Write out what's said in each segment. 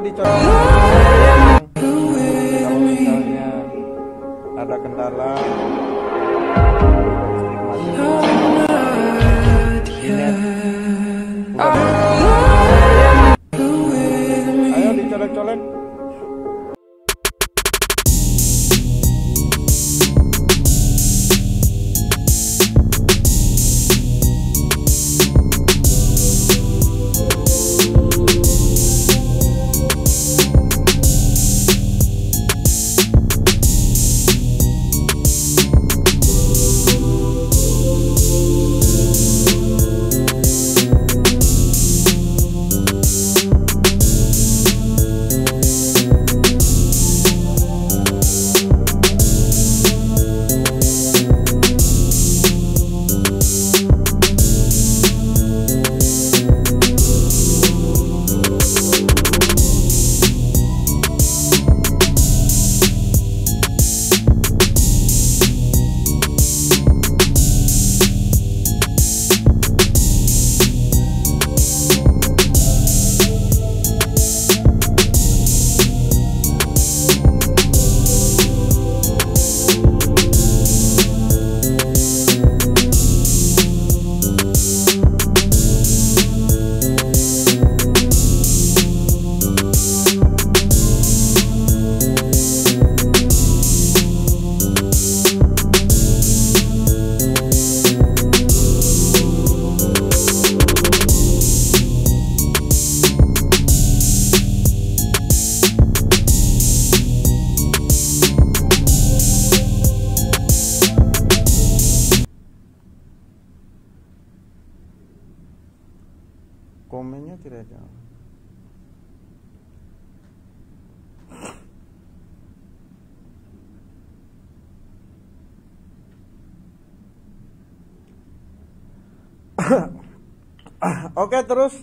dicorong.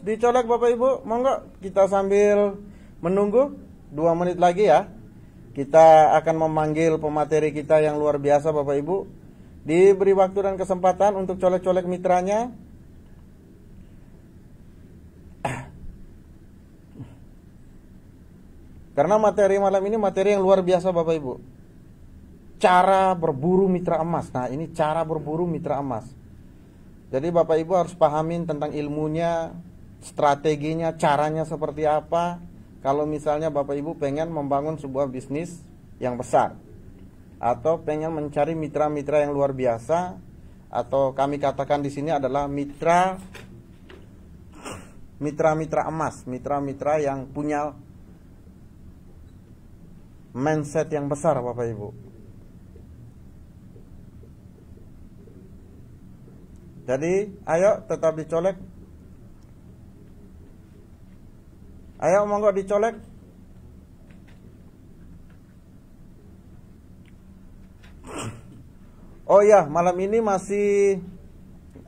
dicolek Bapak Ibu. Monggo kita sambil menunggu dua menit lagi ya. Kita akan memanggil pemateri kita yang luar biasa Bapak Ibu. Diberi waktu dan kesempatan untuk colek-colek mitranya. Karena materi malam ini materi yang luar biasa Bapak Ibu. Cara berburu mitra emas. Nah, ini cara berburu mitra emas. Jadi Bapak Ibu harus pahamin tentang ilmunya, strateginya, caranya seperti apa. Kalau misalnya Bapak Ibu pengen membangun sebuah bisnis yang besar atau pengen mencari mitra-mitra yang luar biasa atau kami katakan di sini adalah mitra mitra-mitra emas, mitra-mitra yang punya mindset yang besar Bapak Ibu. Jadi, ayo tetap dicolek Ayo monggo dicolek. Oh ya, malam ini masih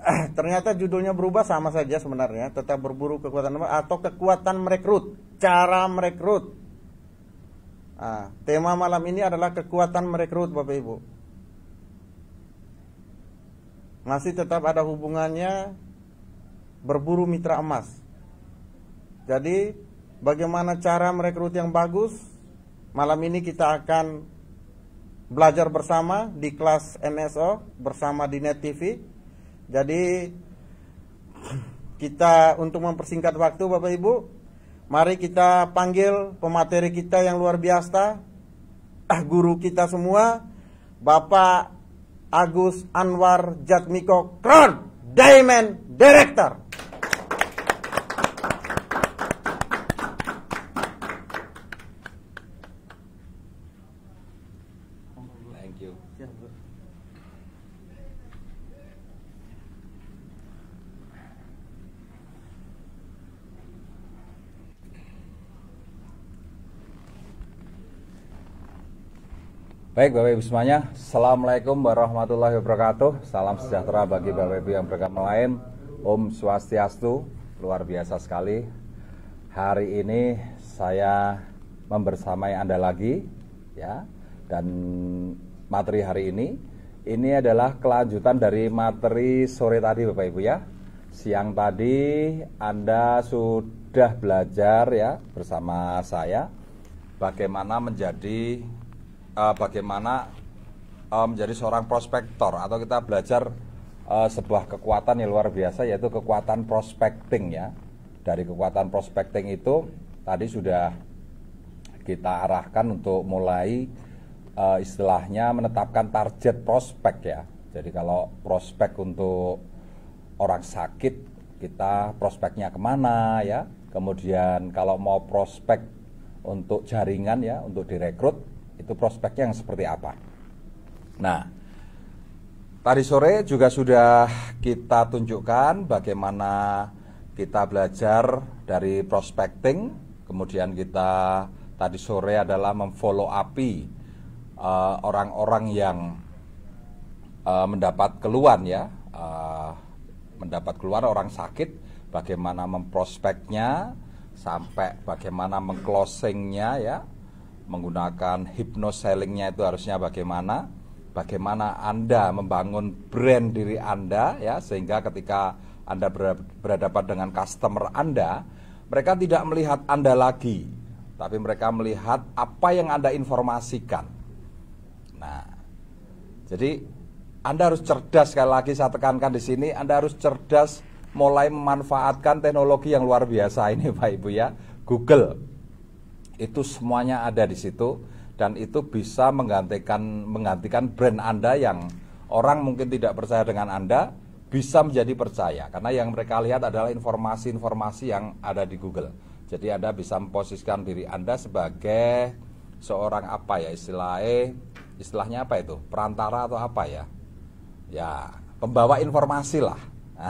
eh, ternyata judulnya berubah sama saja sebenarnya, tetap berburu kekuatan atau kekuatan merekrut, cara merekrut. Nah, tema malam ini adalah kekuatan merekrut Bapak Ibu. Masih tetap ada hubungannya berburu mitra emas. Jadi bagaimana cara merekrut yang bagus. Malam ini kita akan belajar bersama di kelas NSO bersama di Net TV. Jadi kita untuk mempersingkat waktu Bapak Ibu, mari kita panggil pemateri kita yang luar biasa, ah, guru kita semua, Bapak Agus Anwar Jatmiko Kron, Diamond Director. Baik Bapak Ibu semuanya, Assalamualaikum warahmatullahi wabarakatuh Salam sejahtera bagi Bapak Ibu yang beragama lain Om Swastiastu, luar biasa sekali Hari ini saya membersamai Anda lagi ya Dan materi hari ini Ini adalah kelanjutan dari materi sore tadi Bapak Ibu ya Siang tadi Anda sudah belajar ya bersama saya Bagaimana menjadi uh, bagaimana uh, menjadi seorang prospektor atau kita belajar uh, sebuah kekuatan yang luar biasa yaitu kekuatan prospecting ya. Dari kekuatan prospecting itu tadi sudah kita arahkan untuk mulai uh, istilahnya menetapkan target prospek ya. Jadi kalau prospek untuk orang sakit kita prospeknya kemana ya. Kemudian kalau mau prospek untuk jaringan ya, untuk direkrut itu prospeknya yang seperti apa. Nah, tadi sore juga sudah kita tunjukkan bagaimana kita belajar dari prospecting, kemudian kita tadi sore adalah memfollow api uh, orang-orang yang uh, mendapat keluhan ya, uh, mendapat keluhan orang sakit, bagaimana memprospeknya sampai bagaimana mengclosingnya ya, menggunakan hypnosellingnya itu harusnya bagaimana bagaimana Anda membangun brand diri Anda ya sehingga ketika Anda berhadapan dengan customer Anda mereka tidak melihat Anda lagi tapi mereka melihat apa yang Anda informasikan nah jadi Anda harus cerdas sekali lagi saya tekankan di sini Anda harus cerdas mulai memanfaatkan teknologi yang luar biasa ini Pak Ibu ya Google itu semuanya ada di situ dan itu bisa menggantikan menggantikan brand Anda yang orang mungkin tidak percaya dengan Anda bisa menjadi percaya karena yang mereka lihat adalah informasi-informasi yang ada di Google. Jadi Anda bisa memposisikan diri Anda sebagai seorang apa ya istilahnya istilahnya apa itu? Perantara atau apa ya? Ya, pembawa informasi lah.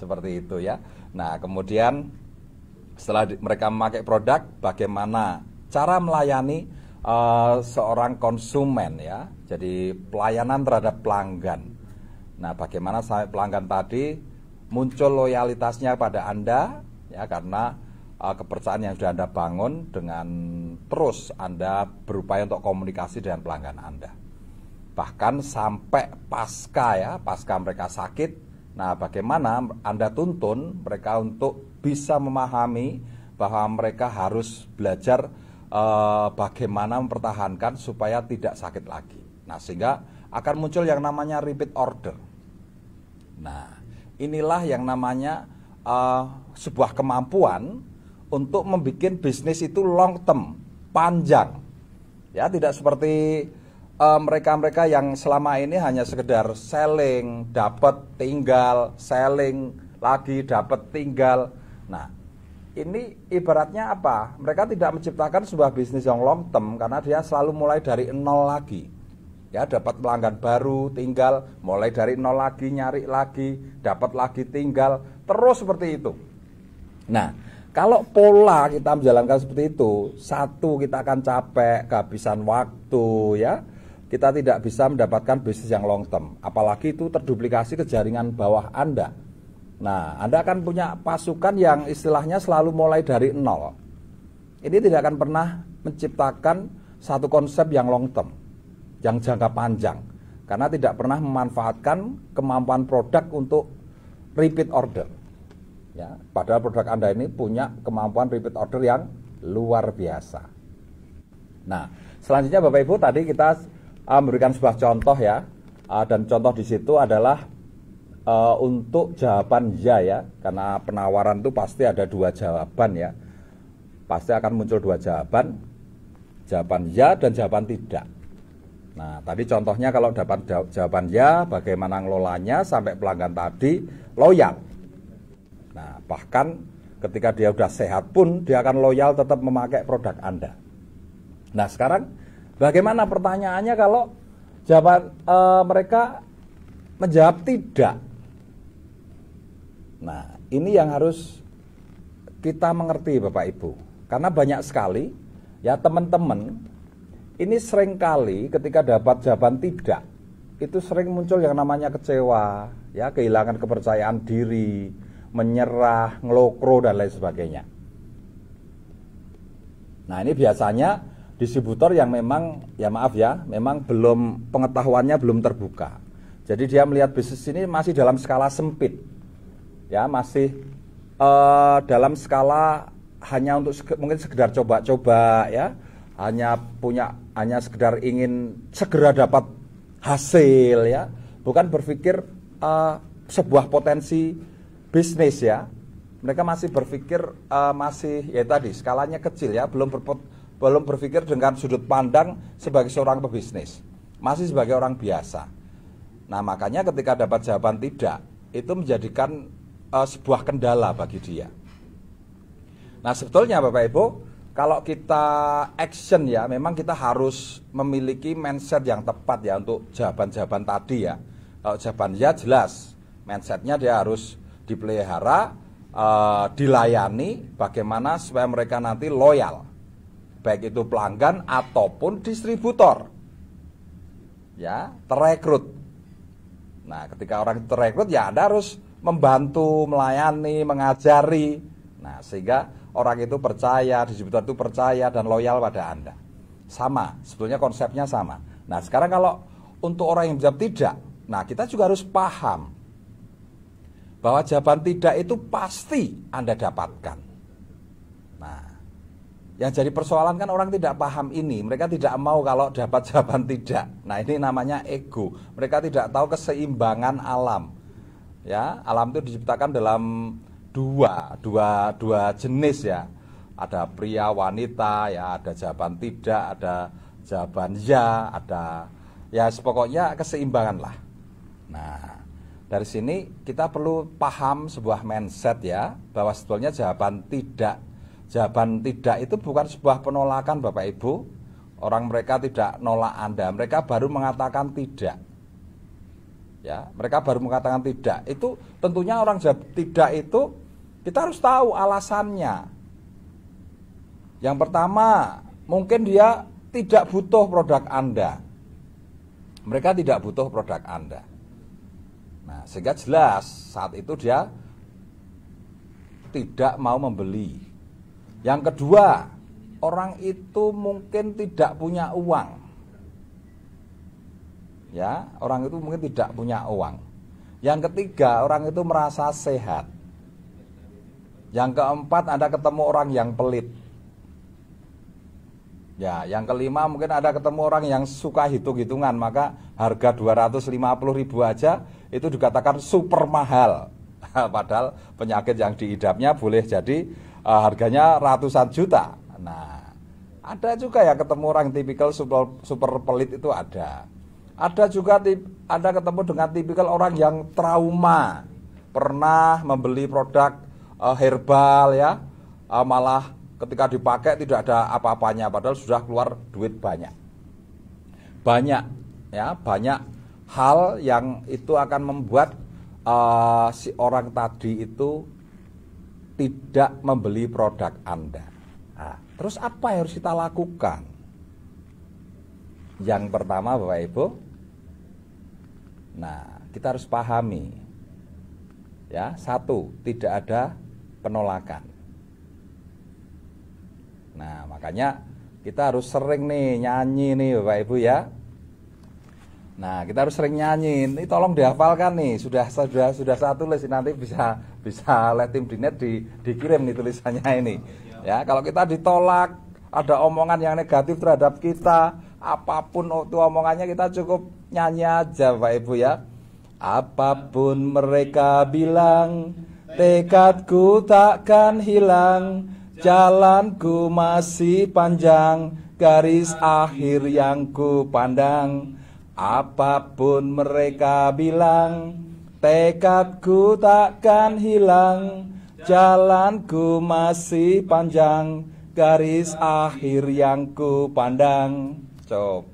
Seperti itu ya. Nah, kemudian setelah mereka memakai produk bagaimana cara melayani uh, seorang konsumen ya jadi pelayanan terhadap pelanggan nah bagaimana sampai pelanggan tadi muncul loyalitasnya pada anda ya karena uh, kepercayaan yang sudah anda bangun dengan terus anda berupaya untuk komunikasi dengan pelanggan anda bahkan sampai pasca ya pasca mereka sakit nah bagaimana anda tuntun mereka untuk bisa memahami bahwa mereka harus belajar uh, bagaimana mempertahankan supaya tidak sakit lagi. Nah, sehingga akan muncul yang namanya repeat order. Nah, inilah yang namanya uh, sebuah kemampuan untuk membuat bisnis itu long term, panjang. Ya, tidak seperti eh, mereka-mereka uh, yang selama ini hanya sekedar selling, dapat tinggal, selling lagi, dapat tinggal Nah, ini ibaratnya apa? Mereka tidak menciptakan sebuah bisnis yang long term karena dia selalu mulai dari nol lagi. Ya, dapat pelanggan baru, tinggal mulai dari nol lagi, nyari lagi, dapat lagi, tinggal, terus seperti itu. Nah, kalau pola kita menjalankan seperti itu, satu kita akan capek, kehabisan waktu, ya. Kita tidak bisa mendapatkan bisnis yang long term, apalagi itu terduplikasi ke jaringan bawah Anda Nah, Anda akan punya pasukan yang istilahnya selalu mulai dari nol. Ini tidak akan pernah menciptakan satu konsep yang long term, yang jangka panjang, karena tidak pernah memanfaatkan kemampuan produk untuk repeat order. Ya, padahal produk Anda ini punya kemampuan repeat order yang luar biasa. Nah, selanjutnya Bapak Ibu tadi kita ah, memberikan sebuah contoh ya, ah, dan contoh di situ adalah uh, untuk jawaban ya ya, karena penawaran itu pasti ada dua jawaban ya. Pasti akan muncul dua jawaban, jawaban ya dan jawaban tidak. Nah, tadi contohnya kalau dapat jawaban ya, bagaimana ngelolanya sampai pelanggan tadi loyal. Nah, bahkan ketika dia sudah sehat pun dia akan loyal tetap memakai produk Anda. Nah, sekarang bagaimana pertanyaannya kalau jawaban e, mereka menjawab tidak? Nah, ini yang harus kita mengerti Bapak Ibu. Karena banyak sekali ya teman-teman ini sering kali ketika dapat jawaban tidak itu sering muncul yang namanya kecewa, ya kehilangan kepercayaan diri, menyerah, ngelokro dan lain sebagainya. Nah, ini biasanya distributor yang memang ya maaf ya, memang belum pengetahuannya belum terbuka. Jadi dia melihat bisnis ini masih dalam skala sempit ya masih uh, dalam skala hanya untuk mungkin sekedar coba-coba ya hanya punya hanya sekedar ingin segera dapat hasil ya bukan berpikir uh, sebuah potensi bisnis ya mereka masih berpikir uh, masih ya tadi skalanya kecil ya belum berpot, belum berpikir dengan sudut pandang sebagai seorang pebisnis masih sebagai orang biasa nah makanya ketika dapat jawaban tidak itu menjadikan uh, sebuah kendala bagi dia. Nah sebetulnya Bapak Ibu, kalau kita action ya, memang kita harus memiliki mindset yang tepat ya untuk jawaban-jawaban tadi ya. Kalau jawaban ya jelas, mindsetnya dia harus dipelihara, uh, dilayani, bagaimana supaya mereka nanti loyal, baik itu pelanggan ataupun distributor, ya terekrut. Nah ketika orang terekrut ya Anda harus membantu, melayani, mengajari. Nah, sehingga orang itu percaya, distributor itu percaya dan loyal pada Anda. Sama, sebetulnya konsepnya sama. Nah, sekarang kalau untuk orang yang menjawab tidak, nah kita juga harus paham bahwa jawaban tidak itu pasti Anda dapatkan. Nah, yang jadi persoalan kan orang tidak paham ini, mereka tidak mau kalau dapat jawaban tidak. Nah, ini namanya ego. Mereka tidak tahu keseimbangan alam Ya, alam itu diciptakan dalam dua, dua, dua jenis ya. Ada pria, wanita, ya ada jawaban tidak, ada jawaban ya, ada ya pokoknya keseimbangan lah. Nah, dari sini kita perlu paham sebuah mindset ya bahwa sebetulnya jawaban tidak jawaban tidak itu bukan sebuah penolakan Bapak Ibu. Orang mereka tidak nolak Anda, mereka baru mengatakan tidak ya mereka baru mengatakan tidak itu tentunya orang jawab tidak itu kita harus tahu alasannya yang pertama mungkin dia tidak butuh produk anda mereka tidak butuh produk anda nah sehingga jelas saat itu dia tidak mau membeli yang kedua orang itu mungkin tidak punya uang ya orang itu mungkin tidak punya uang yang ketiga orang itu merasa sehat yang keempat ada ketemu orang yang pelit ya yang kelima mungkin ada ketemu orang yang suka hitung-hitungan maka harga 250 ribu aja itu dikatakan super mahal padahal penyakit yang diidapnya boleh jadi uh, harganya ratusan juta nah ada juga ya ketemu orang tipikal super, super pelit itu ada ada juga Anda ketemu dengan tipikal orang yang trauma, pernah membeli produk uh, herbal ya, uh, malah ketika dipakai tidak ada apa-apanya padahal sudah keluar duit banyak. Banyak ya, banyak hal yang itu akan membuat uh, si orang tadi itu tidak membeli produk Anda. Nah, terus apa yang harus kita lakukan? Yang pertama Bapak Ibu, Nah, kita harus pahami. Ya, satu, tidak ada penolakan. Nah, makanya kita harus sering nih nyanyi nih Bapak Ibu ya. Nah, kita harus sering nyanyi. Ini tolong dihafalkan nih. Sudah sudah sudah saya tulis nanti bisa bisa oleh tim dinet di, dikirim nih tulisannya ini. Ya, kalau kita ditolak, ada omongan yang negatif terhadap kita, apapun itu omongannya kita cukup nyanyi aja Pak Ibu ya. Apapun mereka bilang, tekadku takkan hilang, jalanku masih panjang, garis akhir yang ku pandang. Apapun mereka bilang, tekadku takkan hilang, jalanku masih panjang, garis akhir yang ku pandang. Coba.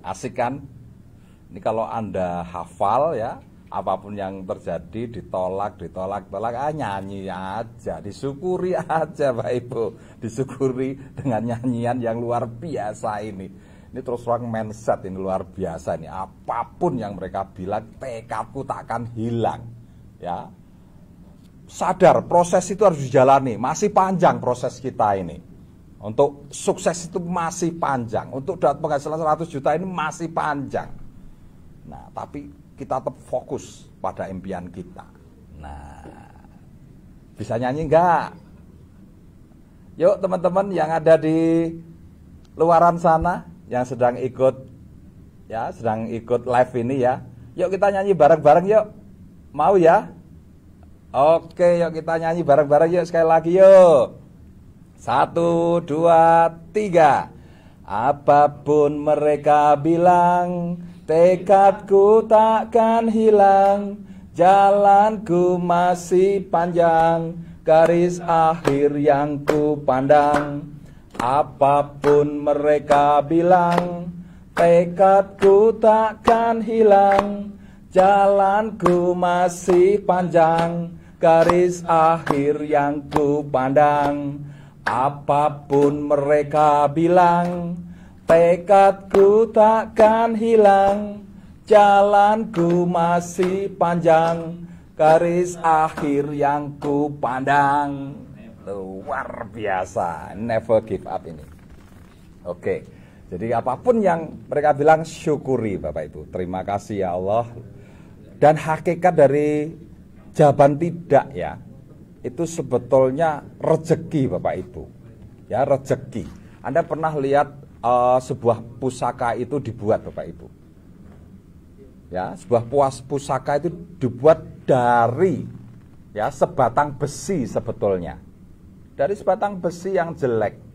Asik kan? Ini kalau Anda hafal ya, apapun yang terjadi ditolak, ditolak, tolak, ah nyanyi aja, disyukuri aja Pak Ibu. Disyukuri dengan nyanyian yang luar biasa ini. Ini terus orang mindset ini luar biasa ini. Apapun yang mereka bilang, tekadku akan hilang. Ya, sadar proses itu harus dijalani. Masih panjang proses kita ini. Untuk sukses itu masih panjang. Untuk dapat penghasilan 100 juta ini masih panjang. Nah, tapi kita tetap fokus pada impian kita. Nah, bisa nyanyi enggak? Yuk teman-teman yang ada di luaran sana yang sedang ikut ya, sedang ikut live ini ya. Yuk kita nyanyi bareng-bareng yuk. Mau ya? Oke, yuk kita nyanyi bareng-bareng yuk sekali lagi yuk. Satu, dua, tiga Apapun mereka bilang Tekadku takkan hilang Jalanku masih panjang Garis akhir yang ku pandang Apapun mereka bilang Tekadku takkan hilang Jalanku masih panjang Garis akhir yang ku pandang Apapun mereka bilang, tekadku takkan hilang. Jalanku masih panjang, garis akhir yang ku pandang. Luar biasa, never give up ini. Oke, jadi apapun yang mereka bilang syukuri Bapak Ibu. Terima kasih ya Allah. Dan hakikat dari jawaban tidak ya, itu sebetulnya rezeki Bapak Ibu. Ya, rezeki. Anda pernah lihat uh, sebuah pusaka itu dibuat Bapak Ibu? Ya, sebuah puas pusaka itu dibuat dari ya sebatang besi sebetulnya. Dari sebatang besi yang jelek.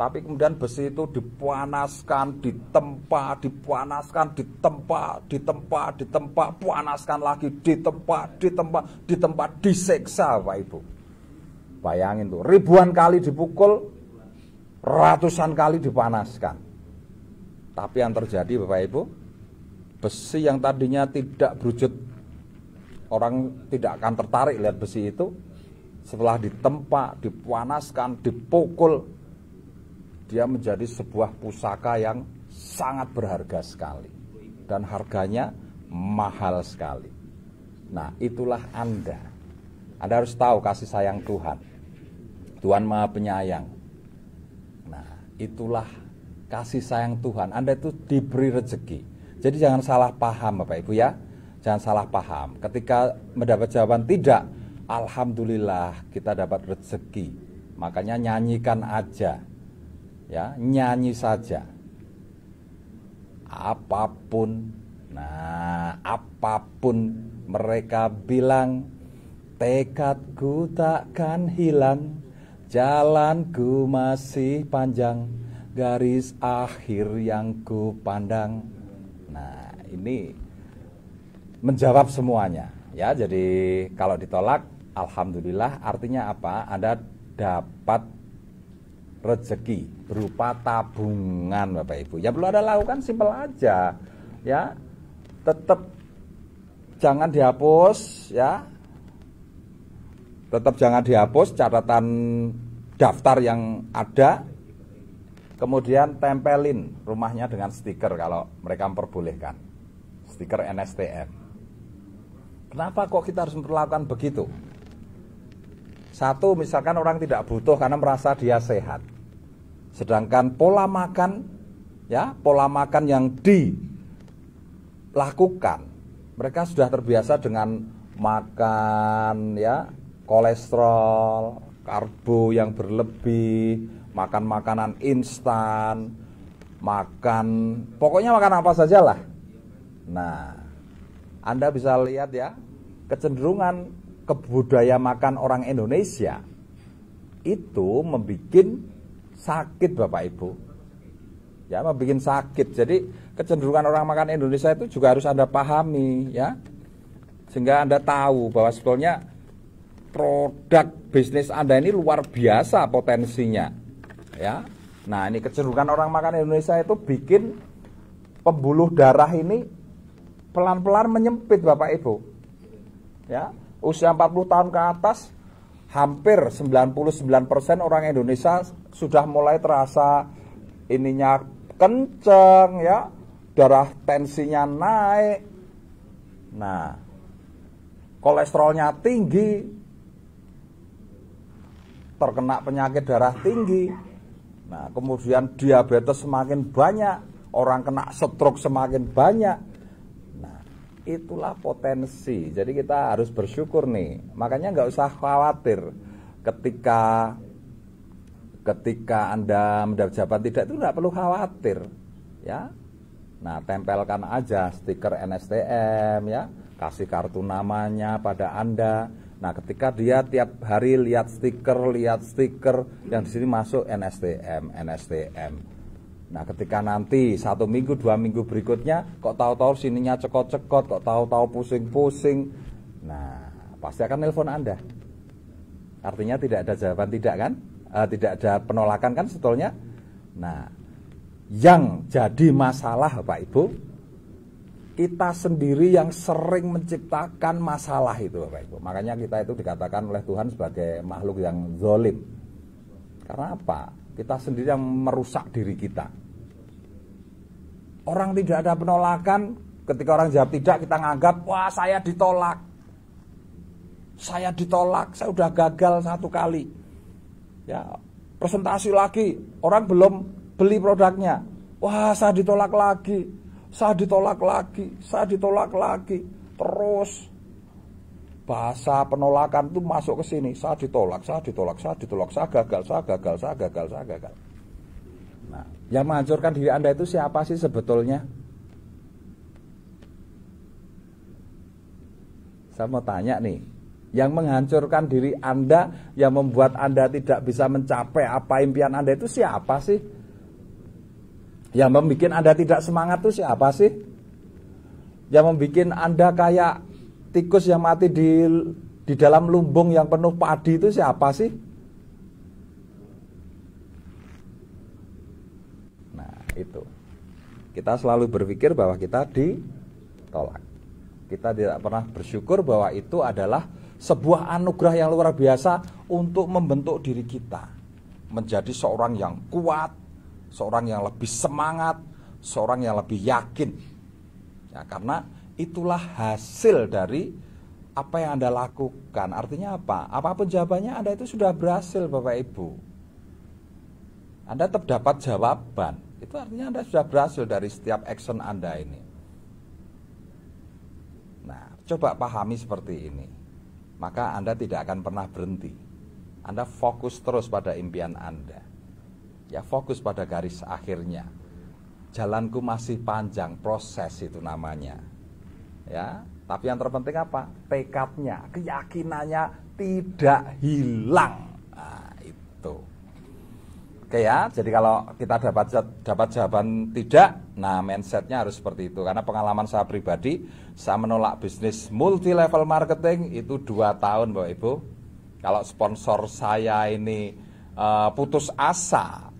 Tapi kemudian besi itu dipanaskan, ditempa, dipanaskan, ditempa, ditempa, ditempa, panaskan lagi, ditempa, ditempa, ditempa, diseksa Pak Ibu. Bayangin tuh, ribuan kali dipukul, ratusan kali dipanaskan. Tapi yang terjadi Bapak Ibu, besi yang tadinya tidak berwujud, orang tidak akan tertarik lihat besi itu, setelah ditempa, dipanaskan, dipukul, dia menjadi sebuah pusaka yang sangat berharga sekali dan harganya mahal sekali. Nah, itulah Anda. Anda harus tahu kasih sayang Tuhan. Tuhan Maha Penyayang. Nah, itulah kasih sayang Tuhan. Anda itu diberi rezeki. Jadi jangan salah paham Bapak Ibu ya. Jangan salah paham. Ketika mendapat jawaban tidak, alhamdulillah kita dapat rezeki. Makanya nyanyikan aja ya nyanyi saja apapun nah apapun mereka bilang tekadku takkan hilang jalanku masih panjang garis akhir yang ku pandang nah ini menjawab semuanya ya jadi kalau ditolak alhamdulillah artinya apa Anda dapat rezeki berupa tabungan Bapak Ibu. Ya perlu ada lakukan simpel aja ya. Tetap jangan dihapus ya. Tetap jangan dihapus catatan daftar yang ada. Kemudian tempelin rumahnya dengan stiker kalau mereka memperbolehkan. Stiker NSTM. Kenapa kok kita harus memperlakukan begitu? Satu misalkan orang tidak butuh karena merasa dia sehat. Sedangkan pola makan ya, pola makan yang dilakukan mereka sudah terbiasa dengan makan ya, kolesterol, karbo yang berlebih, makan makanan instan, makan pokoknya makan apa saja lah. Nah, Anda bisa lihat ya, kecenderungan kebudaya makan orang Indonesia itu membuat sakit Bapak Ibu. Ya, membuat sakit. Jadi kecenderungan orang makan Indonesia itu juga harus Anda pahami ya. Sehingga Anda tahu bahwa sebetulnya produk bisnis Anda ini luar biasa potensinya. Ya. Nah, ini kecenderungan orang makan Indonesia itu bikin pembuluh darah ini pelan-pelan menyempit Bapak Ibu. Ya usia 40 tahun ke atas hampir 99% orang Indonesia sudah mulai terasa ininya kenceng ya, darah tensinya naik. Nah, kolesterolnya tinggi, terkena penyakit darah tinggi. Nah, kemudian diabetes semakin banyak, orang kena stroke semakin banyak itulah potensi. Jadi kita harus bersyukur nih. Makanya nggak usah khawatir ketika ketika Anda mendapat jabatan tidak itu nggak perlu khawatir, ya. Nah, tempelkan aja stiker NSTM ya, kasih kartu namanya pada Anda. Nah, ketika dia tiap hari lihat stiker, lihat stiker yang di sini masuk NSTM, NSTM. Nah, ketika nanti satu minggu, dua minggu berikutnya, kok tahu-tahu sininya cekot-cekot, kok tahu-tahu pusing-pusing. Nah, pasti akan nelpon Anda. Artinya tidak ada jawaban tidak kan? E, tidak ada penolakan kan sebetulnya? Nah, yang jadi masalah Bapak Ibu, kita sendiri yang sering menciptakan masalah itu Bapak Ibu. Makanya kita itu dikatakan oleh Tuhan sebagai makhluk yang zolim. Karena apa? Kita sendiri yang merusak diri kita. Orang tidak ada penolakan, ketika orang jawab tidak kita nganggap, wah saya ditolak. Saya ditolak, saya udah gagal satu kali. Ya, presentasi lagi, orang belum beli produknya. Wah, saya ditolak lagi. Saya ditolak lagi, saya ditolak lagi. Terus bahasa penolakan itu masuk ke sini. Saya ditolak, saya ditolak, saya ditolak, saya gagal, saya gagal, saya gagal, saya gagal. Saya gagal. Yang menghancurkan diri Anda itu siapa sih sebetulnya? Saya mau tanya nih, yang menghancurkan diri Anda, yang membuat Anda tidak bisa mencapai apa impian Anda itu siapa sih? Yang membuat Anda tidak semangat itu siapa sih? Yang membuat Anda kayak tikus yang mati di di dalam lumbung yang penuh padi itu siapa sih? itu. Kita selalu berpikir bahwa kita ditolak. Kita tidak pernah bersyukur bahwa itu adalah sebuah anugerah yang luar biasa untuk membentuk diri kita menjadi seorang yang kuat, seorang yang lebih semangat, seorang yang lebih yakin. Ya, karena itulah hasil dari apa yang Anda lakukan. Artinya apa? Apapun jawabannya Anda itu sudah berhasil Bapak Ibu. Anda tetap dapat jawaban. Itu artinya Anda sudah berhasil dari setiap action Anda ini. Nah, coba pahami seperti ini. Maka Anda tidak akan pernah berhenti. Anda fokus terus pada impian Anda. Ya, fokus pada garis akhirnya. Jalanku masih panjang, proses itu namanya. Ya, tapi yang terpenting apa? Tekadnya, keyakinannya tidak hilang. Nah, itu. Oke ya, jadi kalau kita dapat dapat jawaban tidak, nah mindsetnya harus seperti itu. Karena pengalaman saya pribadi, saya menolak bisnis multi level marketing itu dua tahun, Bapak Ibu. Kalau sponsor saya ini uh, putus asa,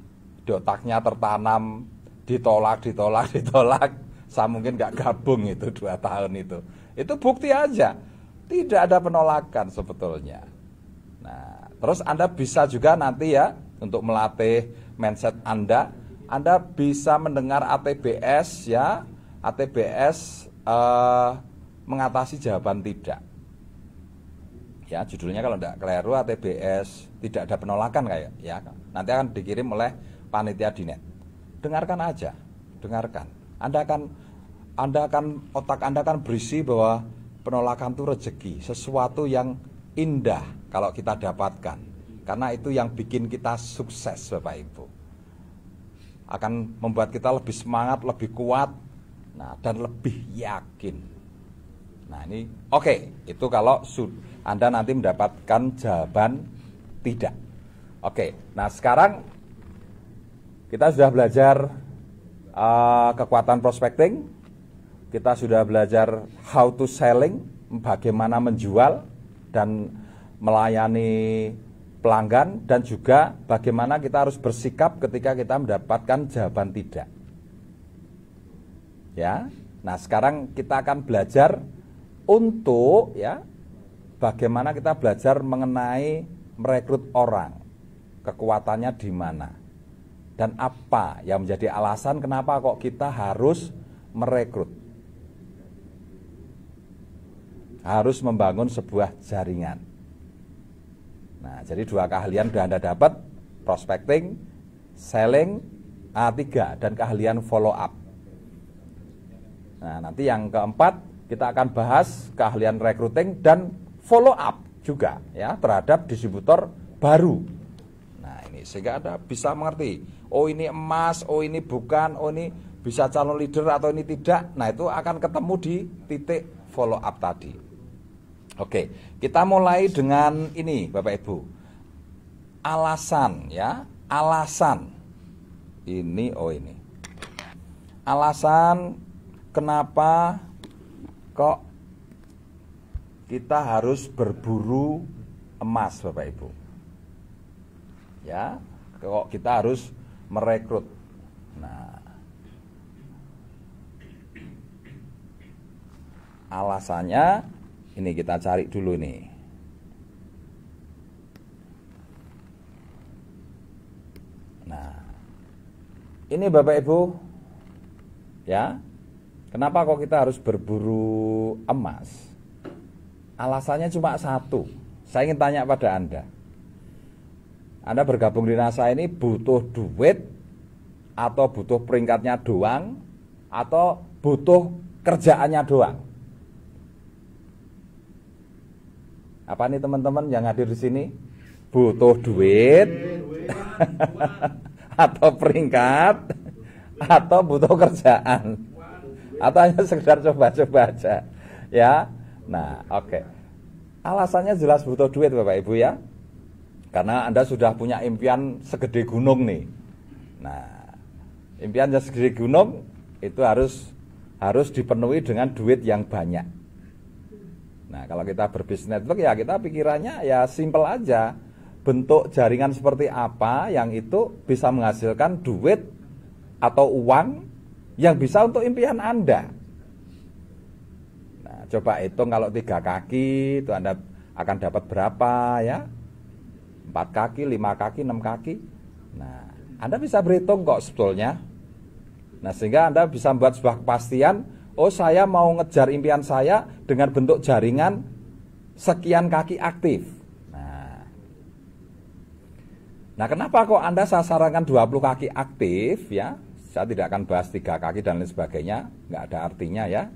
dotaknya tertanam, ditolak, ditolak, ditolak, saya mungkin nggak gabung itu dua tahun itu. Itu bukti aja, tidak ada penolakan sebetulnya. Nah, terus Anda bisa juga nanti ya untuk melatih mindset Anda. Anda bisa mendengar ATBS ya, ATBS uh, eh, mengatasi jawaban tidak. Ya, judulnya kalau tidak keliru ATBS tidak ada penolakan kayak ya. Nanti akan dikirim oleh panitia Dinet. Dengarkan aja, dengarkan. Anda akan Anda akan otak Anda akan berisi bahwa penolakan itu rezeki, sesuatu yang indah kalau kita dapatkan karena itu yang bikin kita sukses Bapak Ibu. Akan membuat kita lebih semangat, lebih kuat, nah dan lebih yakin. Nah ini oke, okay, itu kalau Anda nanti mendapatkan jawaban tidak. Oke, okay, nah sekarang kita sudah belajar uh, kekuatan prospecting, kita sudah belajar how to selling, bagaimana menjual dan melayani pelanggan dan juga bagaimana kita harus bersikap ketika kita mendapatkan jawaban tidak. Ya. Nah, sekarang kita akan belajar untuk ya bagaimana kita belajar mengenai merekrut orang. Kekuatannya di mana? Dan apa yang menjadi alasan kenapa kok kita harus merekrut? Harus membangun sebuah jaringan. Nah, jadi dua keahlian sudah Anda dapat, prospecting, selling, A3, dan keahlian follow up. Nah, nanti yang keempat, kita akan bahas keahlian recruiting dan follow up juga ya terhadap distributor baru. Nah, ini sehingga Anda bisa mengerti, oh ini emas, oh ini bukan, oh ini bisa calon leader atau ini tidak. Nah, itu akan ketemu di titik follow up tadi. Oke, kita mulai dengan ini Bapak Ibu. Alasan ya, alasan. Ini oh ini. Alasan kenapa kok kita harus berburu emas Bapak Ibu. Ya, kok kita harus merekrut. Nah, alasannya ini kita cari dulu nih. Nah, ini Bapak Ibu, ya, kenapa kok kita harus berburu emas? Alasannya cuma satu. Saya ingin tanya pada Anda. Anda bergabung di NASA ini butuh duit atau butuh peringkatnya doang atau butuh kerjaannya doang? Apa nih teman-teman yang hadir di sini? Butuh duit atau peringkat atau butuh kerjaan atau hanya sekedar coba-coba aja ya nah oke okay. alasannya jelas butuh duit bapak ibu ya karena anda sudah punya impian segede gunung nih nah impiannya segede gunung itu harus harus dipenuhi dengan duit yang banyak Nah, kalau kita berbisnis network ya kita pikirannya ya simple aja. Bentuk jaringan seperti apa yang itu bisa menghasilkan duit atau uang yang bisa untuk impian Anda. Nah, coba hitung kalau tiga kaki itu Anda akan dapat berapa ya? Empat kaki, lima kaki, enam kaki. Nah, Anda bisa berhitung kok sebetulnya. Nah, sehingga Anda bisa membuat sebuah kepastian oh saya mau ngejar impian saya dengan bentuk jaringan sekian kaki aktif. Nah, nah kenapa kok Anda saya sarankan 20 kaki aktif ya? Saya tidak akan bahas tiga kaki dan lain sebagainya, nggak ada artinya ya.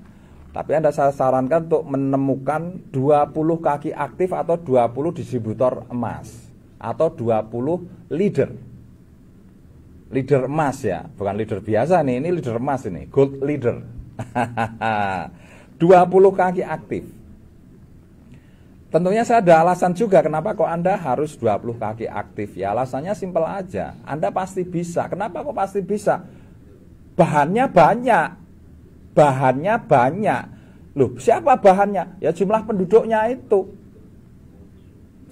Tapi Anda saya sarankan untuk menemukan 20 kaki aktif atau 20 distributor emas atau 20 leader leader emas ya, bukan leader biasa nih, ini leader emas ini, gold leader. 20 kaki aktif. Tentunya saya ada alasan juga kenapa kok Anda harus 20 kaki aktif ya. Alasannya simpel aja. Anda pasti bisa. Kenapa kok pasti bisa? Bahannya banyak. Bahannya banyak. Loh, siapa bahannya? Ya jumlah penduduknya itu.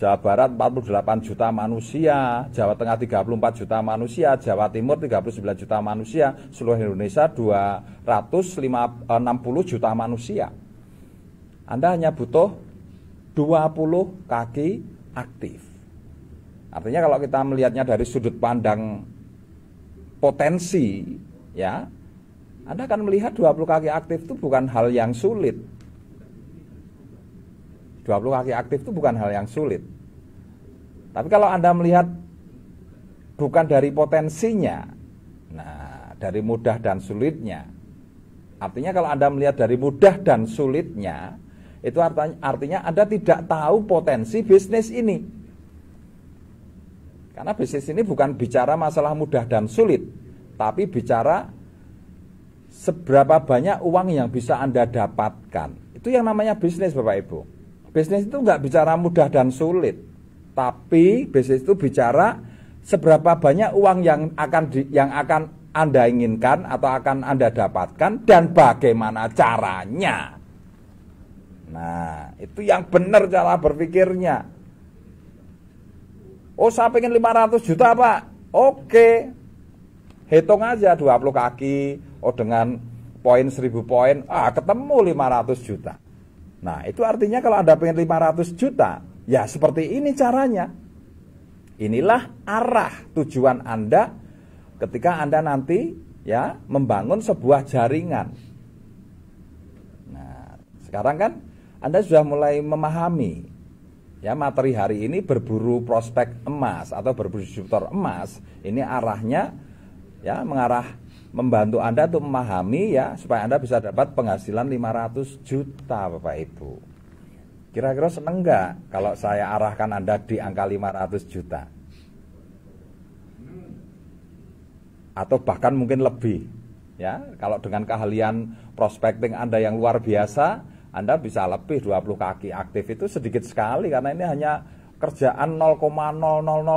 Jawa Barat 48 juta manusia, Jawa Tengah 34 juta manusia, Jawa Timur 39 juta manusia, seluruh Indonesia 260 eh, juta manusia. Anda hanya butuh 20 kaki aktif. Artinya kalau kita melihatnya dari sudut pandang potensi, ya, Anda akan melihat 20 kaki aktif itu bukan hal yang sulit. 20 kaki aktif itu bukan hal yang sulit. Tapi kalau Anda melihat bukan dari potensinya, nah dari mudah dan sulitnya. Artinya kalau Anda melihat dari mudah dan sulitnya, itu artinya, artinya Anda tidak tahu potensi bisnis ini. Karena bisnis ini bukan bicara masalah mudah dan sulit, tapi bicara seberapa banyak uang yang bisa Anda dapatkan. Itu yang namanya bisnis Bapak Ibu. Bisnis itu nggak bicara mudah dan sulit, tapi bisnis itu bicara seberapa banyak uang yang akan di, yang akan anda inginkan atau akan Anda dapatkan dan bagaimana caranya. Nah, itu yang benar cara berpikirnya. Oh, saya pengen 500 juta, Pak. Oke. Hitung aja 20 kaki, oh dengan poin 1000 poin, ah ketemu 500 juta. Nah, itu artinya kalau Anda pengen 500 juta, ya seperti ini caranya. Inilah arah tujuan Anda ketika Anda nanti ya membangun sebuah jaringan. Nah, sekarang kan Anda sudah mulai memahami ya materi hari ini berburu prospek emas atau berburu distributor emas, ini arahnya ya mengarah membantu Anda untuk memahami ya supaya Anda bisa dapat penghasilan 500 juta Bapak Ibu. Kira-kira seneng nggak kalau saya arahkan Anda di angka 500 juta? Atau bahkan mungkin lebih. Ya, kalau dengan keahlian prospecting Anda yang luar biasa, Anda bisa lebih 20 kaki aktif itu sedikit sekali karena ini hanya kerjaan 0,000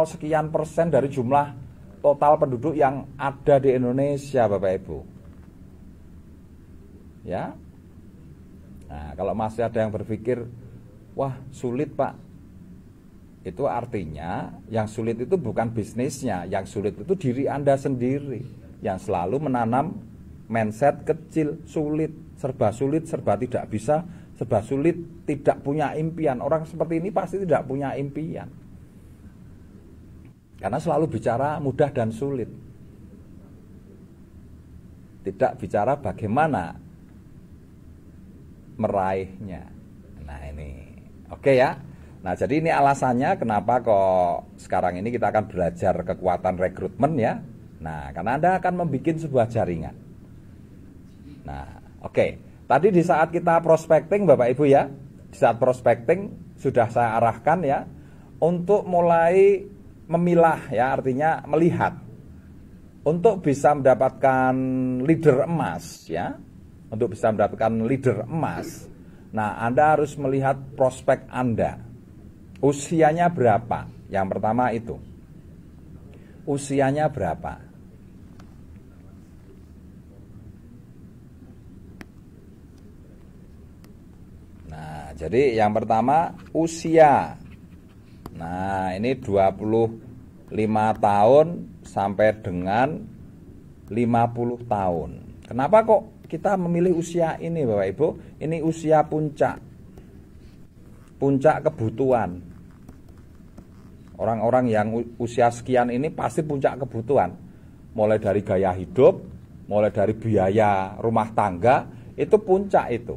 sekian persen dari jumlah total penduduk yang ada di Indonesia Bapak Ibu ya nah kalau masih ada yang berpikir wah sulit Pak itu artinya yang sulit itu bukan bisnisnya yang sulit itu diri Anda sendiri yang selalu menanam mindset kecil sulit serba sulit serba tidak bisa serba sulit tidak punya impian orang seperti ini pasti tidak punya impian karena selalu bicara mudah dan sulit. Tidak bicara bagaimana meraihnya. Nah ini, oke ya. Nah jadi ini alasannya kenapa kok sekarang ini kita akan belajar kekuatan rekrutmen ya. Nah karena Anda akan membuat sebuah jaringan. Nah oke, tadi di saat kita prospecting Bapak Ibu ya, di saat prospecting sudah saya arahkan ya untuk mulai memilah ya artinya melihat untuk bisa mendapatkan leader emas ya untuk bisa mendapatkan leader emas nah Anda harus melihat prospek Anda usianya berapa yang pertama itu usianya berapa Nah, jadi yang pertama usia Nah, ini 25 tahun sampai dengan 50 tahun. Kenapa kok kita memilih usia ini Bapak Ibu? Ini usia puncak. Puncak kebutuhan. Orang-orang yang usia sekian ini pasti puncak kebutuhan. Mulai dari gaya hidup, mulai dari biaya rumah tangga, itu puncak itu.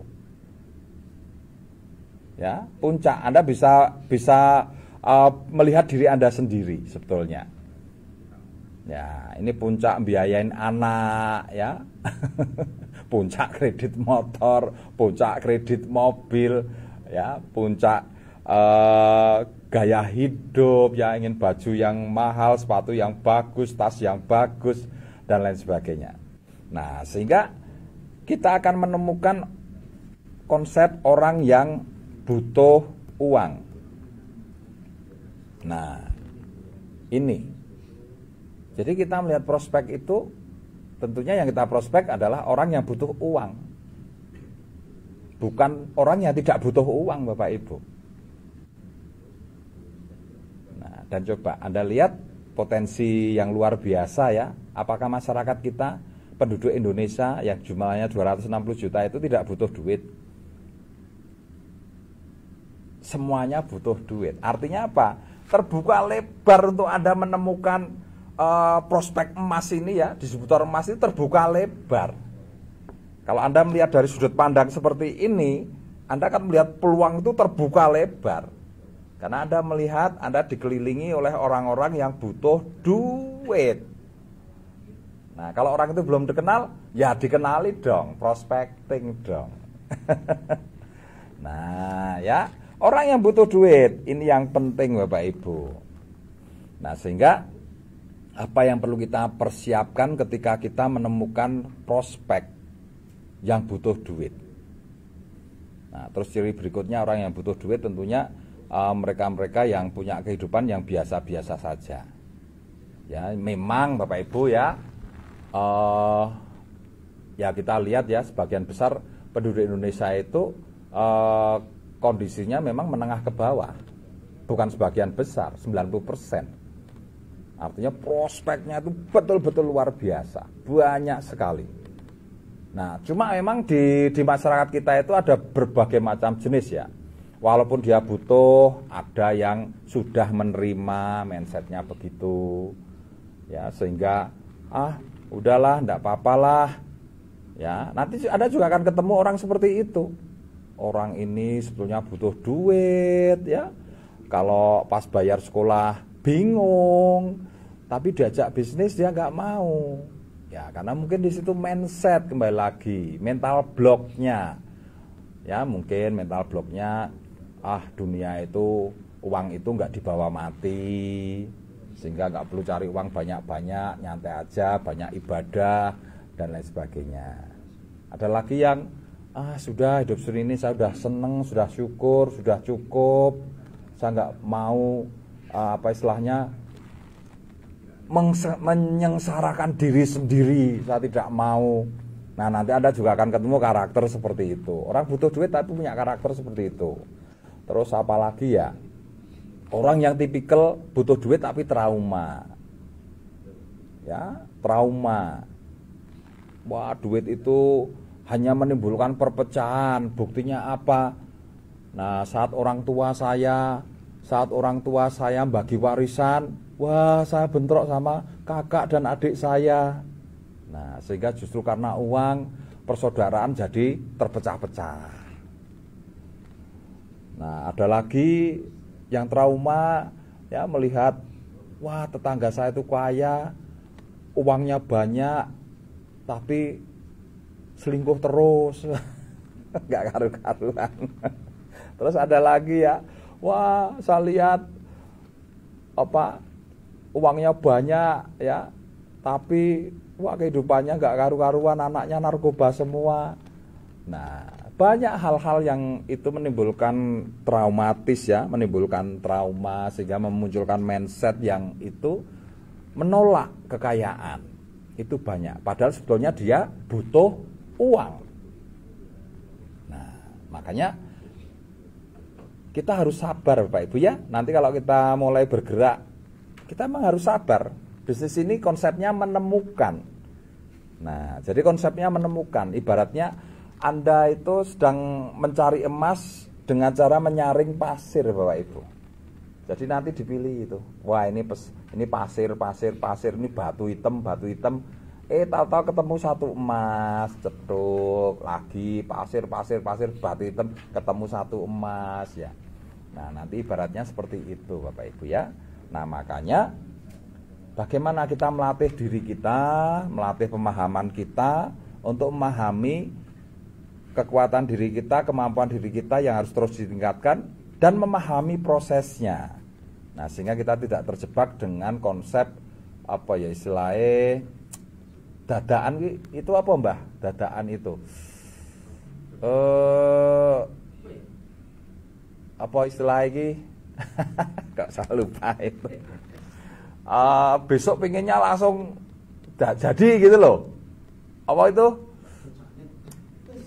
Ya, puncak Anda bisa bisa uh, melihat diri Anda sendiri sebetulnya. Ya, ini puncak biayain anak ya. puncak kredit motor, puncak kredit mobil ya, puncak uh, gaya hidup ya ingin baju yang mahal, sepatu yang bagus, tas yang bagus dan lain sebagainya. Nah, sehingga kita akan menemukan konsep orang yang butuh uang Nah, ini. Jadi kita melihat prospek itu tentunya yang kita prospek adalah orang yang butuh uang. Bukan orang yang tidak butuh uang, Bapak Ibu. Nah, dan coba Anda lihat potensi yang luar biasa ya. Apakah masyarakat kita penduduk Indonesia yang jumlahnya 260 juta itu tidak butuh duit? Semuanya butuh duit. Artinya apa? terbuka lebar untuk Anda menemukan uh, prospek emas ini ya, distributor emas ini terbuka lebar. Kalau Anda melihat dari sudut pandang seperti ini, Anda akan melihat peluang itu terbuka lebar. Karena Anda melihat Anda dikelilingi oleh orang-orang yang butuh duit. Nah, kalau orang itu belum dikenal, ya dikenali dong, prospecting dong. nah, ya. Orang yang butuh duit, ini yang penting Bapak Ibu. Nah, sehingga apa yang perlu kita persiapkan ketika kita menemukan prospek yang butuh duit. Nah, terus ciri berikutnya orang yang butuh duit tentunya eh, mereka-mereka uh, yang punya kehidupan yang biasa-biasa saja. Ya, memang Bapak Ibu ya uh, ya kita lihat ya sebagian besar penduduk Indonesia itu uh, kondisinya memang menengah ke bawah. Bukan sebagian besar, 90%. Artinya prospeknya itu betul-betul luar biasa. Banyak sekali. Nah, cuma memang di, di masyarakat kita itu ada berbagai macam jenis ya. Walaupun dia butuh, ada yang sudah menerima mindsetnya begitu. Ya, sehingga ah udahlah, ndak apa-apalah. Ya, nanti ada juga akan ketemu orang seperti itu orang ini sebetulnya butuh duit ya kalau pas bayar sekolah bingung tapi diajak bisnis dia nggak mau ya karena mungkin di situ mindset kembali lagi mental blocknya ya mungkin mental bloknya, ah dunia itu uang itu nggak dibawa mati sehingga nggak perlu cari uang banyak-banyak nyantai aja banyak ibadah dan lain sebagainya ada lagi yang ah sudah hidup suri ini saya sudah seneng sudah syukur sudah cukup saya nggak mau uh, apa istilahnya menyengsarakan diri sendiri saya tidak mau nah nanti anda juga akan ketemu karakter seperti itu orang butuh duit tapi punya karakter seperti itu terus apa lagi ya orang yang tipikal butuh duit tapi trauma ya trauma wah duit itu hanya menimbulkan perpecahan. Buktinya apa? Nah, saat orang tua saya, saat orang tua saya bagi warisan, wah saya bentrok sama kakak dan adik saya. Nah, sehingga justru karena uang persaudaraan jadi terpecah-pecah. Nah, ada lagi yang trauma ya melihat wah tetangga saya itu kaya, uangnya banyak, tapi selingkuh terus nggak karu-karuan terus ada lagi ya wah saya lihat apa uangnya banyak ya tapi wah kehidupannya nggak karu-karuan anaknya narkoba semua nah banyak hal-hal yang itu menimbulkan traumatis ya menimbulkan trauma sehingga memunculkan mindset yang itu menolak kekayaan itu banyak padahal sebetulnya dia butuh uang. Nah, makanya kita harus sabar Bapak Ibu ya. Nanti kalau kita mulai bergerak, kita memang harus sabar. Bisnis ini konsepnya menemukan. Nah, jadi konsepnya menemukan. Ibaratnya Anda itu sedang mencari emas dengan cara menyaring pasir Bapak Ibu. Jadi nanti dipilih itu. Wah, ini pes, ini pasir, pasir, pasir, ini batu hitam, batu hitam eh tahu-tahu ketemu satu emas cetuk lagi pasir pasir pasir batu hitam ketemu satu emas ya nah nanti ibaratnya seperti itu bapak ibu ya nah makanya bagaimana kita melatih diri kita melatih pemahaman kita untuk memahami kekuatan diri kita kemampuan diri kita yang harus terus ditingkatkan dan memahami prosesnya nah sehingga kita tidak terjebak dengan konsep apa ya istilahnya dadaan itu apa mbah dadaan itu eh apa istilah lagi kok saya lupa itu uh, besok pengennya langsung jadi gitu loh apa itu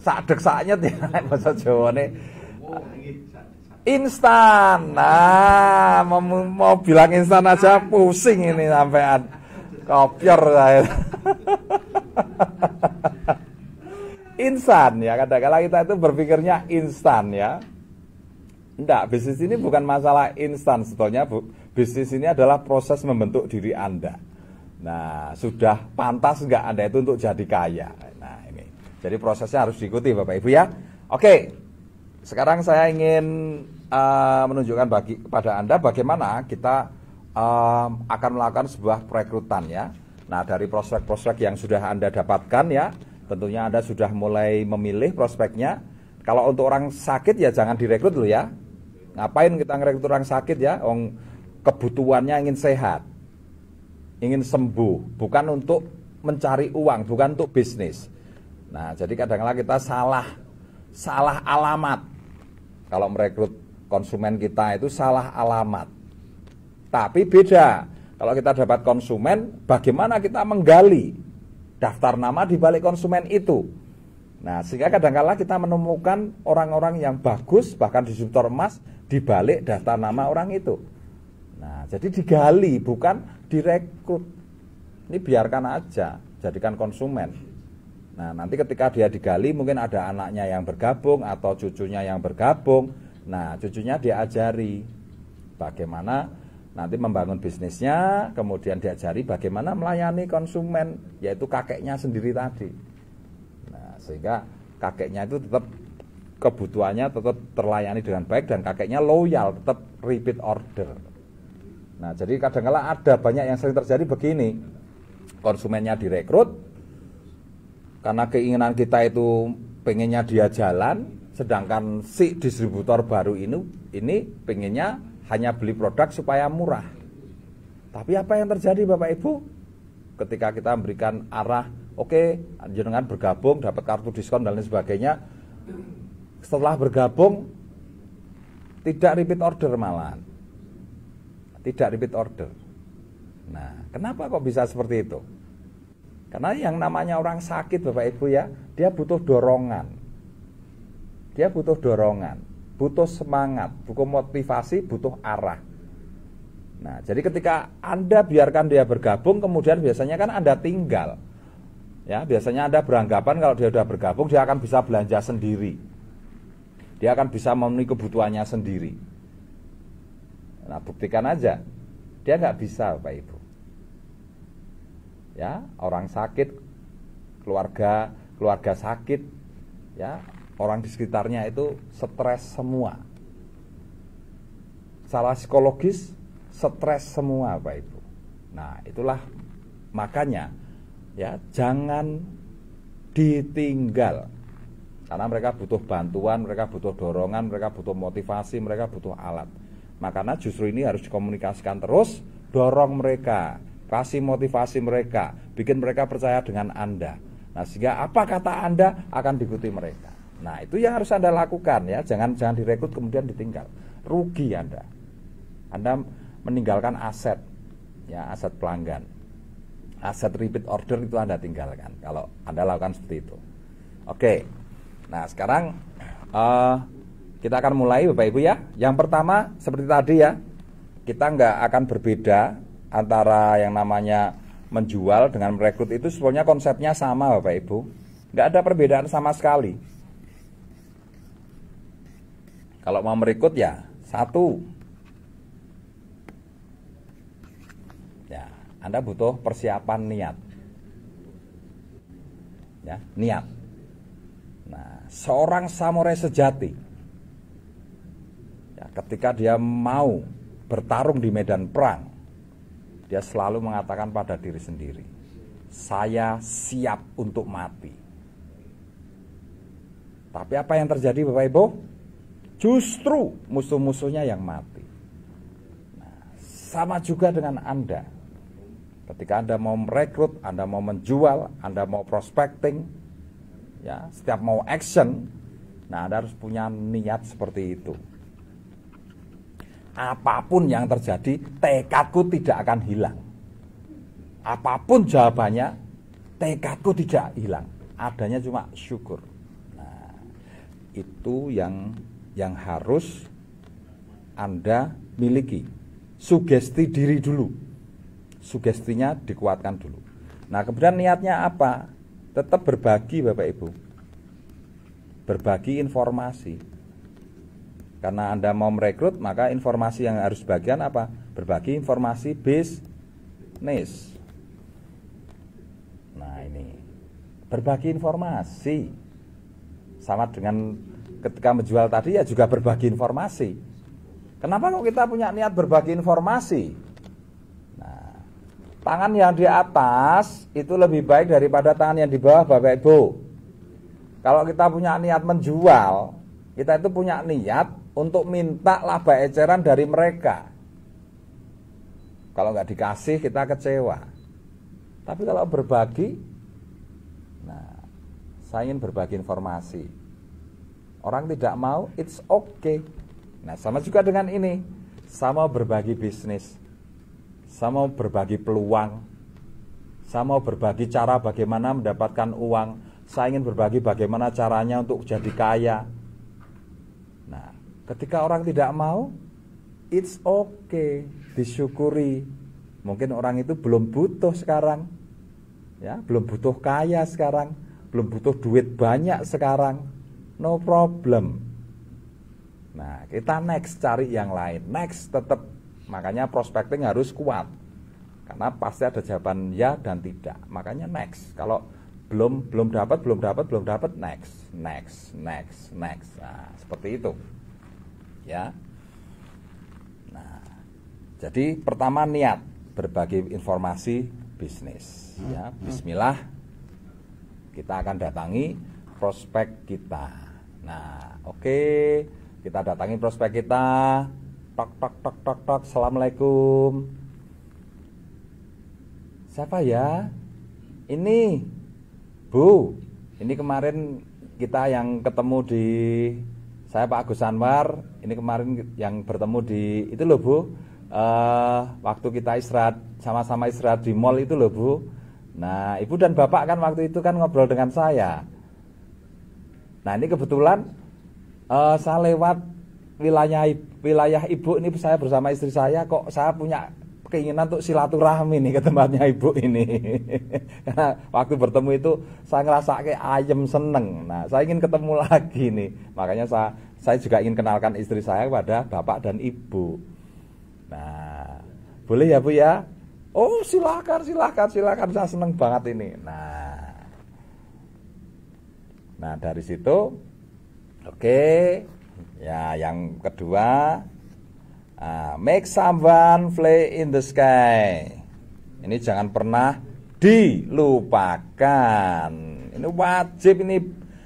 sadek saatnya ya bahasa Jawa nih instan nah mau, mau bilang instan aja pusing ini sampean Kopior saya. instan ya, kadang-kala kita itu berpikirnya instan ya. Enggak, bisnis ini bukan masalah instan sebetulnya, Bu. Bisnis ini adalah proses membentuk diri Anda. Nah, sudah pantas enggak Anda itu untuk jadi kaya? Nah, ini. Jadi prosesnya harus diikuti Bapak Ibu ya. Oke. Sekarang saya ingin uh, menunjukkan bagi kepada Anda bagaimana kita um, akan melakukan sebuah perekrutan ya. Nah dari prospek-prospek yang sudah anda dapatkan ya, tentunya anda sudah mulai memilih prospeknya. Kalau untuk orang sakit ya jangan direkrut dulu ya. Ngapain kita ngerekrut orang sakit ya? Om kebutuhannya ingin sehat, ingin sembuh, bukan untuk mencari uang, bukan untuk bisnis. Nah jadi kadang-kadang kita salah salah alamat kalau merekrut konsumen kita itu salah alamat tapi beda. Kalau kita dapat konsumen, bagaimana kita menggali daftar nama di balik konsumen itu? Nah, sehingga kadang-kala kita menemukan orang-orang yang bagus bahkan distributor emas di balik daftar nama orang itu. Nah, jadi digali bukan direkrut. Ini biarkan aja, jadikan konsumen. Nah, nanti ketika dia digali mungkin ada anaknya yang bergabung atau cucunya yang bergabung. Nah, cucunya diajari bagaimana nanti membangun bisnisnya, kemudian diajari bagaimana melayani konsumen, yaitu kakeknya sendiri tadi. Nah, sehingga kakeknya itu tetap kebutuhannya tetap terlayani dengan baik dan kakeknya loyal, tetap repeat order. Nah, jadi kadang-kala ada banyak yang sering terjadi begini. Konsumennya direkrut karena keinginan kita itu pengennya dia jalan, sedangkan si distributor baru ini ini pengennya hanya beli produk supaya murah. Tapi apa yang terjadi Bapak Ibu? Ketika kita memberikan arah, oke, okay, jenengan bergabung dapat kartu diskon dan lain sebagainya. Setelah bergabung tidak repeat order malah. Tidak repeat order. Nah, kenapa kok bisa seperti itu? Karena yang namanya orang sakit Bapak Ibu ya, dia butuh dorongan. Dia butuh dorongan butuh semangat, butuh motivasi, butuh arah. Nah, jadi ketika Anda biarkan dia bergabung, kemudian biasanya kan Anda tinggal. Ya, biasanya Anda beranggapan kalau dia sudah bergabung, dia akan bisa belanja sendiri. Dia akan bisa memenuhi kebutuhannya sendiri. Nah, buktikan aja. Dia nggak bisa, Bapak Ibu. Ya, orang sakit, keluarga keluarga sakit, ya, orang di sekitarnya itu stres semua. salah psikologis stres semua Bapak Ibu. Nah, itulah makanya ya jangan ditinggal. Karena mereka butuh bantuan, mereka butuh dorongan, mereka butuh motivasi, mereka butuh alat. Makanya nah, justru ini harus dikomunikasikan terus, dorong mereka, kasih motivasi mereka, bikin mereka percaya dengan Anda. Nah, sehingga apa kata Anda akan diikuti mereka. Nah, itu yang harus Anda lakukan ya. Jangan jangan direkrut kemudian ditinggal. Rugi Anda. Anda meninggalkan aset ya, aset pelanggan. Aset repeat order itu Anda tinggalkan kalau Anda lakukan seperti itu. Oke. Nah, sekarang uh, kita akan mulai Bapak Ibu ya. Yang pertama seperti tadi ya, kita nggak akan berbeda antara yang namanya menjual dengan merekrut itu sebenarnya konsepnya sama Bapak Ibu. Nggak ada perbedaan sama sekali. Kalau mau merekut ya satu. Ya, Anda butuh persiapan niat. Ya, niat. Nah, seorang samurai sejati ya, ketika dia mau bertarung di medan perang, dia selalu mengatakan pada diri sendiri, saya siap untuk mati. Tapi apa yang terjadi Bapak Ibu? Justru musuh-musuhnya yang mati. Nah, sama juga dengan Anda. Ketika Anda mau merekrut, Anda mau menjual, Anda mau prospecting, ya, setiap mau action, nah Anda harus punya niat seperti itu. Apapun yang terjadi, tekadku tidak akan hilang. Apapun jawabannya, tekadku tidak hilang adanya cuma syukur. Nah, itu yang yang harus Anda miliki. Sugesti diri dulu. Sugestinya dikuatkan dulu. Nah, kemudian niatnya apa? Tetap berbagi, Bapak Ibu. Berbagi informasi. Karena Anda mau merekrut, maka informasi yang harus bagian apa? Berbagi informasi bisnis. Nah, ini. Berbagi informasi sama dengan ketika menjual tadi ya juga berbagi informasi. Kenapa kok kita punya niat berbagi informasi? Nah, tangan yang di atas itu lebih baik daripada tangan yang di bawah Bapak Ibu. Kalau kita punya niat menjual, kita itu punya niat untuk minta laba eceran dari mereka. Kalau nggak dikasih kita kecewa. Tapi kalau berbagi, nah saya ingin berbagi informasi. Orang tidak mau, it's okay. Nah, sama juga dengan ini. Sama berbagi bisnis. Sama berbagi peluang. Sama berbagi cara bagaimana mendapatkan uang. Saya ingin berbagi bagaimana caranya untuk jadi kaya. Nah, ketika orang tidak mau, it's okay. Disyukuri. Mungkin orang itu belum butuh sekarang. Ya, belum butuh kaya sekarang, belum butuh duit banyak sekarang no problem. Nah, kita next cari yang lain. Next tetap makanya prospecting harus kuat. Karena pasti ada jawaban ya dan tidak. Makanya next. Kalau belum belum dapat, belum dapat, belum dapat, next, next, next, next. Nah, seperti itu. Ya. Nah, jadi pertama niat berbagi informasi bisnis ya. Hmm. Bismillah kita akan datangi prospek kita Nah, oke, okay. kita datangi prospek kita. Tok tok tok tok tok. Assalamualaikum. Siapa ya? Ini Bu. Ini kemarin kita yang ketemu di saya Pak Agus Anwar. Ini kemarin yang bertemu di itu loh Bu. Uh, waktu kita istirahat sama-sama istirahat di mall itu loh Bu. Nah, Ibu dan Bapak kan waktu itu kan ngobrol dengan saya. Nah ini kebetulan uh, saya lewat wilayah wilayah ibu ini saya bersama istri saya kok saya punya keinginan untuk silaturahmi nih ke tempatnya ibu ini. Karena waktu bertemu itu saya ngerasa kayak ayam seneng. Nah saya ingin ketemu lagi nih. Makanya saya saya juga ingin kenalkan istri saya kepada bapak dan ibu. Nah boleh ya bu ya? Oh silakan silakan silakan saya seneng banget ini. Nah Nah, dari situ oke, okay, ya yang kedua uh, make someone fly in the sky. Ini jangan pernah dilupakan. Ini wajib ini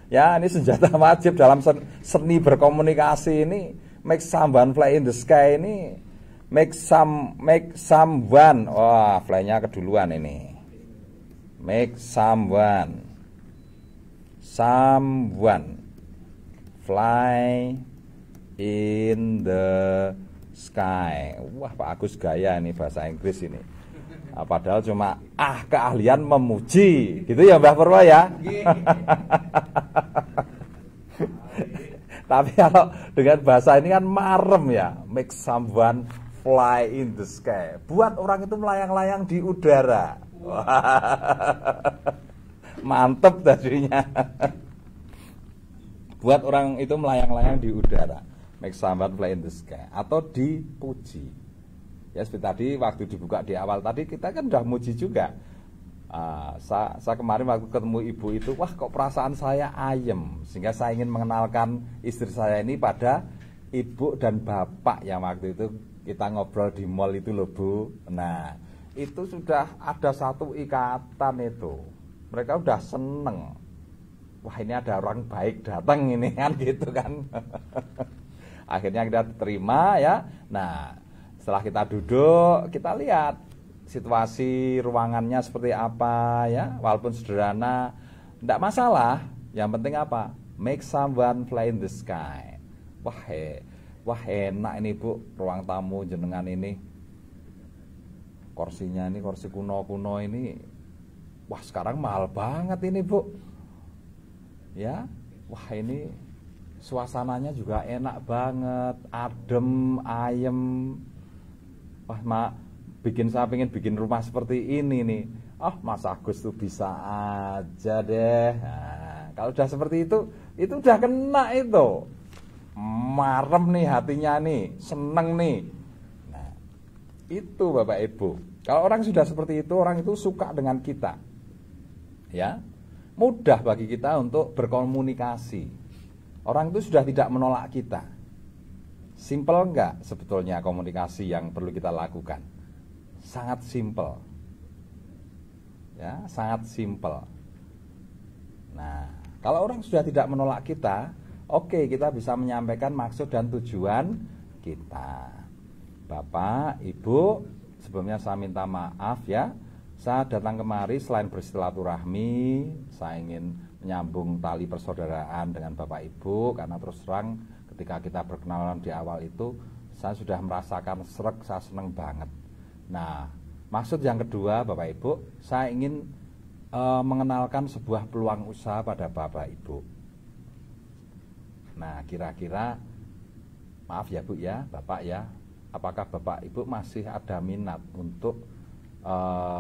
ya, ini senjata wajib dalam seni berkomunikasi ini make someone fly in the sky ini make some make someone wah flynya keduluan ini make someone someone fly in the sky. Wah, Pak Agus gaya ini bahasa Inggris ini. Nah, padahal cuma ah keahlian memuji. Gitu ya Mbah Purwa ya. Tapi kalau dengan bahasa ini kan marem ya. Make someone fly in the sky. Buat orang itu melayang-layang di udara. Wow. mantep tadinya buat orang itu melayang-layang di udara make someone fly in the sky atau dipuji ya seperti tadi waktu dibuka di awal tadi kita kan udah muji juga uh, ah, saya, saya kemarin waktu ketemu ibu itu wah kok perasaan saya ayem sehingga saya ingin mengenalkan istri saya ini pada ibu dan bapak yang waktu itu kita ngobrol di mall itu loh bu nah itu sudah ada satu ikatan itu mereka udah seneng wah ini ada orang baik datang ini kan gitu kan akhirnya kita terima ya nah setelah kita duduk kita lihat situasi ruangannya seperti apa ya walaupun sederhana tidak masalah yang penting apa make someone fly in the sky wah he, wah enak ini bu ruang tamu jenengan ini kursinya ini kursi kuno kuno ini wah sekarang mahal banget ini bu ya wah ini suasananya juga enak banget adem ayem wah mak bikin saya pengen bikin rumah seperti ini nih oh mas Agus tuh bisa aja deh nah, kalau udah seperti itu itu udah kena itu marem nih hatinya nih seneng nih nah, itu bapak ibu kalau orang sudah seperti itu orang itu suka dengan kita ya mudah bagi kita untuk berkomunikasi. Orang itu sudah tidak menolak kita. Simple enggak sebetulnya komunikasi yang perlu kita lakukan? Sangat simple. Ya, sangat simple. Nah, kalau orang sudah tidak menolak kita, oke okay, kita bisa menyampaikan maksud dan tujuan kita. Bapak, Ibu, sebelumnya saya minta maaf ya saya datang kemari selain bersilaturahmi, saya ingin menyambung tali persaudaraan dengan Bapak Ibu karena terus terang ketika kita berkenalan di awal itu saya sudah merasakan serak, saya senang banget. Nah, maksud yang kedua Bapak Ibu, saya ingin e, mengenalkan sebuah peluang usaha pada Bapak Ibu. Nah, kira-kira maaf ya Bu ya, Bapak ya, apakah Bapak Ibu masih ada minat untuk e,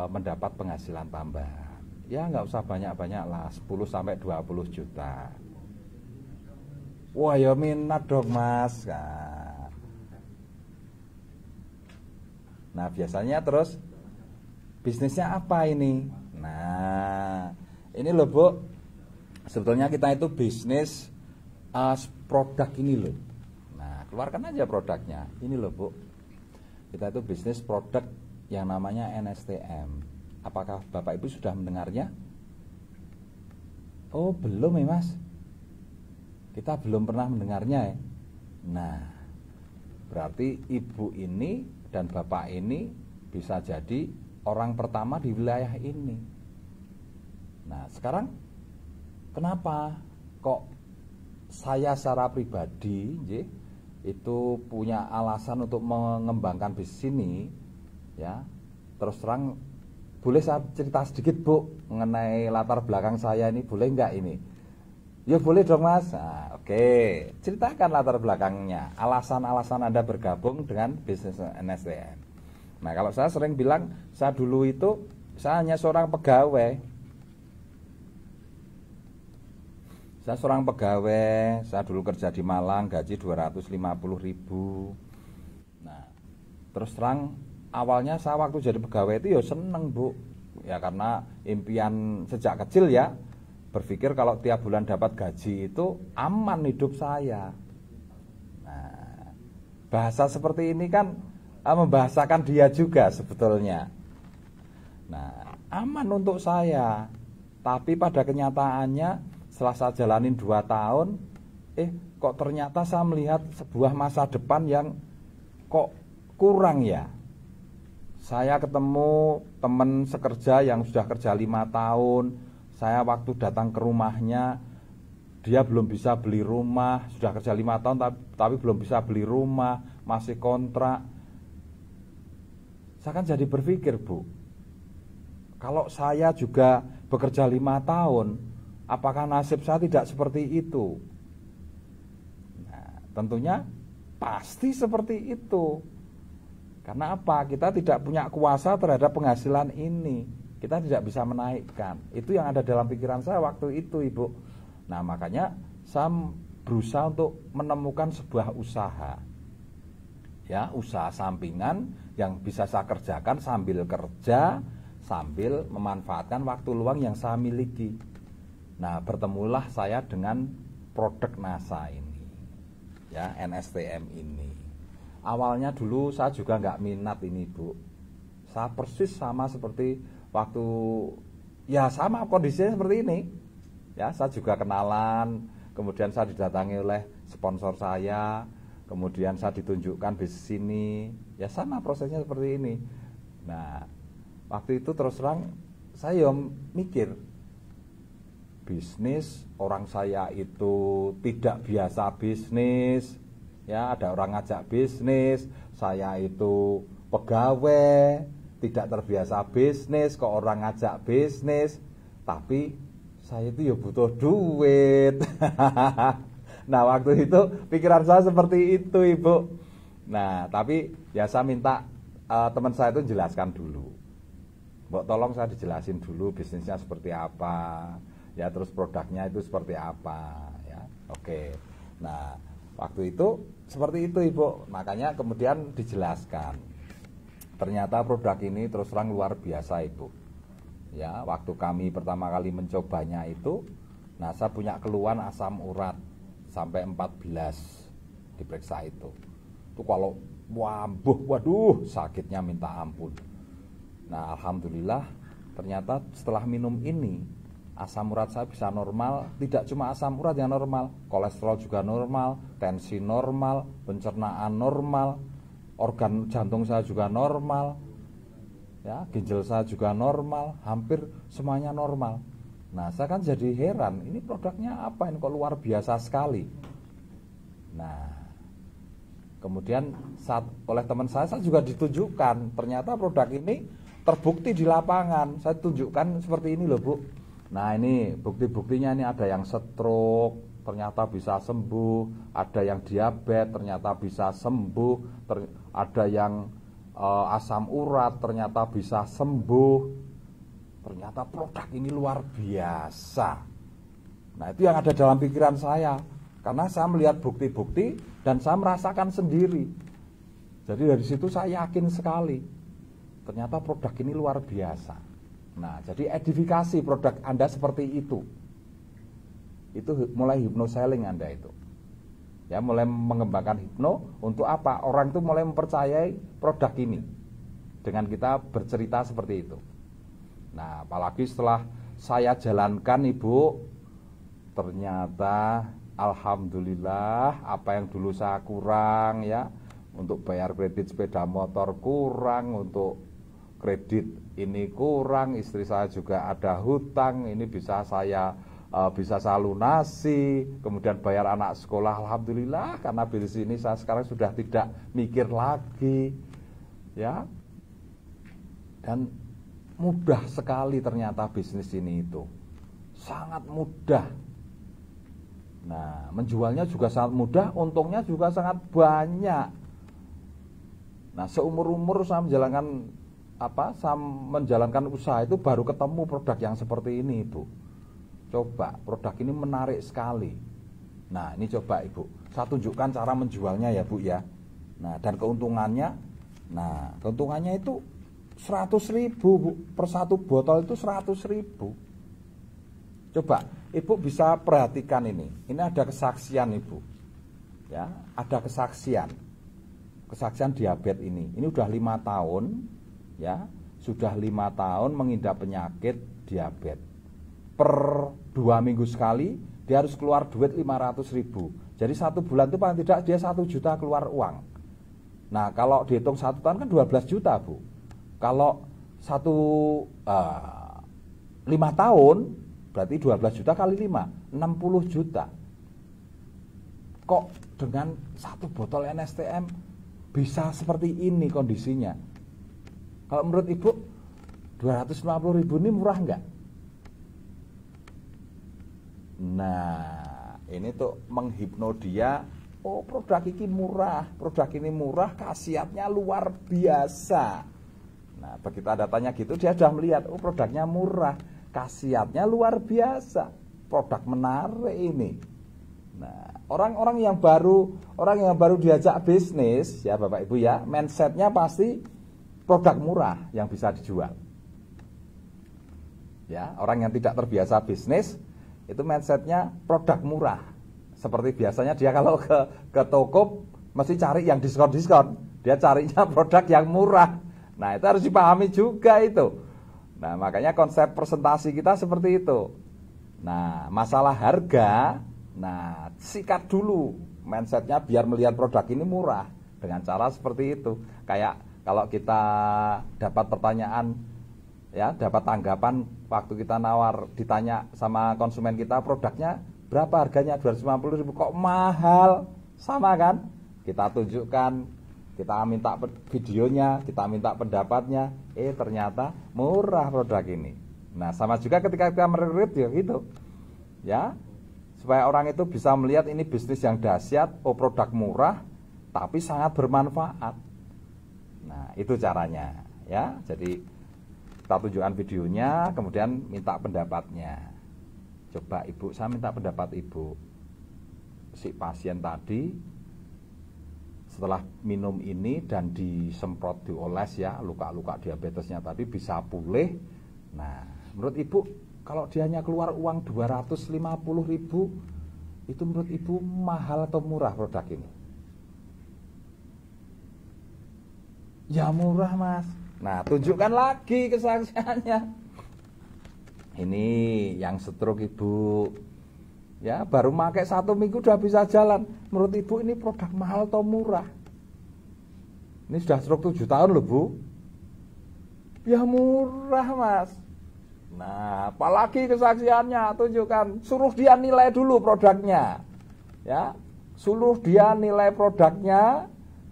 mendapat penghasilan tambahan ya nggak usah banyak-banyak lah 10 sampai 20 juta wah ya minat dong mas nah. nah, biasanya terus bisnisnya apa ini nah ini loh bu sebetulnya kita itu bisnis uh, produk ini loh nah keluarkan aja produknya ini loh bu kita itu bisnis produk yang namanya NSTM. Apakah Bapak Ibu sudah mendengarnya? Oh, belum ya, Mas. Kita belum pernah mendengarnya ya. Nah, berarti ibu ini dan bapak ini bisa jadi orang pertama di wilayah ini. Nah, sekarang kenapa kok saya secara pribadi je, itu punya alasan untuk mengembangkan bisnis ini ya terus terang boleh saya cerita sedikit bu mengenai latar belakang saya ini boleh nggak ini ya boleh dong mas nah, oke okay. ceritakan latar belakangnya alasan-alasan anda bergabung dengan bisnis NSDN nah kalau saya sering bilang saya dulu itu saya hanya seorang pegawai saya seorang pegawai saya dulu kerja di Malang gaji 250 ribu nah terus terang awalnya saya waktu jadi pegawai itu ya seneng bu ya karena impian sejak kecil ya berpikir kalau tiap bulan dapat gaji itu aman hidup saya nah, bahasa seperti ini kan eh, membahasakan dia juga sebetulnya nah aman untuk saya tapi pada kenyataannya setelah saya jalanin 2 tahun eh kok ternyata saya melihat sebuah masa depan yang kok kurang ya saya ketemu teman sekerja yang sudah kerja lima tahun. Saya waktu datang ke rumahnya, dia belum bisa beli rumah. Sudah kerja lima tahun tapi, tapi belum bisa beli rumah, masih kontrak. Saya kan jadi berpikir, Bu, kalau saya juga bekerja lima tahun, apakah nasib saya tidak seperti itu? Nah, tentunya pasti seperti itu. Karena apa? Kita tidak punya kuasa terhadap penghasilan ini. Kita tidak bisa menaikkan. Itu yang ada dalam pikiran saya waktu itu, Ibu. Nah, makanya saya berusaha untuk menemukan sebuah usaha. Ya, usaha sampingan yang bisa saya kerjakan sambil kerja, sambil memanfaatkan waktu luang yang saya miliki. Nah, bertemulah saya dengan produk NASA ini. Ya, NSTM ini awalnya dulu saya juga nggak minat ini bu saya persis sama seperti waktu ya sama kondisinya seperti ini ya saya juga kenalan kemudian saya didatangi oleh sponsor saya kemudian saya ditunjukkan bisnis ini ya sama prosesnya seperti ini nah waktu itu terus terang saya ya mikir bisnis orang saya itu tidak biasa bisnis ya ada orang ngajak bisnis saya itu pegawai tidak terbiasa bisnis ke orang ngajak bisnis tapi saya itu ya butuh duit nah waktu itu pikiran saya seperti itu ibu nah tapi ya saya minta uh, teman saya itu jelaskan dulu Mbok tolong saya dijelasin dulu bisnisnya seperti apa ya terus produknya itu seperti apa ya oke nah waktu itu seperti itu Ibu. Makanya kemudian dijelaskan. Ternyata produk ini terus terang luar biasa Ibu. Ya, waktu kami pertama kali mencobanya itu NASA punya keluhan asam urat sampai 14 diperiksa itu. Itu kalau wambuh, waduh, sakitnya minta ampun. Nah, alhamdulillah ternyata setelah minum ini asam urat saya bisa normal, tidak cuma asam urat yang normal, kolesterol juga normal, tensi normal, pencernaan normal, organ jantung saya juga normal, ya ginjal saya juga normal, hampir semuanya normal. Nah saya kan jadi heran, ini produknya apa ini kok luar biasa sekali. Nah kemudian saat oleh teman saya saya juga ditunjukkan ternyata produk ini terbukti di lapangan saya tunjukkan seperti ini loh bu Nah ini bukti-buktinya ini ada yang stroke ternyata bisa sembuh, ada yang diabetes ternyata bisa sembuh, ter, ada yang e, asam urat ternyata bisa sembuh. Ternyata produk ini luar biasa. Nah itu yang ada dalam pikiran saya karena saya melihat bukti-bukti dan saya merasakan sendiri. Jadi dari situ saya yakin sekali. Ternyata produk ini luar biasa. Nah, jadi edifikasi produk Anda seperti itu. Itu mulai selling Anda itu. Ya, mulai mengembangkan hipno untuk apa? Orang itu mulai mempercayai produk ini. Dengan kita bercerita seperti itu. Nah, apalagi setelah saya jalankan Ibu, ternyata alhamdulillah apa yang dulu saya kurang ya, untuk bayar kredit sepeda motor kurang, untuk kredit ini kurang, istri saya juga ada hutang, ini bisa saya eh, bisa saya lunasi, kemudian bayar anak sekolah. Alhamdulillah karena bisnis ini saya sekarang sudah tidak mikir lagi. Ya. Dan mudah sekali ternyata bisnis ini itu. Sangat mudah. Nah, menjualnya juga sangat mudah, untungnya juga sangat banyak. Nah, seumur-umur saya menjalankan apa sam menjalankan usaha itu baru ketemu produk yang seperti ini ibu coba produk ini menarik sekali nah ini coba ibu saya tunjukkan cara menjualnya ya bu ya nah dan keuntungannya nah keuntungannya itu 100 ribu bu per satu botol itu 100 ribu coba ibu bisa perhatikan ini ini ada kesaksian ibu ya ada kesaksian kesaksian diabetes ini ini udah lima tahun ya sudah lima tahun mengidap penyakit diabetes per dua minggu sekali dia harus keluar duit 500 ribu jadi satu bulan itu paling tidak dia satu juta keluar uang nah kalau dihitung satu tahun kan 12 juta bu kalau satu eh, lima tahun berarti 12 juta kali 5 60 juta kok dengan satu botol NSTM bisa seperti ini kondisinya kalau menurut Ibu 250 ribu ini murah nggak? Nah, ini tuh menghipnodia Oh produk ini murah, produk ini murah, khasiatnya luar biasa. Nah begitu ada tanya gitu dia sudah melihat, oh produknya murah, khasiatnya luar biasa, produk menarik ini. Nah orang-orang yang baru, orang yang baru diajak bisnis ya bapak ibu ya, mindsetnya pasti produk murah yang bisa dijual. Ya, orang yang tidak terbiasa bisnis itu mindsetnya produk murah. Seperti biasanya dia kalau ke ke toko mesti cari yang diskon-diskon. Dia carinya produk yang murah. Nah, itu harus dipahami juga itu. Nah, makanya konsep presentasi kita seperti itu. Nah, masalah harga, nah sikat dulu mindsetnya biar melihat produk ini murah dengan cara seperti itu. Kayak kalau kita dapat pertanyaan ya, dapat tanggapan waktu kita nawar ditanya sama konsumen kita produknya berapa harganya 250 ribu kok mahal sama kan kita tunjukkan kita minta videonya kita minta pendapatnya eh ternyata murah produk ini nah sama juga ketika kita merekrut ya gitu ya supaya orang itu bisa melihat ini bisnis yang dahsyat oh produk murah tapi sangat bermanfaat Nah, itu caranya ya. Jadi kita tunjukkan videonya, kemudian minta pendapatnya. Coba Ibu, saya minta pendapat Ibu. Si pasien tadi setelah minum ini dan disemprot dioles ya luka-luka diabetesnya tadi bisa pulih. Nah, menurut Ibu kalau dia hanya keluar uang 250 ribu itu menurut Ibu mahal atau murah produk ini? Ya murah mas. Nah tunjukkan lagi kesaksiannya. Ini yang stroke ibu. Ya baru pakai satu minggu udah bisa jalan. Menurut ibu ini produk mahal atau murah? Ini sudah stroke tujuh tahun loh bu. Ya murah mas. Nah apalagi kesaksiannya tunjukkan. Suruh dia nilai dulu produknya. Ya, suruh dia nilai produknya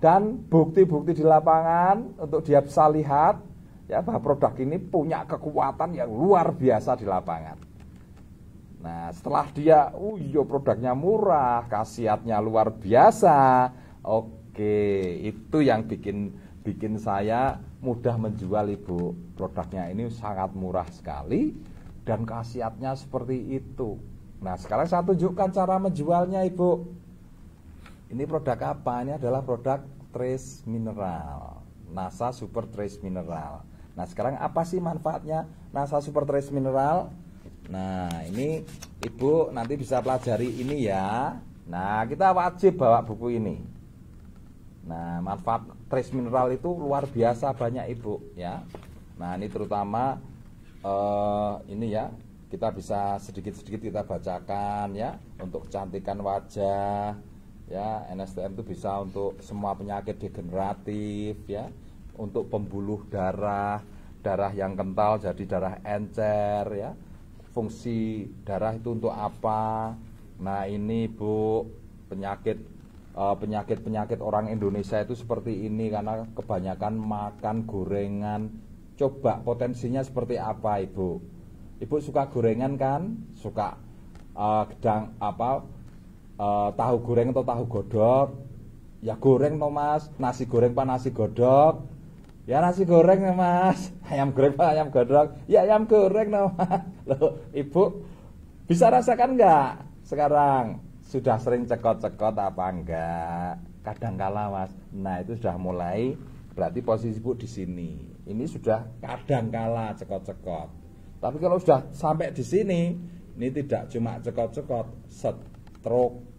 dan bukti-bukti di lapangan untuk dia bisa lihat ya bahwa produk ini punya kekuatan yang luar biasa di lapangan. Nah, setelah dia, oh iya produknya murah, khasiatnya luar biasa. Oke, itu yang bikin bikin saya mudah menjual Ibu. Produknya ini sangat murah sekali dan khasiatnya seperti itu. Nah, sekarang saya tunjukkan cara menjualnya Ibu. Ini produk apa? Ini adalah produk Trace Mineral. NASA Super Trace Mineral. Nah, sekarang apa sih manfaatnya NASA Super Trace Mineral? Nah, ini Ibu nanti bisa pelajari ini ya. Nah, kita wajib bawa buku ini. Nah, manfaat trace mineral itu luar biasa banyak Ibu ya. Nah, ini terutama uh, ini ya, kita bisa sedikit-sedikit kita bacakan ya untuk kecantikan wajah, ya NSTM itu bisa untuk semua penyakit degeneratif ya untuk pembuluh darah darah yang kental jadi darah encer ya fungsi darah itu untuk apa nah ini Bu penyakit eh, penyakit penyakit orang Indonesia itu seperti ini karena kebanyakan makan gorengan coba potensinya seperti apa Ibu Ibu suka gorengan kan suka uh, gedang apa Eh, tahu goreng atau tahu godok ya goreng no mas nasi goreng pak nasi godok ya nasi goreng no mas ayam goreng pak ayam godok ya ayam goreng no mas loh ibu bisa rasakan nggak sekarang sudah sering cekot-cekot apa enggak kadang kalah mas nah itu sudah mulai berarti posisi ibu di sini ini sudah kadang kala cekot-cekot tapi kalau sudah sampai di sini ini tidak cuma cekot-cekot stroke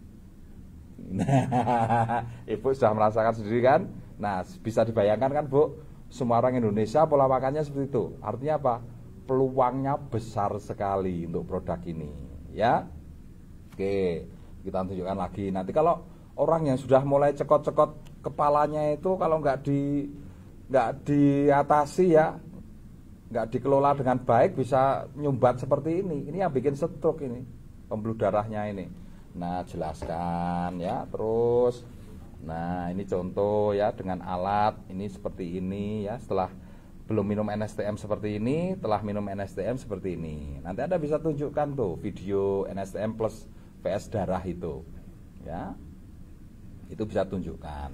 Nah, Ibu sudah merasakan sendiri kan? Nah, bisa dibayangkan kan, Bu? Semua orang Indonesia pola makannya seperti itu. Artinya apa? Peluangnya besar sekali untuk produk ini, ya. Oke, kita tunjukkan lagi. Nanti kalau orang yang sudah mulai cekot-cekot kepalanya itu kalau nggak di nggak diatasi ya, nggak dikelola dengan baik bisa nyumbat seperti ini. Ini yang bikin stroke ini, pembuluh darahnya ini. Nah, jelaskan ya, terus Nah, ini contoh ya dengan alat ini seperti ini ya. Setelah belum minum NSTM seperti ini, telah minum NSTM seperti ini. Nanti Anda bisa tunjukkan tuh video NSTM plus VS darah itu. Ya. Itu bisa tunjukkan.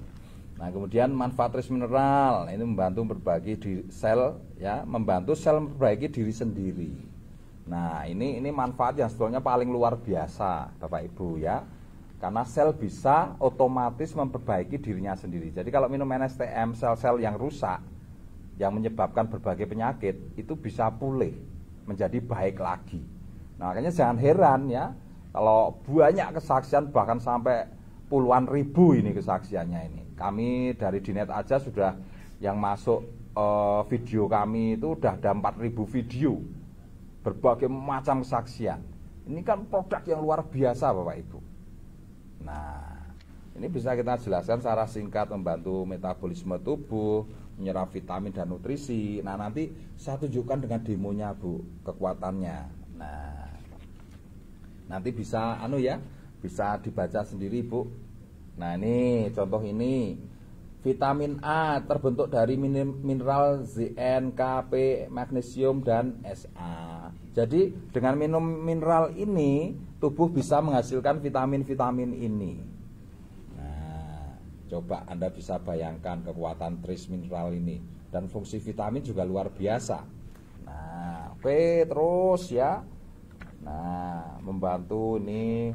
Nah, kemudian manfaat trace mineral ini membantu memperbaiki di sel ya, membantu sel memperbaiki diri sendiri. Nah, ini ini manfaat yang sebetulnya paling luar biasa, Bapak Ibu ya. Karena sel bisa otomatis memperbaiki dirinya sendiri. Jadi kalau minum NSTM, sel-sel yang rusak yang menyebabkan berbagai penyakit itu bisa pulih menjadi baik lagi. Nah, makanya jangan heran ya kalau banyak kesaksian bahkan sampai puluhan ribu ini kesaksiannya ini. Kami dari Dinet aja sudah yang masuk uh, video kami itu udah ada 4000 video berbagai macam kesaksian. Ini kan produk yang luar biasa Bapak Ibu. Nah, ini bisa kita jelaskan secara singkat membantu metabolisme tubuh, menyerap vitamin dan nutrisi. Nah, nanti saya tunjukkan dengan demonya Bu, kekuatannya. Nah, nanti bisa anu ya, bisa dibaca sendiri Bu. Nah, ini contoh ini. Vitamin A terbentuk dari mineral ZN, Kp, magnesium dan SA. Jadi dengan minum mineral ini tubuh bisa menghasilkan vitamin-vitamin ini. Nah, coba Anda bisa bayangkan kekuatan tris mineral ini dan fungsi vitamin juga luar biasa. Nah, oke terus ya. Nah, membantu ini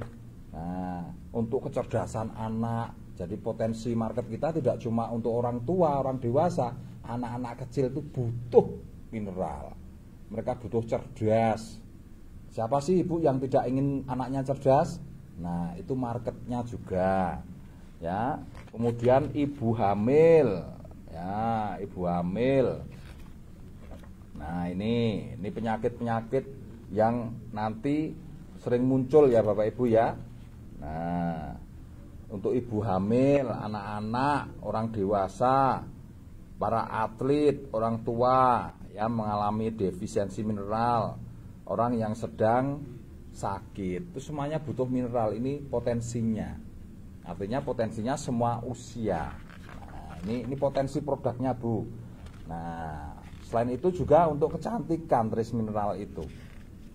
nah untuk kecerdasan anak. Jadi potensi market kita tidak cuma untuk orang tua, orang dewasa, anak-anak kecil itu butuh mineral mereka butuh cerdas. Siapa sih ibu yang tidak ingin anaknya cerdas? Nah, itu marketnya juga. Ya. Kemudian ibu hamil. Ya, ibu hamil. Nah, ini ini penyakit-penyakit yang nanti sering muncul ya Bapak Ibu ya. Nah, untuk ibu hamil, anak-anak, orang dewasa, para atlet, orang tua ya mengalami defisiensi mineral, orang yang sedang sakit, itu semuanya butuh mineral. Ini potensinya. Artinya potensinya semua usia. Nah, ini ini potensi produknya, Bu. Nah, selain itu juga untuk kecantikan tris mineral itu.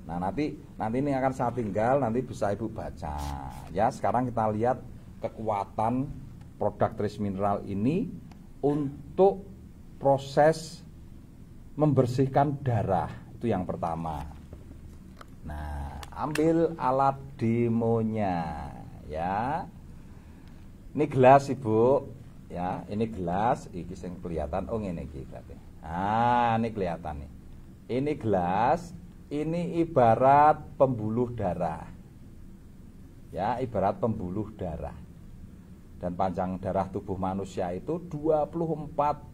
Nah, nanti nanti ini akan saya tinggal, nanti bisa Ibu baca. Ya, sekarang kita lihat kekuatan produk tris mineral ini untuk proses membersihkan darah itu yang pertama nah ambil alat demonya ya ini gelas ibu ya ini gelas iki sing kelihatan oh ini iki berarti ah ini kelihatan nih ini gelas ini ibarat pembuluh darah ya ibarat pembuluh darah dan panjang darah tubuh manusia itu 24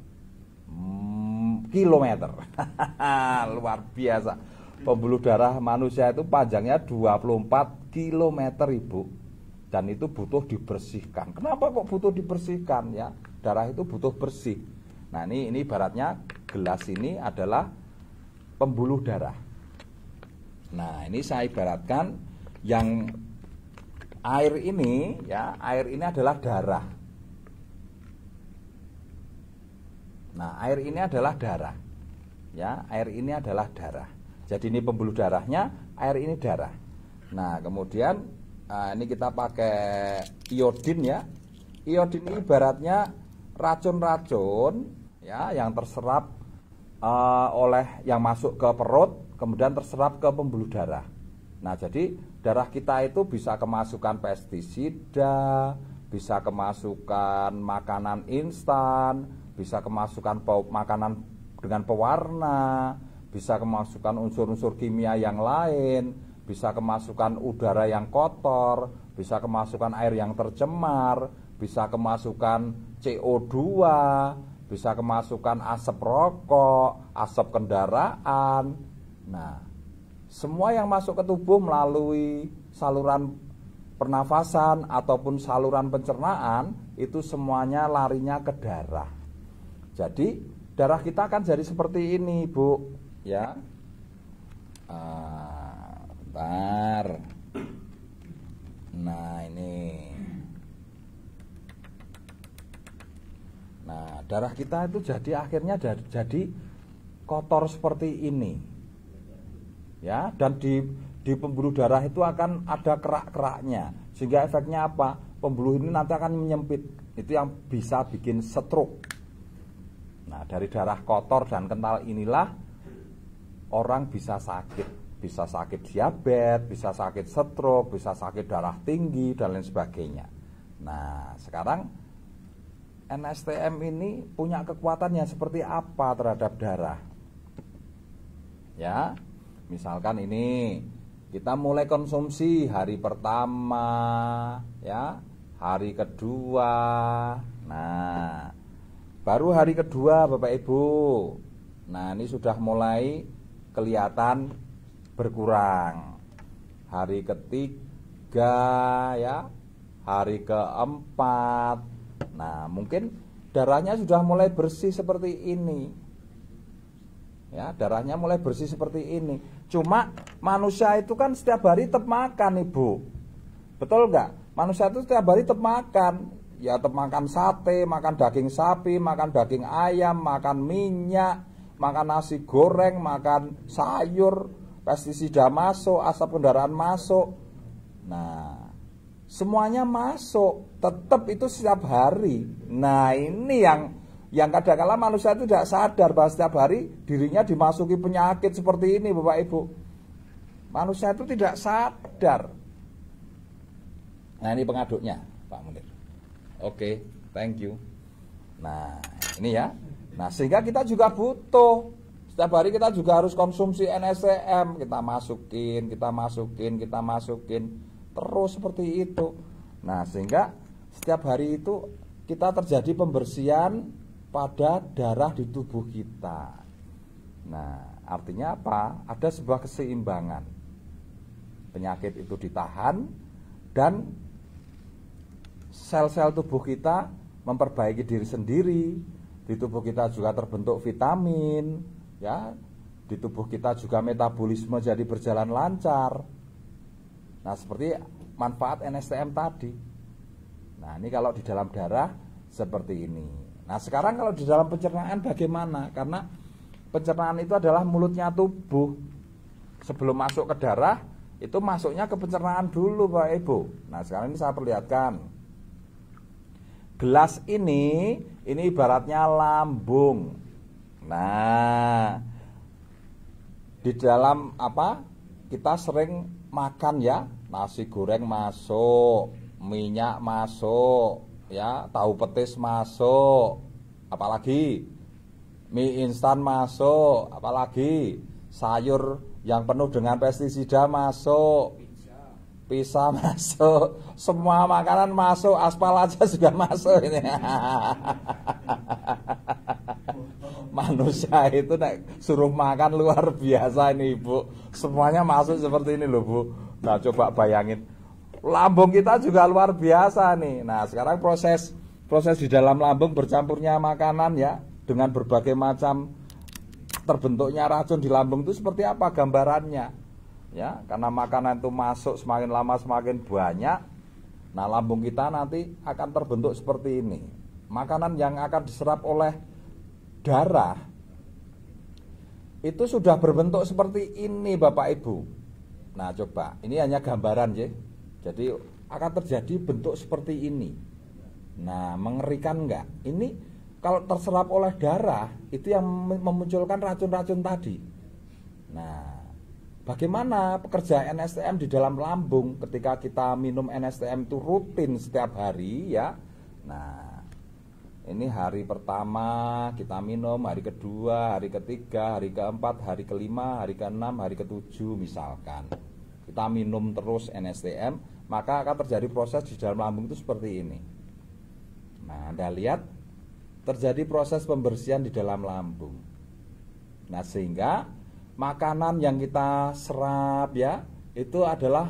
Mm, kilometer. Luar biasa. Pembuluh darah manusia itu panjangnya 24 km, Ibu. Dan itu butuh dibersihkan. Kenapa kok butuh dibersihkan ya? Darah itu butuh bersih. Nah, ini ini baratnya gelas ini adalah pembuluh darah. Nah, ini saya ibaratkan yang air ini ya, air ini adalah darah. Nah, air ini adalah darah. Ya, air ini adalah darah. Jadi ini pembuluh darahnya, air ini darah. Nah, kemudian nah ini kita pakai iodin ya. Iodin ini ibaratnya racun-racun ya yang terserap uh, oleh yang masuk ke perut, kemudian terserap ke pembuluh darah. Nah, jadi darah kita itu bisa kemasukan pestisida, bisa kemasukan makanan instan, bisa kemasukan makanan dengan pewarna, bisa kemasukan unsur-unsur kimia yang lain, bisa kemasukan udara yang kotor, bisa kemasukan air yang tercemar, bisa kemasukan CO2, bisa kemasukan asap rokok, asap kendaraan. Nah, semua yang masuk ke tubuh melalui saluran pernafasan ataupun saluran pencernaan itu semuanya larinya ke darah. Jadi darah kita akan jadi seperti ini, Bu. Ya. Ah, bentar. Nah, ini. Nah, darah kita itu jadi akhirnya jadi kotor seperti ini. Ya, dan di di pembuluh darah itu akan ada kerak-keraknya. Sehingga efeknya apa? Pembuluh ini nanti akan menyempit. Itu yang bisa bikin stroke. Nah, dari darah kotor dan kental inilah orang bisa sakit, bisa sakit diabetes, bisa sakit stroke, bisa sakit darah tinggi dan lain sebagainya. Nah, sekarang NSTM ini punya kekuatan yang seperti apa terhadap darah? Ya. Misalkan ini kita mulai konsumsi hari pertama, ya, hari kedua. Nah, Baru hari kedua Bapak Ibu Nah ini sudah mulai kelihatan berkurang Hari ketiga ya Hari keempat Nah mungkin darahnya sudah mulai bersih seperti ini Ya darahnya mulai bersih seperti ini Cuma manusia itu kan setiap hari tetap makan Ibu Betul nggak? Manusia itu setiap hari tetap makan ya makan sate, makan daging sapi, makan daging ayam, makan minyak, makan nasi goreng, makan sayur, pestisida masuk, asap kendaraan masuk. Nah, semuanya masuk, tetap itu setiap hari. Nah, ini yang yang kadang-kala manusia itu tidak sadar bahwa setiap hari dirinya dimasuki penyakit seperti ini, Bapak Ibu. Manusia itu tidak sadar. Nah, ini pengaduknya, Pak Munir. Oke, okay, thank you. Nah, ini ya. Nah, sehingga kita juga butuh. Setiap hari kita juga harus konsumsi NSCM, kita masukin, kita masukin, kita masukin terus seperti itu. Nah, sehingga setiap hari itu kita terjadi pembersihan pada darah di tubuh kita. Nah, artinya apa? Ada sebuah keseimbangan. Penyakit itu ditahan dan sel-sel tubuh kita memperbaiki diri sendiri. Di tubuh kita juga terbentuk vitamin, ya. Di tubuh kita juga metabolisme jadi berjalan lancar. Nah, seperti manfaat NSTM tadi. Nah, ini kalau di dalam darah seperti ini. Nah, sekarang kalau di dalam pencernaan bagaimana? Karena pencernaan itu adalah mulutnya tubuh. Sebelum masuk ke darah, itu masuknya ke pencernaan dulu, Pak Ibu. Nah, sekarang ini saya perlihatkan. Gelas ini ini ibaratnya lambung. Nah, di dalam apa? Kita sering makan ya, nasi goreng masuk, minyak masuk, ya, tahu petis masuk, apalagi mie instan masuk, apalagi sayur yang penuh dengan pestisida masuk, bisa masuk, semua makanan masuk, aspal aja sudah masuk ini. Manusia itu nek suruh makan luar biasa ini Ibu. Semuanya masuk seperti ini loh Bu. Nah, coba bayangin. Lambung kita juga luar biasa nih. Nah, sekarang proses proses di dalam lambung bercampurnya makanan ya dengan berbagai macam terbentuknya racun di lambung itu seperti apa gambarannya? ya karena makanan itu masuk semakin lama semakin banyak nah lambung kita nanti akan terbentuk seperti ini makanan yang akan diserap oleh darah itu sudah berbentuk seperti ini Bapak Ibu nah coba ini hanya gambaran ya jadi akan terjadi bentuk seperti ini nah mengerikan enggak ini kalau terserap oleh darah itu yang memunculkan racun-racun tadi nah Bagaimana pekerja NSTM di dalam lambung ketika kita minum NSTM itu rutin setiap hari ya. Nah, ini hari pertama kita minum, hari kedua, hari ketiga, hari keempat, hari kelima, hari keenam, hari ketujuh misalkan. Kita minum terus NSTM, maka akan terjadi proses di dalam lambung itu seperti ini. Nah, Anda lihat terjadi proses pembersihan di dalam lambung. Nah, sehingga makanan yang kita serap ya itu adalah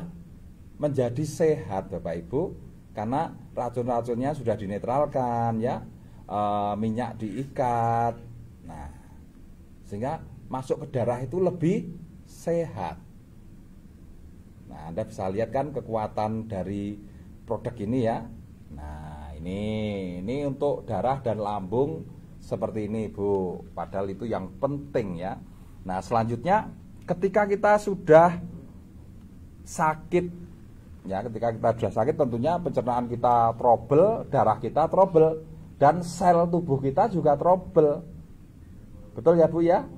menjadi sehat Bapak Ibu karena racun-racunnya sudah dinetralkan ya e, minyak diikat nah sehingga masuk ke darah itu lebih sehat nah Anda bisa lihat kan kekuatan dari produk ini ya nah ini ini untuk darah dan lambung seperti ini Bu padahal itu yang penting ya Nah, selanjutnya ketika kita sudah sakit ya, ketika kita sudah sakit tentunya pencernaan kita trouble, darah kita trouble dan sel tubuh kita juga trouble. Betul ya, Bu ya?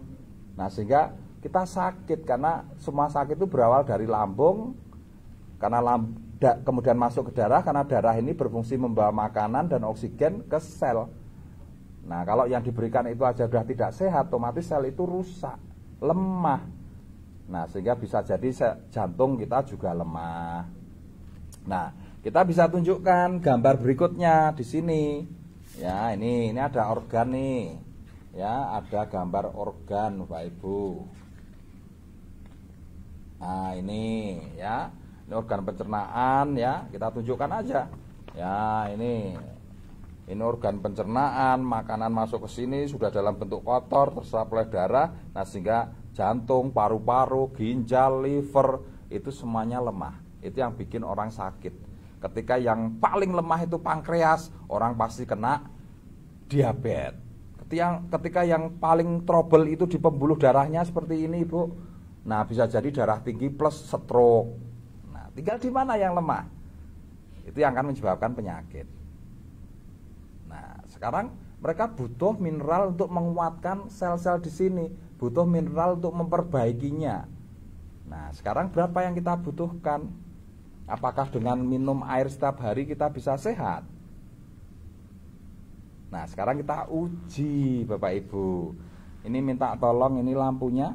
Nah, sehingga kita sakit karena semua sakit itu berawal dari lambung karena lamb da, kemudian masuk ke darah karena darah ini berfungsi membawa makanan dan oksigen ke sel. Nah, kalau yang diberikan itu aja sudah tidak sehat, otomatis sel itu rusak lemah. Nah, sehingga bisa jadi jantung kita juga lemah. Nah, kita bisa tunjukkan gambar berikutnya di sini. Ya, ini ini ada organ nih. Ya, ada gambar organ Bapak Ibu. Nah, ini ya. Ini organ pencernaan ya, kita tunjukkan aja. Ya, ini ini organ pencernaan, makanan masuk ke sini sudah dalam bentuk kotor, terserap oleh darah, nah sehingga jantung, paru-paru, ginjal, liver itu semuanya lemah. Itu yang bikin orang sakit. Ketika yang paling lemah itu pankreas, orang pasti kena diabetes. Ketika, ketika yang paling trouble itu di pembuluh darahnya seperti ini, Ibu. Nah, bisa jadi darah tinggi plus stroke. Nah, tinggal di mana yang lemah? Itu yang akan menyebabkan penyakit sekarang mereka butuh mineral untuk menguatkan sel-sel di sini, butuh mineral untuk memperbaikinya. Nah, sekarang berapa yang kita butuhkan? Apakah dengan minum air setiap hari kita bisa sehat? Nah, sekarang kita uji, Bapak Ibu. Ini minta tolong, ini lampunya.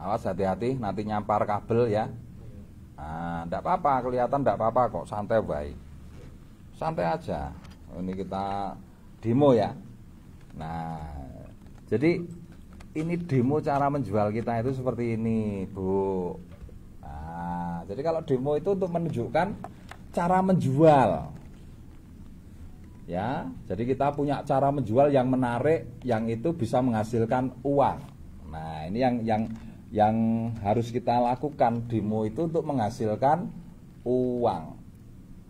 Awas hati-hati, nanti nyampar kabel ya. Nah, ndak apa-apa, kelihatan tidak apa-apa kok, santai baik. Santai aja. Ini kita demo ya. Nah, jadi ini demo cara menjual kita itu seperti ini, Bu. Nah, jadi kalau demo itu untuk menunjukkan cara menjual. Ya, jadi kita punya cara menjual yang menarik, yang itu bisa menghasilkan uang. Nah, ini yang yang yang harus kita lakukan demo itu untuk menghasilkan uang.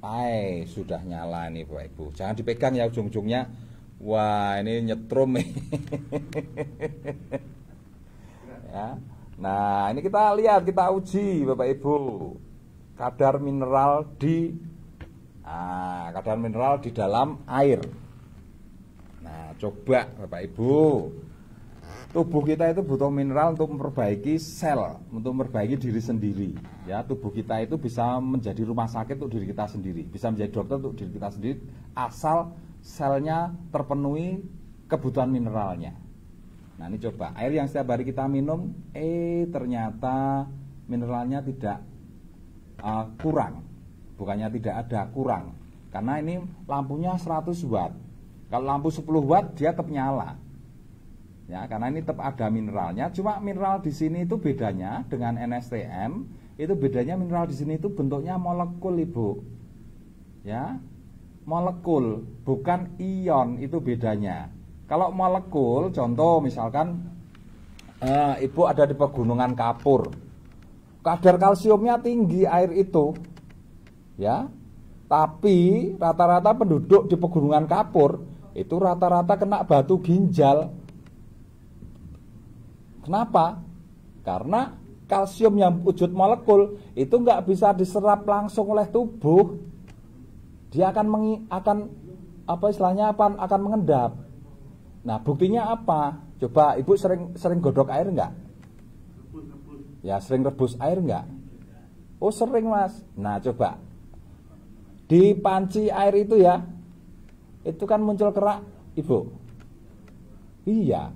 Hai, sudah nyala nih Bapak Ibu. Jangan dipegang ya ujung-ujungnya. Wah, ini nyetrum nih. ya. Nah, ini kita lihat, kita uji Bapak Ibu. Kadar mineral di ah, kadar mineral di dalam air. Nah, coba Bapak Ibu tubuh kita itu butuh mineral untuk memperbaiki sel, untuk memperbaiki diri sendiri. Ya, tubuh kita itu bisa menjadi rumah sakit untuk diri kita sendiri, bisa menjadi dokter untuk diri kita sendiri asal selnya terpenuhi kebutuhan mineralnya. Nah, ini coba air yang setiap hari kita minum, eh ternyata mineralnya tidak uh, kurang. Bukannya tidak ada kurang. Karena ini lampunya 100 watt. Kalau lampu 10 watt dia tetap nyala ya karena ini tetap ada mineralnya cuma mineral di sini itu bedanya dengan NSTM itu bedanya mineral di sini itu bentuknya molekul ibu ya molekul bukan ion itu bedanya kalau molekul contoh misalkan eh, ibu ada di pegunungan kapur kadar kalsiumnya tinggi air itu ya tapi rata-rata penduduk di pegunungan kapur itu rata-rata kena batu ginjal Kenapa? Karena kalsium yang wujud molekul itu nggak bisa diserap langsung oleh tubuh. Dia akan mengi, akan apa istilahnya apa akan mengendap. Nah, buktinya apa? Coba Ibu sering sering godok air nggak? Ya, sering rebus air nggak? Oh, sering, Mas. Nah, coba di panci air itu ya itu kan muncul kerak ibu iya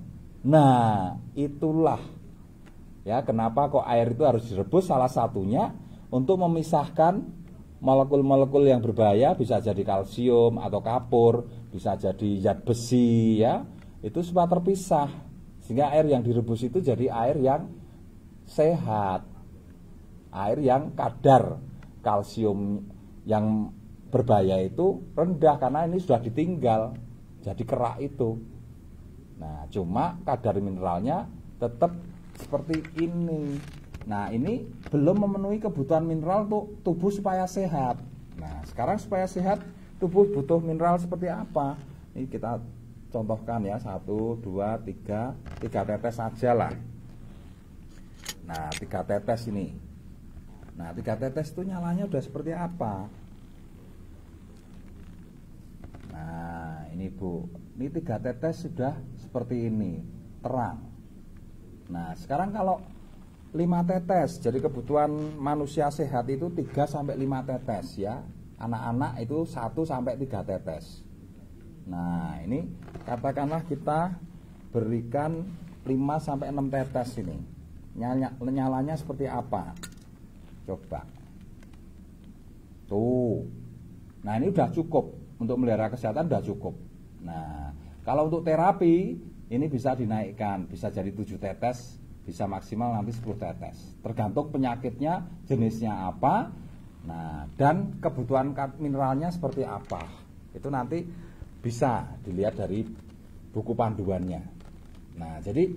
Nah, itulah ya kenapa kok air itu harus direbus salah satunya untuk memisahkan molekul-molekul yang berbahaya bisa jadi kalsium atau kapur, bisa jadi zat besi ya. Itu semua terpisah. Sehingga air yang direbus itu jadi air yang sehat. Air yang kadar kalsium yang berbahaya itu rendah karena ini sudah ditinggal. Jadi kerak itu. Nah, cuma kadar mineralnya tetap seperti ini. Nah, ini belum memenuhi kebutuhan mineral untuk tubuh supaya sehat. Nah, sekarang supaya sehat, tubuh butuh mineral seperti apa? Ini kita contohkan ya, satu dua tiga tiga tetes aja lah. Nah, tiga tetes ini. Nah, tiga tetes itu nyalanya udah seperti apa? Nah, ini Bu, ini tiga tetes sudah seperti ini, terang. Nah, sekarang kalau 5 tetes, jadi kebutuhan manusia sehat itu 3 sampai 5 tetes ya. Anak-anak itu 1 sampai 3 tetes. Nah, ini katakanlah kita berikan 5 sampai 6 tetes ini. Nyala, nyalanya seperti apa? Coba. Tuh. Nah, ini udah cukup untuk melihara kesehatan udah cukup. Nah, kalau untuk terapi ini bisa dinaikkan, bisa jadi tujuh tetes, bisa maksimal nanti 10 tetes. Tergantung penyakitnya, jenisnya apa, nah dan kebutuhan mineralnya seperti apa. Itu nanti bisa dilihat dari buku panduannya. Nah, jadi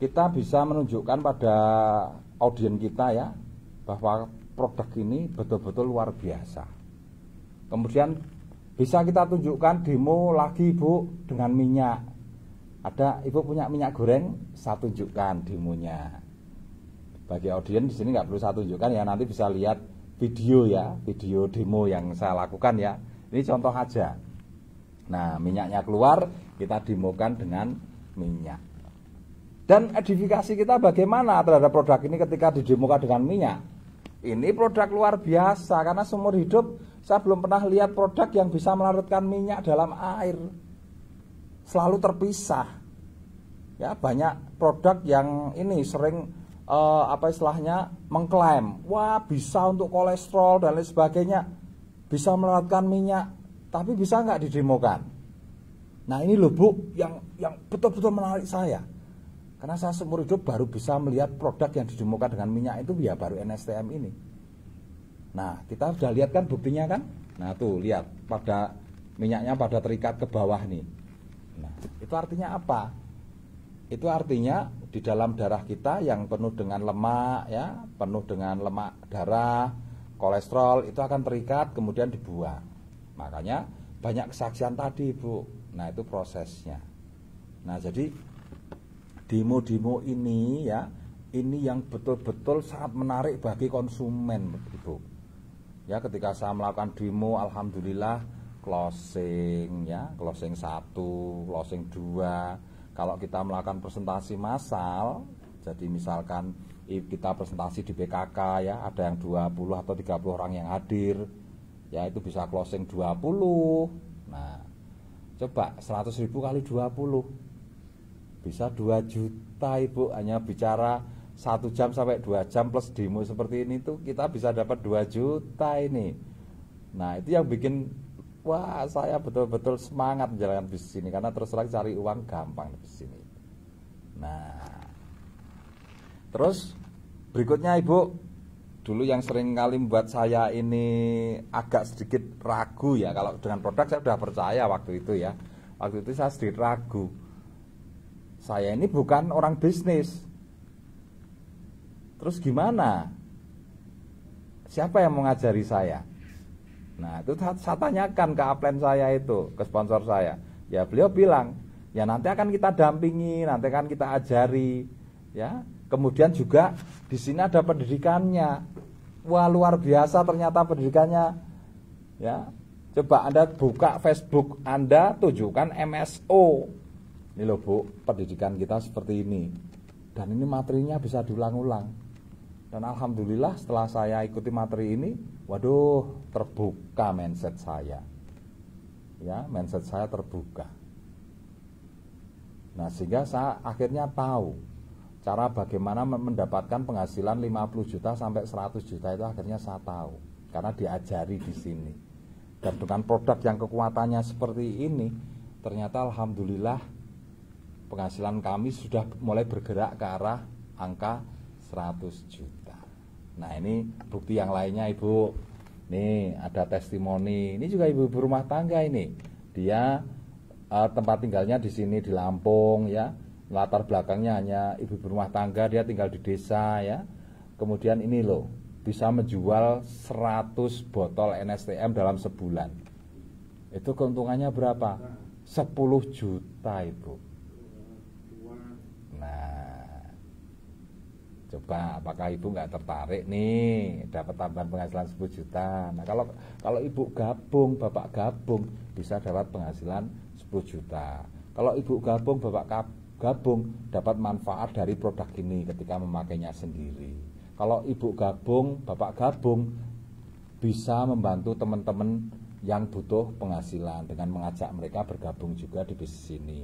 kita bisa menunjukkan pada audien kita ya bahwa produk ini betul-betul luar biasa. Kemudian bisa kita tunjukkan demo lagi Bu dengan minyak. Ada Ibu punya minyak goreng, saya tunjukkan demonya. Bagi audiens di sini nggak perlu saya tunjukkan ya, nanti bisa lihat video ya, video demo yang saya lakukan ya. Ini contoh aja. Nah, minyaknya keluar, kita demokan dengan minyak. Dan edifikasi kita bagaimana terhadap produk ini ketika didemokan dengan minyak? Ini produk luar biasa karena seumur hidup saya belum pernah lihat produk yang bisa melarutkan minyak dalam air. Selalu terpisah. Ya, banyak produk yang ini sering uh, apa istilahnya mengklaim, wah bisa untuk kolesterol dan lain sebagainya, bisa melarutkan minyak, tapi bisa nggak didemokan? Nah ini loh bu yang yang betul-betul menarik saya. Karena saya seumur hidup baru bisa melihat produk yang didemokan dengan minyak itu ya baru NSTM ini. Nah, kita sudah lihat kan buktinya kan? Nah, tuh lihat pada minyaknya pada terikat ke bawah nih. Nah, itu artinya apa? Itu artinya di dalam darah kita yang penuh dengan lemak ya, penuh dengan lemak darah, kolesterol itu akan terikat kemudian dibuang. Makanya banyak kesaksian tadi, Bu. Nah, itu prosesnya. Nah, jadi demo-demo ini ya, ini yang betul-betul sangat menarik bagi konsumen, Ibu ya ketika saya melakukan demo alhamdulillah closing ya closing satu closing dua kalau kita melakukan presentasi massal jadi misalkan kita presentasi di PKK ya ada yang 20 atau 30 orang yang hadir ya itu bisa closing 20 nah coba 100 ribu kali 20 bisa 2 juta ibu hanya bicara satu jam sampai dua jam plus demo seperti ini tuh kita bisa dapat dua juta ini nah itu yang bikin wah saya betul-betul semangat menjalankan bisnis ini karena terus terang cari uang gampang di bisnis ini nah terus berikutnya ibu dulu yang sering kali membuat saya ini agak sedikit ragu ya kalau dengan produk saya sudah percaya waktu itu ya waktu itu saya sedikit ragu saya ini bukan orang bisnis Terus gimana? Siapa yang mengajari saya? Nah, itu saya tanyakan ke upline saya itu, ke sponsor saya. Ya, beliau bilang, ya nanti akan kita dampingi, nanti akan kita ajari, ya. Kemudian juga di sini ada pendidikannya. Wah, luar biasa ternyata pendidikannya. Ya. Coba Anda buka Facebook Anda, tunjukkan MSO. Ini loh, Bu, pendidikan kita seperti ini. Dan ini materinya bisa diulang-ulang dan alhamdulillah setelah saya ikuti materi ini, waduh, terbuka mindset saya. Ya, mindset saya terbuka. Nah, sehingga saya akhirnya tahu cara bagaimana mendapatkan penghasilan 50 juta sampai 100 juta itu akhirnya saya tahu karena diajari di sini. Dan dengan produk yang kekuatannya seperti ini, ternyata alhamdulillah penghasilan kami sudah mulai bergerak ke arah angka 100 juta. Nah ini bukti yang lainnya ibu. Nih ada testimoni. Ini juga ibu-ibu rumah tangga ini. Dia uh, tempat tinggalnya di sini di Lampung ya. Latar belakangnya hanya ibu-ibu rumah tangga. Dia tinggal di desa ya. Kemudian ini loh bisa menjual 100 botol NSTM dalam sebulan. Itu keuntungannya berapa? 10 juta ibu. coba apakah ibu nggak tertarik nih dapat tambahan penghasilan 10 juta nah kalau kalau ibu gabung bapak gabung bisa dapat penghasilan 10 juta kalau ibu gabung bapak gabung dapat manfaat dari produk ini ketika memakainya sendiri kalau ibu gabung bapak gabung bisa membantu teman-teman yang butuh penghasilan dengan mengajak mereka bergabung juga di bisnis ini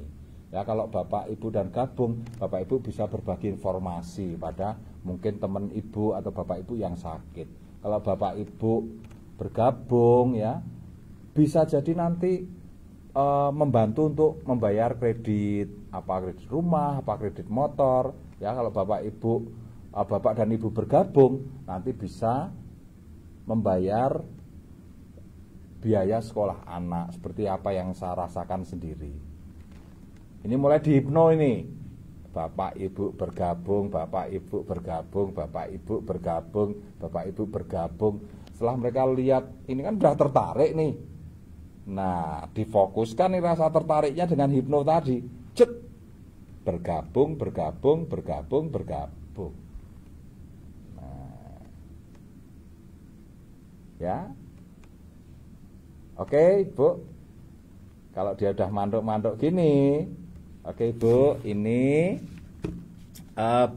Ya kalau Bapak Ibu dan gabung, Bapak Ibu bisa berbagi informasi pada mungkin teman Ibu atau Bapak Ibu yang sakit. Kalau Bapak Ibu bergabung ya, bisa jadi nanti e, membantu untuk membayar kredit, apa kredit rumah, apa kredit motor. Ya kalau Bapak Ibu e, Bapak dan Ibu bergabung, nanti bisa membayar biaya sekolah anak seperti apa yang saya rasakan sendiri. Ini mulai dihipno ini. Bapak Ibu bergabung, Bapak Ibu bergabung, Bapak Ibu bergabung, Bapak Ibu bergabung. Setelah mereka lihat ini kan sudah tertarik nih. Nah, difokuskan nih rasa tertariknya dengan hipno tadi. Cet. Bergabung, bergabung, bergabung, bergabung. Nah. Ya. Oke, Bu. Kalau dia udah manduk-manduk gini, Oke Ibu, ini uh,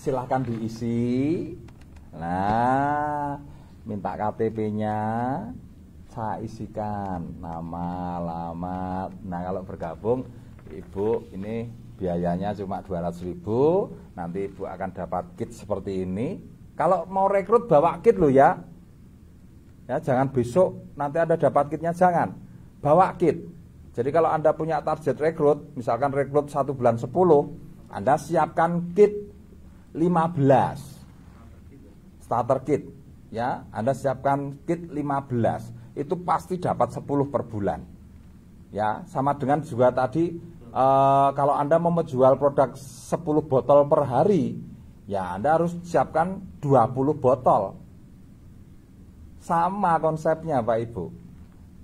silahkan diisi. Nah, minta KTP-nya, saya isikan nama, alamat. Nah, kalau bergabung, Ibu ini biayanya cuma 200 ribu. nanti Ibu akan dapat kit seperti ini. Kalau mau rekrut bawa kit lo ya. Ya, jangan besok nanti ada dapat kitnya jangan. Bawa kit. Jadi kalau Anda punya target rekrut, misalkan rekrut satu bulan 10, Anda siapkan kit 15. Starter kit ya, Anda siapkan kit 15. Itu pasti dapat 10 per bulan. Ya, sama dengan juga tadi e, kalau Anda mau menjual produk 10 botol per hari, ya Anda harus siapkan 20 botol. Sama konsepnya Pak Ibu.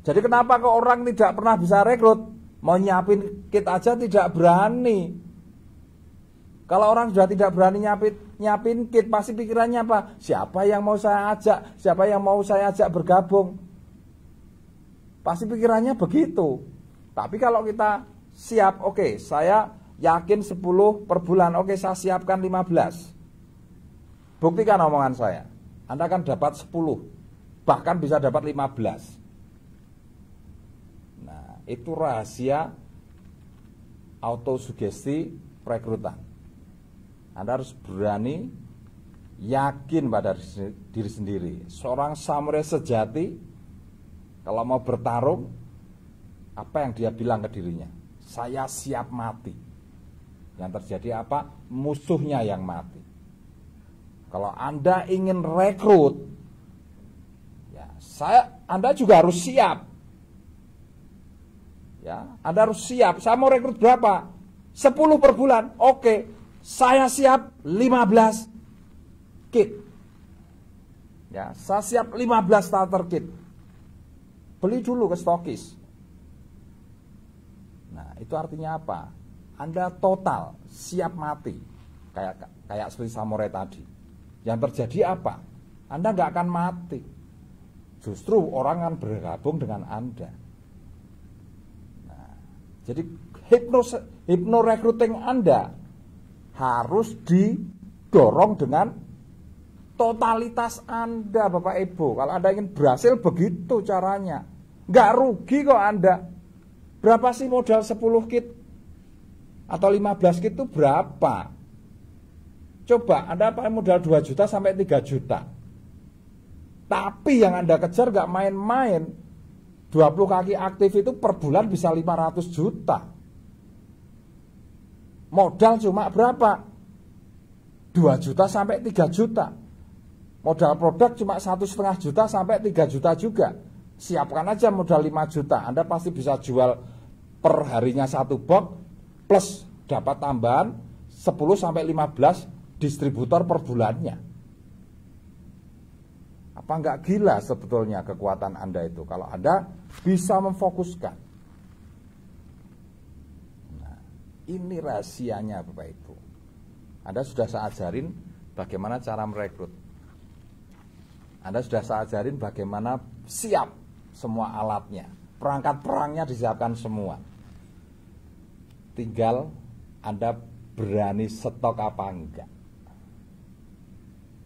Jadi kenapa kok orang tidak pernah bisa rekrut? Mau nyiapin kit aja tidak berani. Kalau orang sudah tidak berani nyiapin, nyiapin kit, pasti pikirannya apa? Siapa yang mau saya ajak? Siapa yang mau saya ajak bergabung? Pasti pikirannya begitu. Tapi kalau kita siap, oke, okay, saya yakin 10 per bulan, oke, okay, saya siapkan 15. Buktikan omongan saya. Anda akan dapat 10, bahkan bisa dapat 15 itu rahasia autosugesti perekrutan. Anda harus berani yakin pada diri sendiri. Seorang samurai sejati kalau mau bertarung apa yang dia bilang ke dirinya? Saya siap mati. Yang terjadi apa? Musuhnya yang mati. Kalau Anda ingin rekrut ya, saya Anda juga harus siap Ya, Anda harus siap. Saya mau rekrut berapa? 10 per bulan. Oke. Saya siap 15 kit. Ya, saya siap 15 starter kit. Beli dulu ke stokis. Nah, itu artinya apa? Anda total siap mati. Kayak kayak seperti samurai tadi. Yang terjadi apa? Anda nggak akan mati. Justru orang akan bergabung dengan Anda. Jadi hipno hipno recruiting Anda harus didorong dengan totalitas Anda Bapak Ibu. Kalau Anda ingin berhasil begitu caranya. Nggak rugi kok Anda. Berapa sih modal 10 kit atau 15 kit itu berapa? Coba Anda pakai modal 2 juta sampai 3 juta. Tapi yang Anda kejar nggak main-main, 20 kaki aktif itu per bulan bisa 500 juta. Modal cuma berapa? 2 juta sampai 3 juta. Modal produk cuma satu setengah juta sampai 3 juta juga. Siapkan aja modal 5 juta. Anda pasti bisa jual per harinya satu box plus dapat tambahan 10 sampai 15 distributor per bulannya. Apa nggak gila sebetulnya kekuatan Anda itu? Kalau Anda bisa memfokuskan. Nah, ini rahasianya Bapak Ibu. Anda sudah saya ajarin bagaimana cara merekrut. Anda sudah saya ajarin bagaimana siap semua alatnya. Perangkat perangnya disiapkan semua. Tinggal Anda berani stok apa enggak.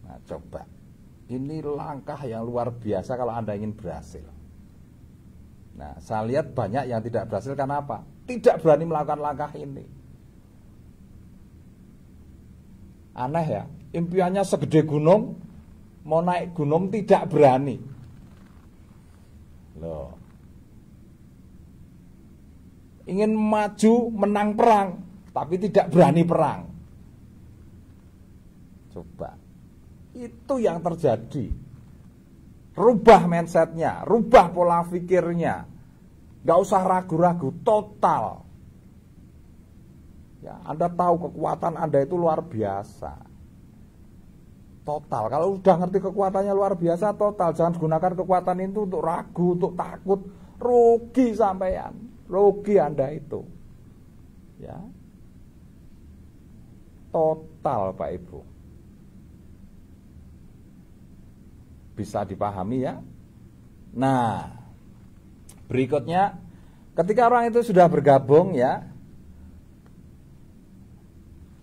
Nah, coba ini langkah yang luar biasa kalau Anda ingin berhasil. Nah, saya lihat banyak yang tidak berhasil karena apa? Tidak berani melakukan langkah ini. Aneh ya, impiannya segede gunung, mau naik gunung tidak berani. Loh. Ingin maju menang perang, tapi tidak berani perang. Coba itu yang terjadi. Rubah mindsetnya, rubah pola pikirnya. Gak usah ragu-ragu, total. Ya, anda tahu kekuatan Anda itu luar biasa. Total. Kalau sudah ngerti kekuatannya luar biasa, total. Jangan gunakan kekuatan itu untuk ragu, untuk takut, rugi sampean. Rugi Anda itu. Ya, total Pak Ibu. bisa dipahami ya. Nah, berikutnya ketika orang itu sudah bergabung ya.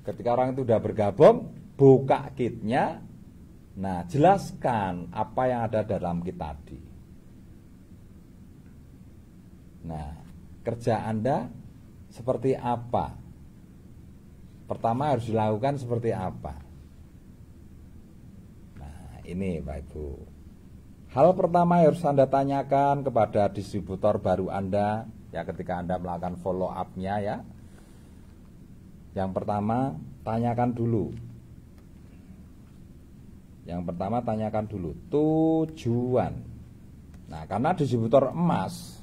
Ketika orang itu sudah bergabung, buka kitnya. Nah, jelaskan apa yang ada dalam kit tadi. Nah, kerja Anda seperti apa? Pertama harus dilakukan seperti apa? ini Pak Ibu. Hal pertama yang harus Anda tanyakan kepada distributor baru Anda ya ketika Anda melakukan follow up-nya ya. Yang pertama, tanyakan dulu. Yang pertama tanyakan dulu tujuan. Nah, karena distributor emas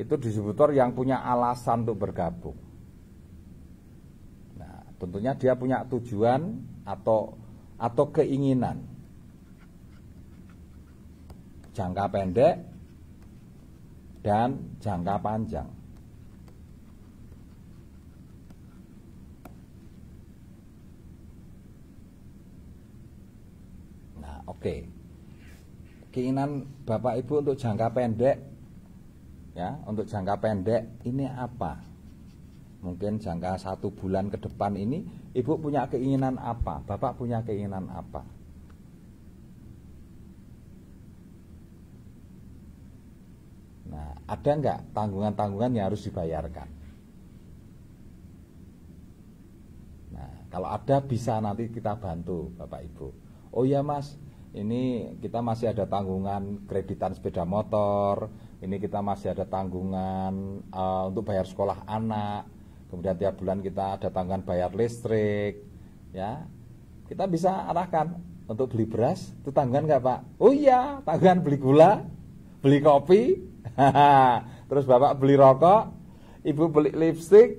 itu distributor yang punya alasan untuk bergabung. Nah, tentunya dia punya tujuan atau atau keinginan jangka pendek dan jangka panjang. Nah, oke. Okay. Keinginan Bapak Ibu untuk jangka pendek ya, untuk jangka pendek ini apa? Mungkin jangka satu bulan ke depan ini Ibu punya keinginan apa? Bapak punya keinginan apa? Nah, ada nggak tanggungan-tanggungan yang harus dibayarkan? Nah, kalau ada bisa nanti kita bantu Bapak Ibu. Oh iya Mas, ini kita masih ada tanggungan kreditan sepeda motor, ini kita masih ada tanggungan uh, untuk bayar sekolah anak, kemudian tiap bulan kita ada tanggungan bayar listrik, ya. Kita bisa arahkan untuk beli beras, itu tanggungan nggak Pak? Oh iya, tanggungan beli gula, beli kopi, terus bapak beli rokok, ibu beli lipstick,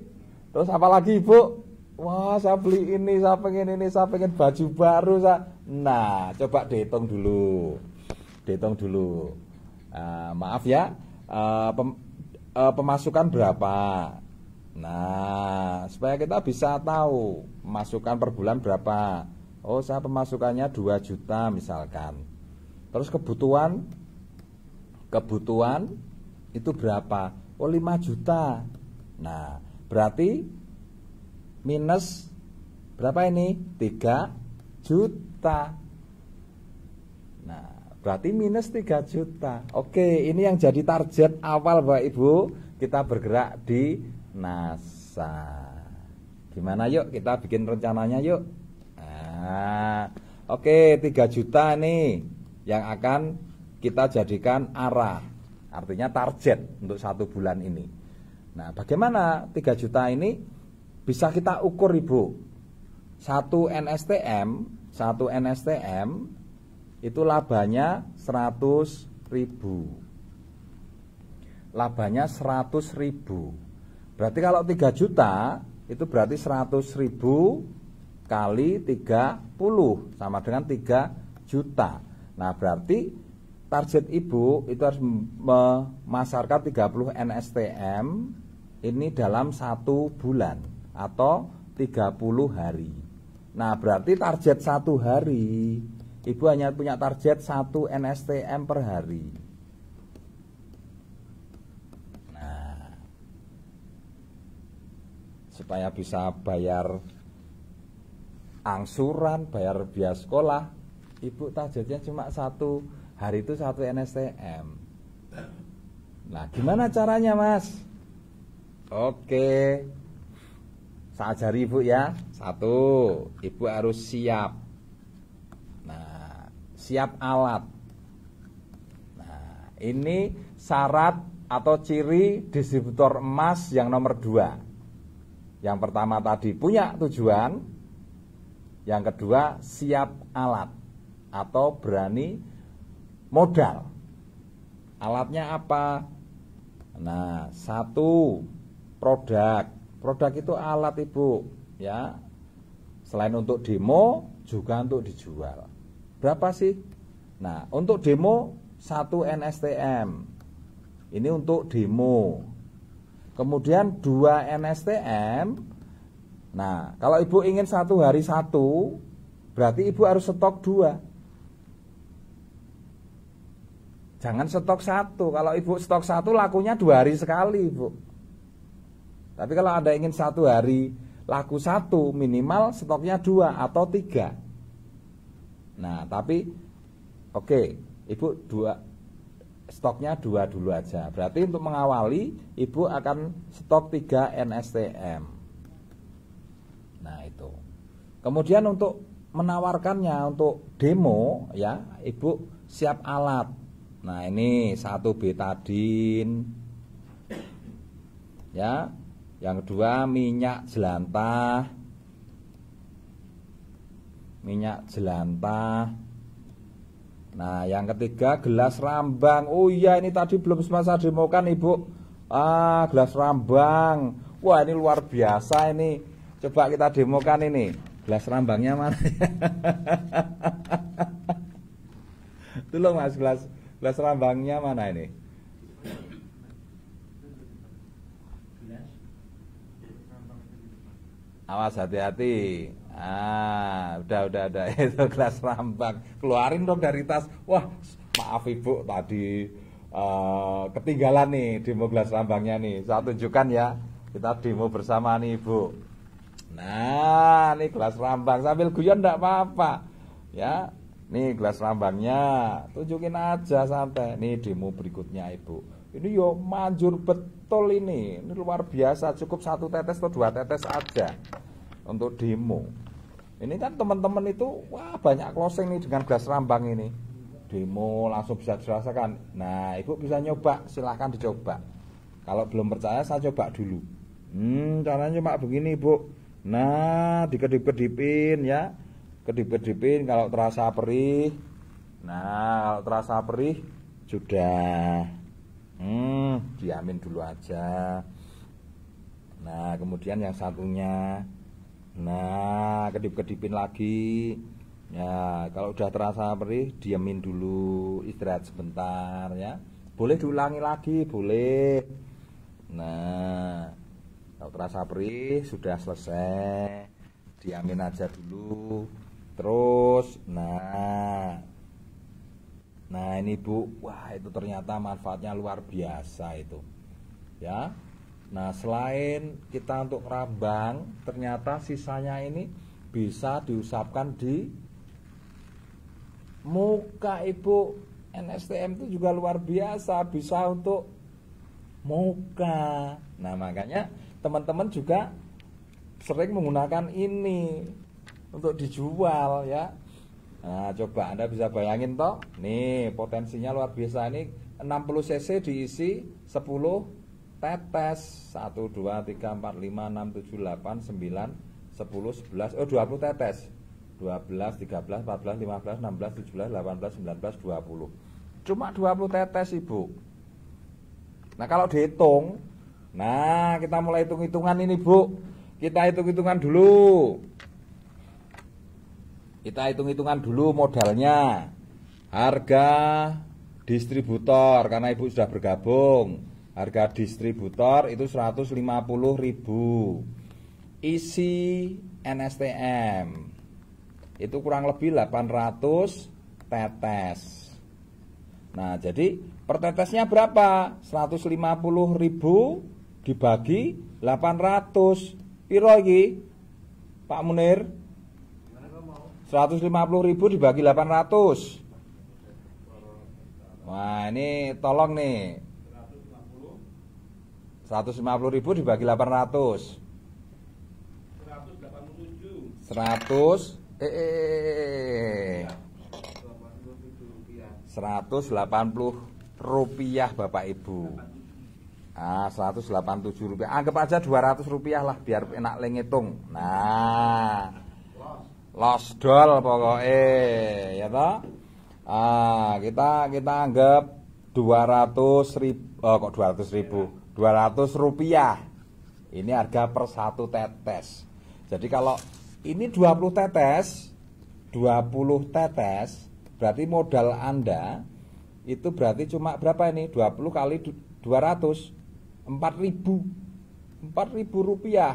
terus apalagi ibu? Wah, saya beli ini, saya pengen ini, saya pengen baju baru. Saya... Nah, coba dihitung dulu, dihitung dulu. Uh, maaf ya, uh, pem, uh, pemasukan berapa? Nah, supaya kita bisa tahu masukan per bulan berapa. Oh, saya pemasukannya 2 juta misalkan. Terus kebutuhan kebutuhan itu berapa? Oh 5 juta. Nah, berarti minus berapa ini? 3 juta. Nah, berarti minus 3 juta. Oke, ini yang jadi target awal Bapak Ibu, kita bergerak di NASA. Gimana yuk kita bikin rencananya yuk? Nah, oke 3 juta nih yang akan kita jadikan arah, artinya target untuk satu bulan ini. Nah, bagaimana 3 juta ini bisa kita ukur ibu? Satu NSTM, satu NSTM itu labanya 100 ribu. Labanya 100 ribu. Berarti kalau 3 juta itu berarti 100 ribu kali 30 sama dengan 3 juta. Nah berarti target ibu itu harus memasarkan 30 NSTM ini dalam satu bulan atau 30 hari. Nah, berarti target satu hari ibu hanya punya target satu NSTM per hari. Nah, supaya bisa bayar angsuran, bayar biaya sekolah, ibu targetnya cuma satu hari itu satu NSTM nah gimana caranya mas oke saya ajari ibu ya satu ibu harus siap nah siap alat nah ini syarat atau ciri distributor emas yang nomor dua. Yang pertama tadi punya tujuan, yang kedua siap alat atau berani modal. Alatnya apa? Nah, satu produk. Produk itu alat Ibu, ya. Selain untuk demo juga untuk dijual. Berapa sih? Nah, untuk demo satu NSTM. Ini untuk demo. Kemudian dua NSTM. Nah, kalau Ibu ingin satu hari satu, berarti Ibu harus stok dua Jangan stok satu. Kalau ibu stok satu lakunya dua hari sekali, ibu. Tapi kalau anda ingin satu hari laku satu minimal stoknya dua atau tiga. Nah, tapi oke, okay, ibu dua stoknya dua dulu aja. Berarti untuk mengawali ibu akan stok tiga NSTM. Nah, itu. Kemudian untuk menawarkannya untuk demo ya, ibu siap alat Nah ini satu betadin Ya Yang kedua minyak jelantah Minyak jelantah Nah yang ketiga gelas rambang Oh iya ini tadi belum semasa demokan ibu Ah gelas rambang Wah ini luar biasa ini Coba kita demokan ini Gelas rambangnya mana Tolong mas gelas Gelas rambangnya mana ini? Awas hati-hati. Ah, udah udah udah itu gelas rambang. Keluarin dong dari tas. Wah, maaf Ibu tadi uh, ketinggalan nih demo gelas rambangnya nih. Saya tunjukkan ya. Kita demo bersama nih Ibu. Nah, ini gelas rambang sambil guyon enggak apa-apa. Ya, Nih gelas lambannya, tunjukin aja santai. Nih demo berikutnya ibu. Ini yo manjur betul ini. Ini luar biasa. Cukup satu tetes atau dua tetes aja untuk demo. Ini kan teman-teman itu wah banyak closing nih dengan gelas rambang ini. Demo langsung bisa dirasakan. Nah, Ibu bisa nyoba, silahkan dicoba. Kalau belum percaya saya coba dulu. Hmm, caranya cuma begini, ibu. Nah, dikedip-kedipin ya kedip-kedipin kalau terasa perih nah kalau terasa perih sudah hmm, diamin dulu aja nah kemudian yang satunya nah kedip-kedipin lagi ya kalau udah terasa perih diamin dulu istirahat sebentar ya boleh diulangi lagi boleh nah kalau terasa perih sudah selesai diamin aja dulu terus nah nah ini Bu wah itu ternyata manfaatnya luar biasa itu ya nah selain kita untuk rambang, ternyata sisanya ini bisa diusapkan di muka Ibu NSTM itu juga luar biasa bisa untuk muka nah makanya teman-teman juga sering menggunakan ini untuk dijual ya. Nah, coba Anda bisa bayangin toh. Nih, potensinya luar biasa ini 60 cc diisi 10 tetes. 1 2 3 4 5 6 7 8 9 10 11 oh 20 tetes. 12 13 14 15 16 17 18 19 20. Cuma 20 tetes, Ibu. Nah, kalau dihitung, nah kita mulai hitung-hitungan ini, Bu. Kita hitung-hitungan dulu. Kita hitung-hitungan dulu modalnya. Harga distributor karena Ibu sudah bergabung. Harga distributor itu 150.000. Isi NSTM itu kurang lebih 800 tetes. Nah, jadi per tetesnya berapa? 150.000 dibagi 800. Piro Pak Munir? 150.000 dibagi 800 Wah ini tolong nih 150.000 dibagi 800 100 eh, eh, eh. 180 eh, eh, eh, rupiah Bapak Ibu Ah, 187 rupiah. Anggap aja 200 rupiah lah biar enak lengitung Nah losdol pokoknya ya toh ah kita kita anggap 200 ribu oh, kok 200 ribu 200 iya. rupiah ini harga per satu tetes jadi kalau ini 20 tetes 20 tetes berarti modal anda itu berarti cuma berapa ini 20 kali 200 4000 4000 rupiah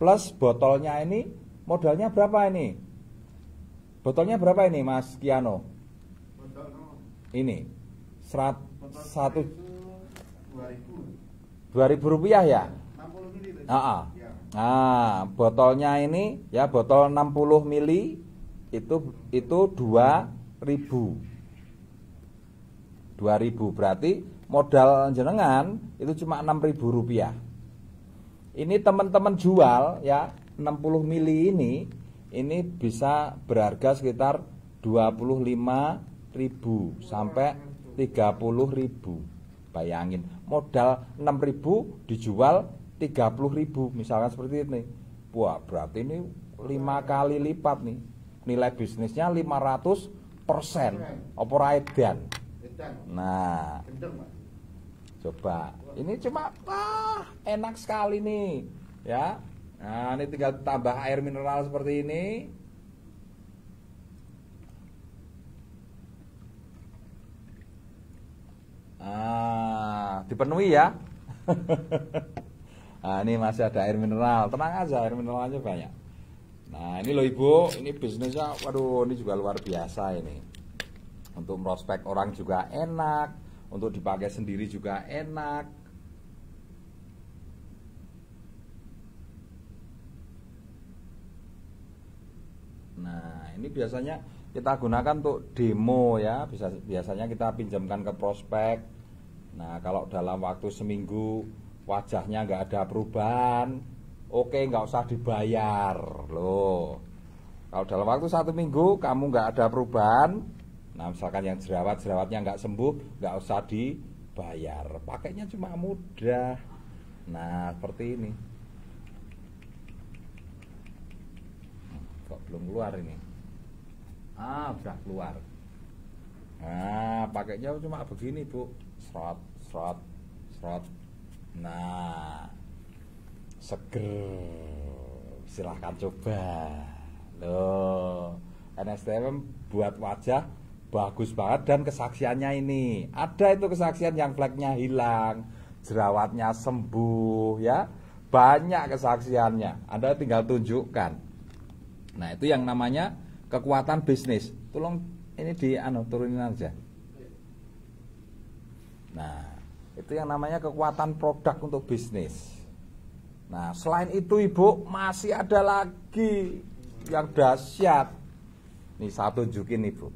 plus botolnya ini Modalnya berapa ini? Botolnya berapa ini, Mas Kiano? Ini. Serat, satu. Dua ribu rupiah ya? Ah, nah, botolnya ini ya botol 60 mili itu itu 2000. 2000 berarti modal jenengan itu cuma 6000 rupiah. Ini teman-teman jual ya 60 mili ini ini bisa berharga sekitar 25.000 sampai 30.000. Bayangin, modal 6.000 dijual 30.000 misalkan seperti ini. Wah, berarti ini 5 kali lipat nih. Nilai bisnisnya 500 persen. Opera edan. Nah, coba. Ini cuma wah enak sekali nih, ya Nah, ini tinggal tambah air mineral seperti ini. Ah, dipenuhi ya. nah, ini masih ada air mineral. Tenang aja, air mineralnya banyak. Nah, ini loh Ibu, ini bisnisnya waduh, ini juga luar biasa ini. Untuk prospek orang juga enak, untuk dipakai sendiri juga enak. Nah, ini biasanya kita gunakan untuk demo ya, bisa biasanya kita pinjamkan ke prospek. Nah, kalau dalam waktu seminggu wajahnya nggak ada perubahan, oke okay, nggak usah dibayar loh. Kalau dalam waktu satu minggu kamu nggak ada perubahan, nah misalkan yang jerawat jerawatnya nggak sembuh, nggak usah dibayar. Pakainya cuma mudah. Nah, seperti ini. kok belum keluar ini ah sudah keluar nah pakainya cuma begini bu serot serot serot nah seger silahkan coba loh NSTM buat wajah bagus banget dan kesaksiannya ini ada itu kesaksian yang fleknya hilang jerawatnya sembuh ya banyak kesaksiannya Anda tinggal tunjukkan Nah, itu yang namanya kekuatan bisnis. Tolong ini di anu turunin aja. Nah, itu yang namanya kekuatan produk untuk bisnis. Nah, selain itu Ibu masih ada lagi yang dahsyat. ini saya tunjukin Ibu.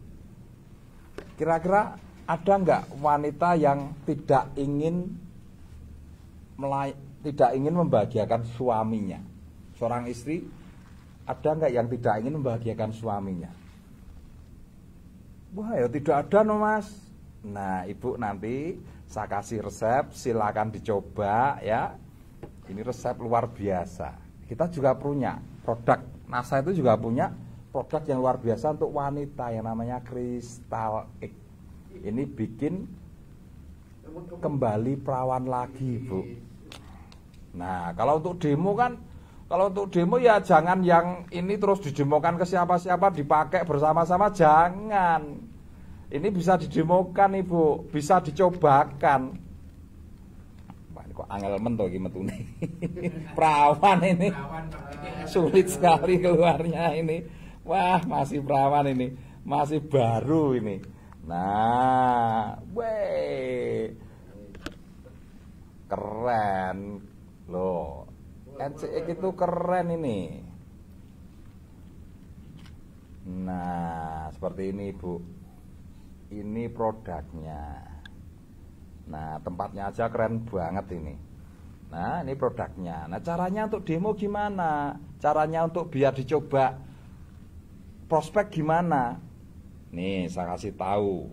Kira-kira ada nggak wanita yang tidak ingin tidak ingin membahagiakan suaminya? Seorang istri ada nggak yang tidak ingin membahagiakan suaminya? Wah ya tidak ada no mas. Nah ibu nanti saya kasih resep, silakan dicoba ya. Ini resep luar biasa. Kita juga punya produk NASA itu juga punya produk yang luar biasa untuk wanita yang namanya kristal X. Ini bikin kembali perawan lagi bu. Nah kalau untuk demo kan kalau untuk demo ya jangan yang ini terus didemokan ke siapa-siapa dipakai bersama-sama jangan. Ini bisa didemokan Ibu, bisa dicobakan. Wah, ini kok angel mentok gimana iki metune. perawan ini. Sulit sekali keluarnya ini. Wah, masih perawan ini. Masih baru ini. Nah, weh. Keren. Loh, NCX itu keren ini nah seperti ini Bu ini produknya nah tempatnya aja keren banget ini nah ini produknya nah caranya untuk demo gimana caranya untuk biar dicoba prospek gimana nih saya kasih tahu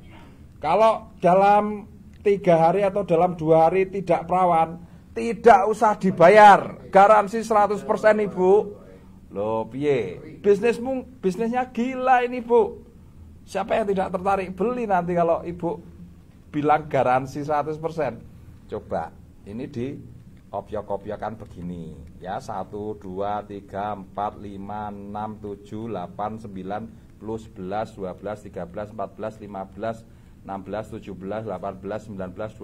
kalau dalam tiga hari atau dalam dua hari tidak perawan tidak usah dibayar. Garansi 100% Ibu. Loh, piye? Bisnismu bisnisnya gila ini, Bu. Siapa yang tidak tertarik beli nanti kalau Ibu bilang garansi 100%? Coba ini di obyek-obyekan begini ya 1 2 3 4 5 6 7 8 9 10 11 12 13 14 15 16 17 18 19 20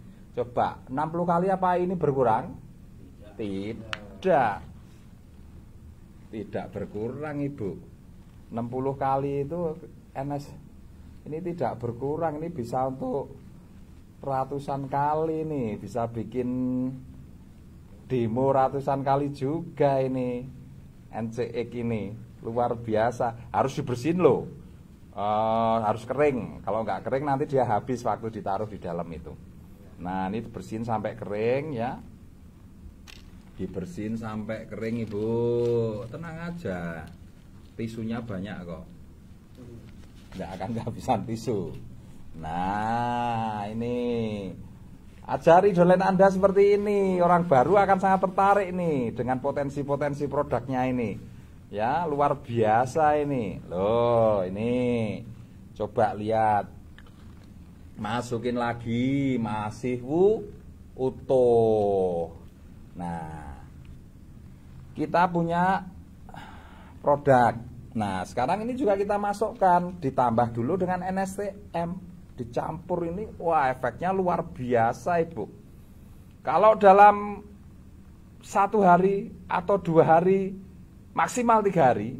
Coba 60 kali apa ini berkurang? Tidak. Tidak, berkurang Ibu. 60 kali itu NS ini tidak berkurang, ini bisa untuk ratusan kali nih, bisa bikin demo ratusan kali juga ini. NCX e ini luar biasa, harus dibersihin loh. Uh, harus kering. Kalau nggak kering nanti dia habis waktu ditaruh di dalam itu. Nah, ini dibersihin sampai kering ya. Dibersihin sampai kering, Ibu. Tenang aja. Tisunya banyak kok. Tidak akan kehabisan tisu. Nah, ini Ajari dolen Anda seperti ini. Orang baru akan sangat tertarik nih dengan potensi-potensi produknya ini. Ya, luar biasa ini. Loh, ini coba lihat masukin lagi masih wu utuh nah kita punya produk nah sekarang ini juga kita masukkan ditambah dulu dengan NSTM dicampur ini wah efeknya luar biasa ibu kalau dalam satu hari atau dua hari maksimal tiga hari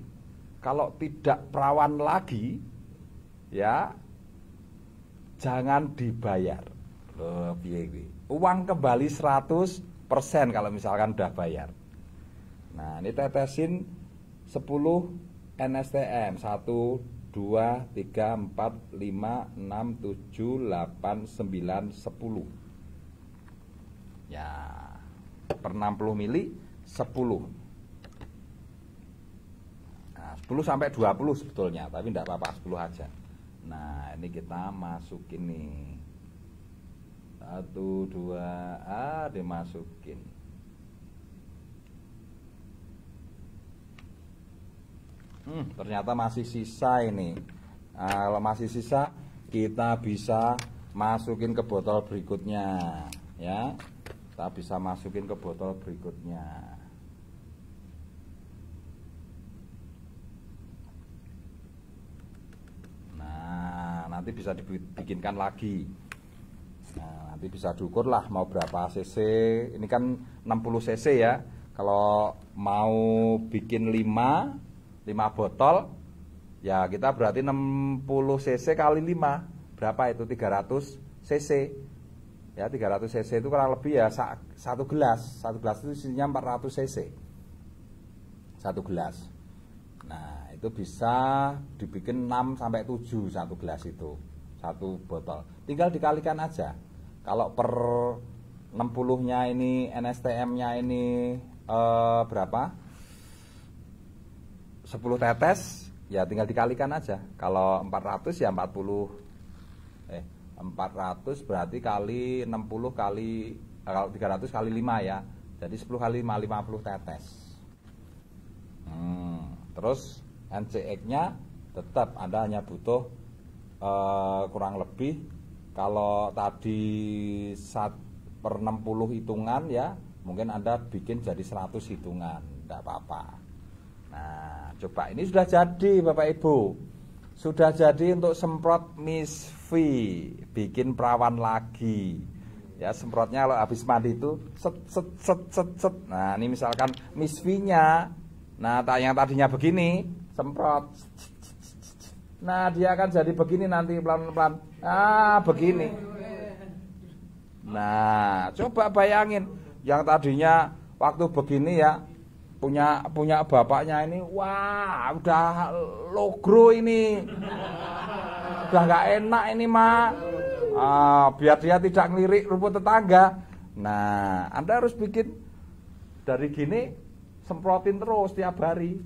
kalau tidak perawan lagi ya jangan dibayar. Uang kembali 100% kalau misalkan udah bayar. Nah, ini tetesin 10 NSTM 1 2 3 4 5 6 7 8 9 10. Ya, per 60 mili 10. Nah, 10 sampai 20 sebetulnya, tapi tidak apa-apa 10 aja. Nah ini kita masukin nih Satu dua A dimasukin Hmm ternyata masih sisa ini nah, Kalau masih sisa kita bisa masukin ke botol berikutnya ya kita bisa masukin ke botol berikutnya Nah, nanti bisa dibikinkan lagi. Nah, nanti bisa diukur lah mau berapa cc. Ini kan 60 cc ya. Kalau mau bikin 5 5 botol ya kita berarti 60 cc kali 5. Berapa itu 300 cc. Ya 300 cc itu kurang lebih ya satu gelas. Satu gelas itu isinya 400 cc. Satu gelas itu bisa dibikin 6 sampai 7 satu gelas itu satu botol tinggal dikalikan aja kalau per 60 nya ini NSTM nya ini eh, berapa 10 tetes ya tinggal dikalikan aja kalau 400 ya 40 eh 400 berarti kali 60 kali eh, kalau 300 kali 5 ya jadi 10 kali 5 50 tetes hmm, terus NCX-nya tetap Anda hanya butuh uh, kurang lebih kalau tadi saat per 60 hitungan ya mungkin Anda bikin jadi 100 hitungan tidak apa-apa nah coba ini sudah jadi Bapak Ibu sudah jadi untuk semprot Miss V bikin perawan lagi ya semprotnya kalau habis mandi itu set set set set set nah ini misalkan Miss V nya nah yang tadinya begini semprot nah dia akan jadi begini nanti pelan-pelan ah begini nah coba bayangin yang tadinya waktu begini ya punya punya bapaknya ini wah udah logro ini udah nggak enak ini mak ah, biar dia tidak ngelirik rumput tetangga nah anda harus bikin dari gini semprotin terus tiap hari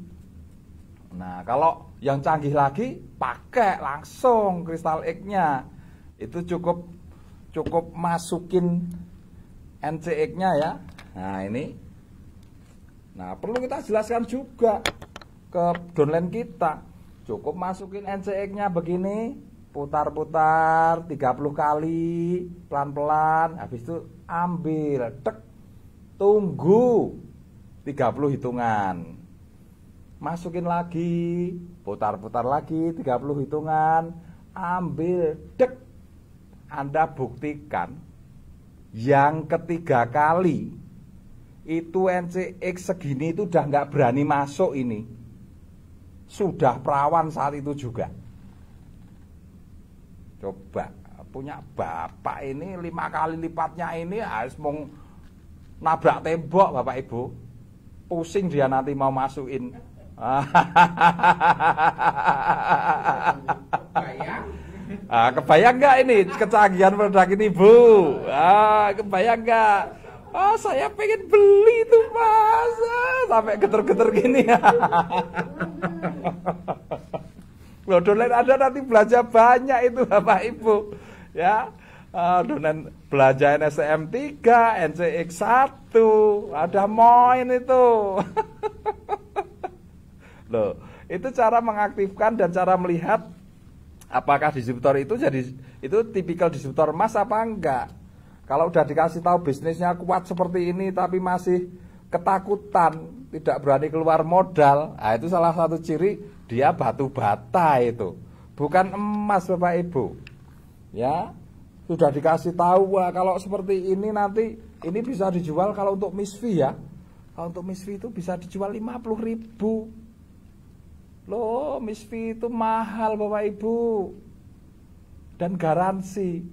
Nah, kalau yang canggih lagi pakai langsung kristal X-nya. Itu cukup cukup masukin NCX-nya ya. Nah, ini. Nah, perlu kita jelaskan juga ke downline kita. Cukup masukin NCX-nya begini, putar-putar 30 kali, pelan-pelan, habis itu ambil, tek, tunggu 30 hitungan masukin lagi putar-putar lagi 30 hitungan ambil dek Anda buktikan yang ketiga kali itu NCX segini itu udah nggak berani masuk ini sudah perawan saat itu juga coba punya bapak ini lima kali lipatnya ini harus ah, mau nabrak tembok bapak ibu pusing dia nanti mau masukin ah, kebayang nggak ini kecanggihan produk ini bu? Ah, kebayang nggak? Ah, saya pengen beli itu mas, ah, sampai geter-geter gini. Loh, donen ada nanti belanja banyak itu bapak ibu, ya. Ah, donen belajar NSM 3, NCX 1, ada moin itu. Loh, gitu. itu cara mengaktifkan dan cara melihat apakah distributor itu jadi itu tipikal distributor emas apa enggak. Kalau udah dikasih tahu bisnisnya kuat seperti ini tapi masih ketakutan, tidak berani keluar modal, nah, itu salah satu ciri dia batu bata itu. Bukan emas Bapak Ibu. Ya, sudah dikasih tahu wah, kalau seperti ini nanti ini bisa dijual kalau untuk misfi ya. Kalau untuk misfi itu bisa dijual 50 ribu Loh, misfi itu mahal Bapak Ibu. Dan garansi.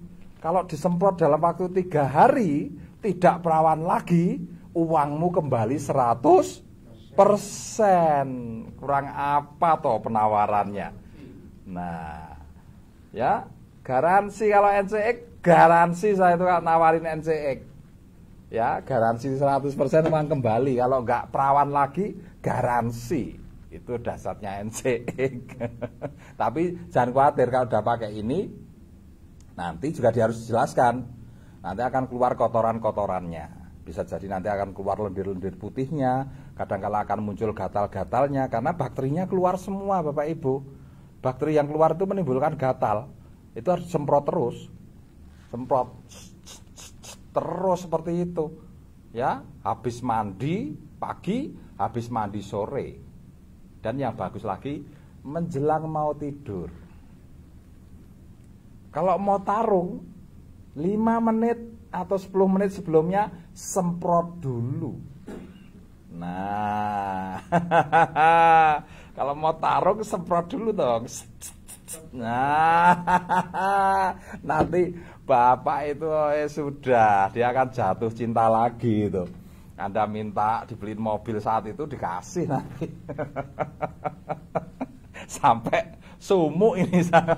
Kalau disemprot dalam waktu tiga hari, tidak perawan lagi, uangmu kembali 100 persen. Kurang apa toh penawarannya? Nah, ya garansi kalau NCX, garansi saya itu nawarin NCX. Ya, garansi 100% uang kembali. Kalau nggak perawan lagi, garansi. Itu dasarnya NCE. Tapi jangan khawatir kalau udah pakai ini nanti juga dia harus dijelaskan. Nanti akan keluar kotoran-kotorannya. Bisa jadi nanti akan keluar lendir-lendir putihnya, kadang-kala akan muncul gatal-gatalnya karena bakterinya keluar semua Bapak Ibu. Bakteri yang keluar itu menimbulkan gatal. Itu harus semprot terus. Semprot terus seperti itu. Ya, habis mandi pagi, habis mandi sore. Dan yang bagus lagi menjelang mau tidur. Kalau mau tarung 5 menit atau 10 menit sebelumnya semprot dulu. Nah, kalau mau tarung semprot dulu dong. Nah, nanti bapak itu eh, sudah dia akan jatuh cinta lagi itu. Anda minta dibeliin mobil saat itu dikasih nanti. Sampai sumuk ini saya.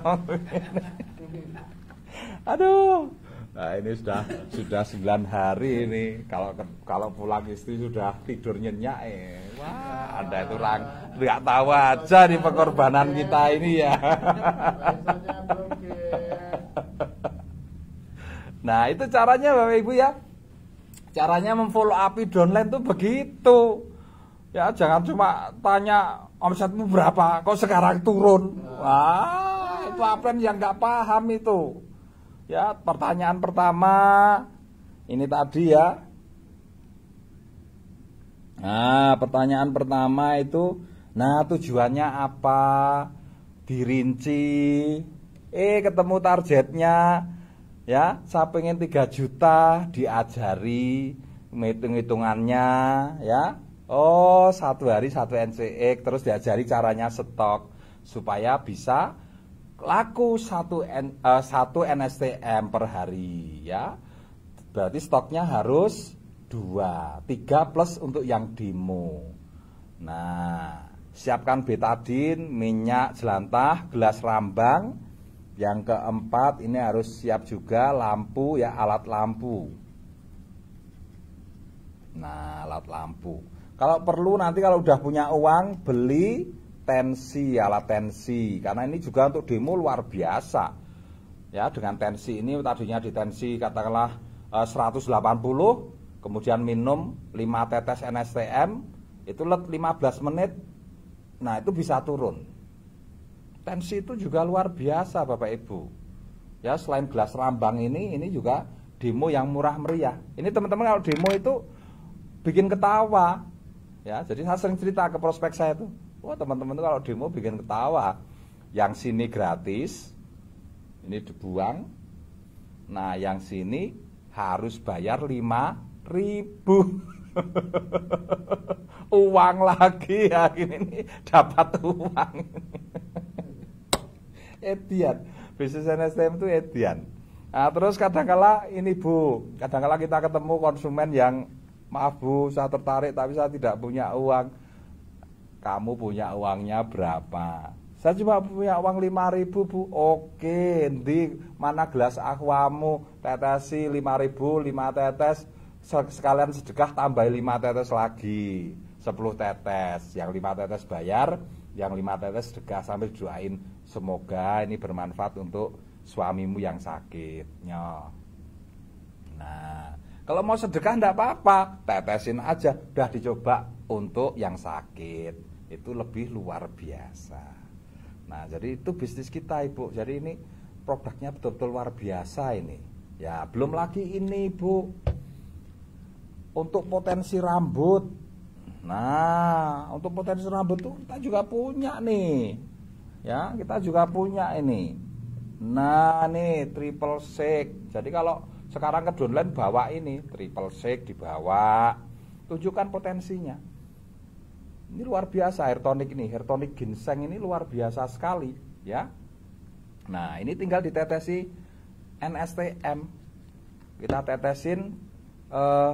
Aduh. Nah, ini sudah sudah 9 hari ini. Kalau kalau pulang istri sudah tidur nyenyak. Eh. Wah, Anda itu orang nggak tahu aja di pengorbanan kita ini ya. Nah, itu caranya Bapak Ibu ya. Caranya memfollow api downline tuh begitu. Ya jangan cuma tanya omsetmu berapa, kok sekarang turun. Wah, itu apa yang nggak paham itu. Ya, pertanyaan pertama ini tadi ya. Nah, pertanyaan pertama itu, nah tujuannya apa? Dirinci. Eh, ketemu targetnya ya saya pengen 3 juta diajari hitung-hitungannya ya oh satu hari satu NCX terus diajari caranya stok supaya bisa laku satu, N, uh, satu NSTM per hari ya berarti stoknya harus dua tiga plus untuk yang demo nah siapkan betadin minyak jelantah gelas rambang yang keempat ini harus siap juga lampu ya alat lampu. Nah, alat lampu. Kalau perlu nanti kalau udah punya uang beli tensi alat tensi karena ini juga untuk demo luar biasa. Ya, dengan tensi ini tadinya di tensi katakanlah 180 eh, kemudian minum 5 tetes NSTM itu let 15 menit. Nah, itu bisa turun tensi itu juga luar biasa Bapak Ibu. Ya, selain gelas rambang ini, ini juga demo yang murah meriah. Ini teman-teman kalau demo itu bikin ketawa. Ya, jadi saya sering cerita ke prospek saya tuh, wah teman-teman tuh kalau demo bikin ketawa. Yang sini gratis, ini dibuang. Nah, yang sini harus bayar 5 ribu. uang lagi ya ini dapat uang. Edian. Bisnis NSTM itu Edian. Nah, terus kadangkala ini Bu, kadangkala kita ketemu konsumen yang maaf Bu, saya tertarik tapi saya tidak punya uang. Kamu punya uangnya berapa? Saya cuma punya uang 5000 Bu. Oke, di mana gelas aquamu? Tetesi 5000, 5 tetes. Sekalian sedekah tambah 5 tetes lagi. 10 tetes, yang 5 tetes bayar, yang 5 tetes sedekah sambil doain Semoga ini bermanfaat untuk suamimu yang sakit. Nah, kalau mau sedekah enggak apa-apa, tetesin aja. Udah dicoba untuk yang sakit. Itu lebih luar biasa. Nah, jadi itu bisnis kita, Ibu. Jadi ini produknya betul-betul luar biasa ini. Ya, belum lagi ini, ibu. Untuk potensi rambut. Nah, untuk potensi rambut tuh kita juga punya nih ya kita juga punya ini nah nih triple six jadi kalau sekarang ke downline bawa ini triple six dibawa tunjukkan potensinya ini luar biasa hair tonic ini hair tonic ginseng ini luar biasa sekali ya nah ini tinggal ditetesi NSTM kita tetesin eh,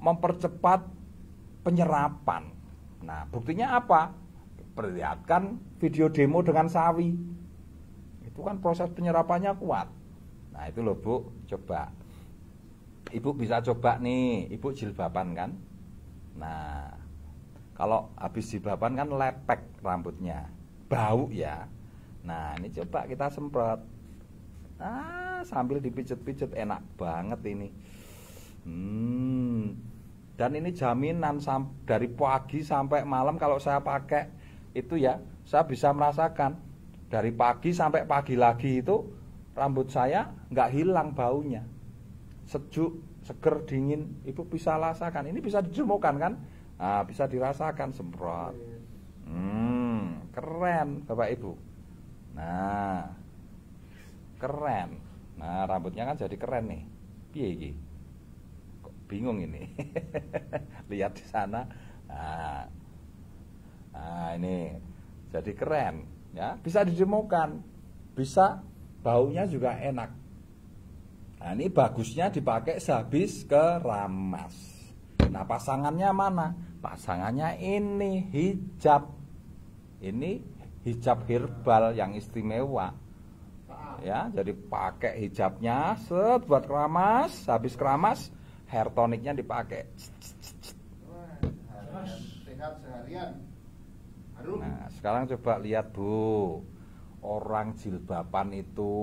mempercepat penyerapan. Nah, buktinya apa? Perlihatkan video demo dengan sawi. Itu kan proses penyerapannya kuat. Nah, itu loh, Bu, coba. Ibu bisa coba nih, Ibu jilbaban kan? Nah, kalau habis jilbaban kan lepek rambutnya. Bau ya. Nah, ini coba kita semprot. Ah, sambil dipijet-pijet enak banget ini. Hmm, dan ini jaminan dari pagi sampai malam kalau saya pakai itu ya, saya bisa merasakan dari pagi sampai pagi lagi itu rambut saya nggak hilang baunya. Sejuk, seger, dingin, ibu bisa rasakan. Ini bisa dijemukan kan? Nah, bisa dirasakan semprot. Iya. Hmm, keren Bapak Ibu. Nah, keren. Nah, rambutnya kan jadi keren nih. Piye gitu bingung ini lihat di sana nah, nah ini jadi keren ya bisa didemokan bisa baunya juga enak nah ini bagusnya dipakai sehabis keramas nah pasangannya mana pasangannya ini hijab ini hijab herbal yang istimewa ya jadi pakai hijabnya set buat keramas habis keramas hair toniknya dipakai nah sekarang coba lihat bu orang jilbaban itu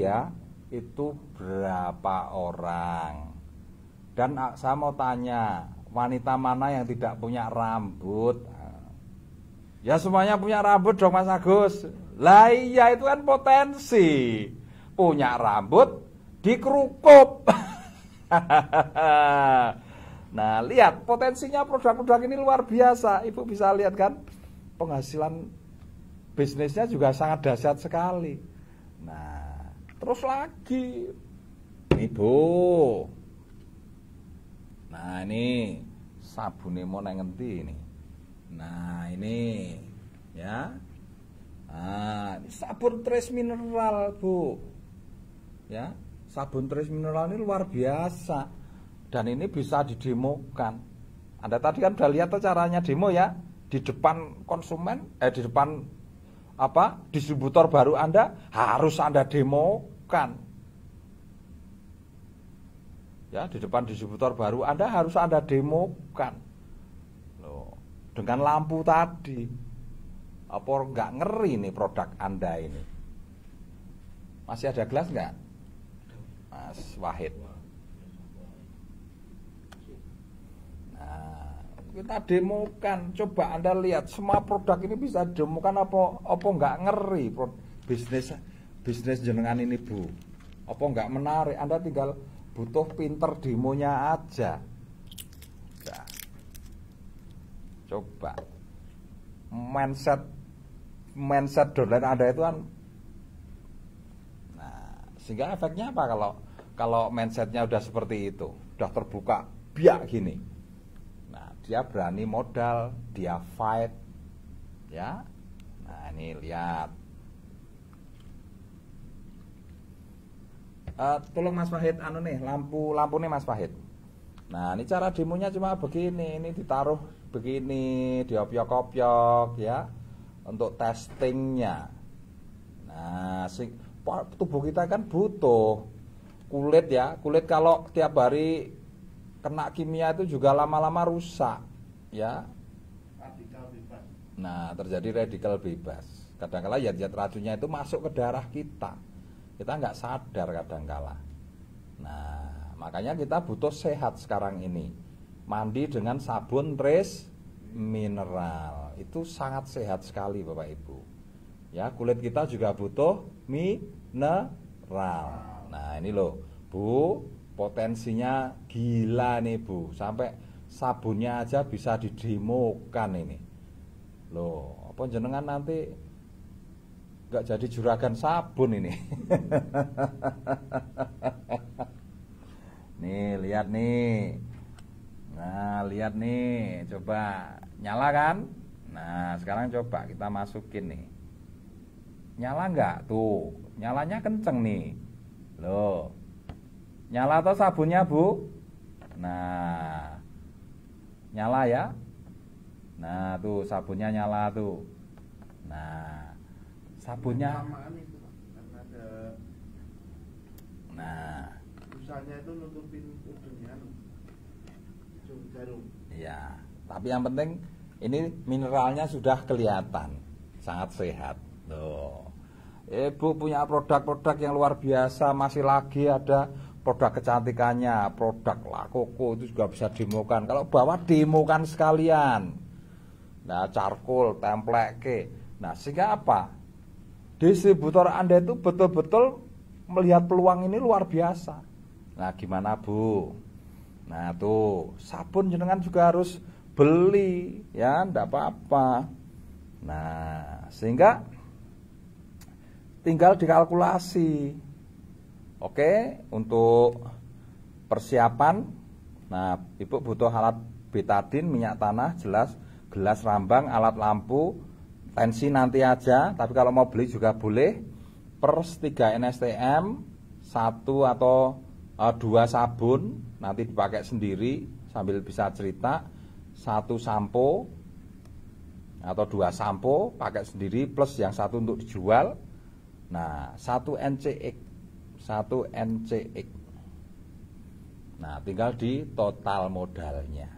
ya itu berapa orang dan ah, saya mau tanya wanita mana yang tidak punya rambut nah. ya semuanya punya rambut dong Mas Agus lah iya itu kan potensi punya rambut dikerukup nah, lihat potensinya produk-produk ini luar biasa. Ibu bisa lihat kan penghasilan bisnisnya juga sangat dahsyat sekali. Nah, terus lagi Ibu. Nah, ini sabun mau nang ini. Nah, ini ya. Ah, sabun tres mineral, Bu. Ya sabun tris mineral ini luar biasa dan ini bisa didemokan. Anda tadi kan sudah lihat caranya demo ya di depan konsumen, eh di depan apa distributor baru Anda harus Anda demokan. Ya di depan distributor baru Anda harus Anda demokan. dengan lampu tadi apa nggak ngeri nih produk Anda ini? Masih ada gelas nggak? Mas Wahid. Nah, kita demokan. Coba Anda lihat semua produk ini bisa demokan apa apa nggak ngeri bisnis bisnis jenengan ini, Bu. Apa nggak menarik? Anda tinggal butuh pinter demonya aja. Nah, coba mindset mindset dolar ada itu kan nah, sehingga efeknya apa kalau kalau mindsetnya udah seperti itu, udah terbuka, biak gini. Nah, dia berani modal, dia fight, ya. Nah, ini lihat. Uh, tolong Mas Fahid, anu nih lampu lampu nih Mas Fahid, Nah, ini cara demonya cuma begini, ini ditaruh begini, diopiok-opiok ya untuk testingnya. Nah, sing, tubuh kita kan butuh kulit ya kulit kalau tiap hari kena kimia itu juga lama-lama rusak ya nah terjadi radikal bebas kadangkala -kadang ya, ya zat-zat racunnya itu masuk ke darah kita kita nggak sadar kadangkala -kadang. nah makanya kita butuh sehat sekarang ini mandi dengan sabun res mineral itu sangat sehat sekali bapak ibu ya kulit kita juga butuh mineral Nah, ini loh, Bu, potensinya gila nih, Bu. Sampai sabunnya aja bisa didemokan ini. Loh, apa jenengan nanti Gak jadi juragan sabun ini. nih, lihat nih. Nah, lihat nih, coba nyala kan? Nah, sekarang coba kita masukin nih. Nyala nggak tuh? Nyalanya kenceng nih. Loh. Nyala atau sabunnya, Bu? Nah. Nyala ya? Nah, tuh sabunnya nyala tuh. Nah. Sabunnya Nah. Ya, Iya, tapi yang penting ini mineralnya sudah kelihatan, sangat sehat. Loh. Ibu punya produk-produk yang luar biasa, masih lagi ada produk kecantikannya, produk lakoko itu juga bisa demokan. Kalau bawa demokan sekalian. Nah, charcoal, template Nah, sehingga apa? Distributor Anda itu betul-betul melihat peluang ini luar biasa. Nah, gimana, Bu? Nah, tuh, sabun jenengan juga harus beli, ya, ndak apa-apa. Nah, sehingga tinggal dikalkulasi. Oke, untuk persiapan, nah ibu butuh alat betadin, minyak tanah, jelas, gelas rambang, alat lampu, tensi nanti aja, tapi kalau mau beli juga boleh, per 3 NSTM, satu atau e, dua sabun, nanti dipakai sendiri sambil bisa cerita, satu sampo atau dua sampo pakai sendiri plus yang satu untuk dijual Nah, 1 NCX, 1 NCX. Nah, tinggal di total modalnya.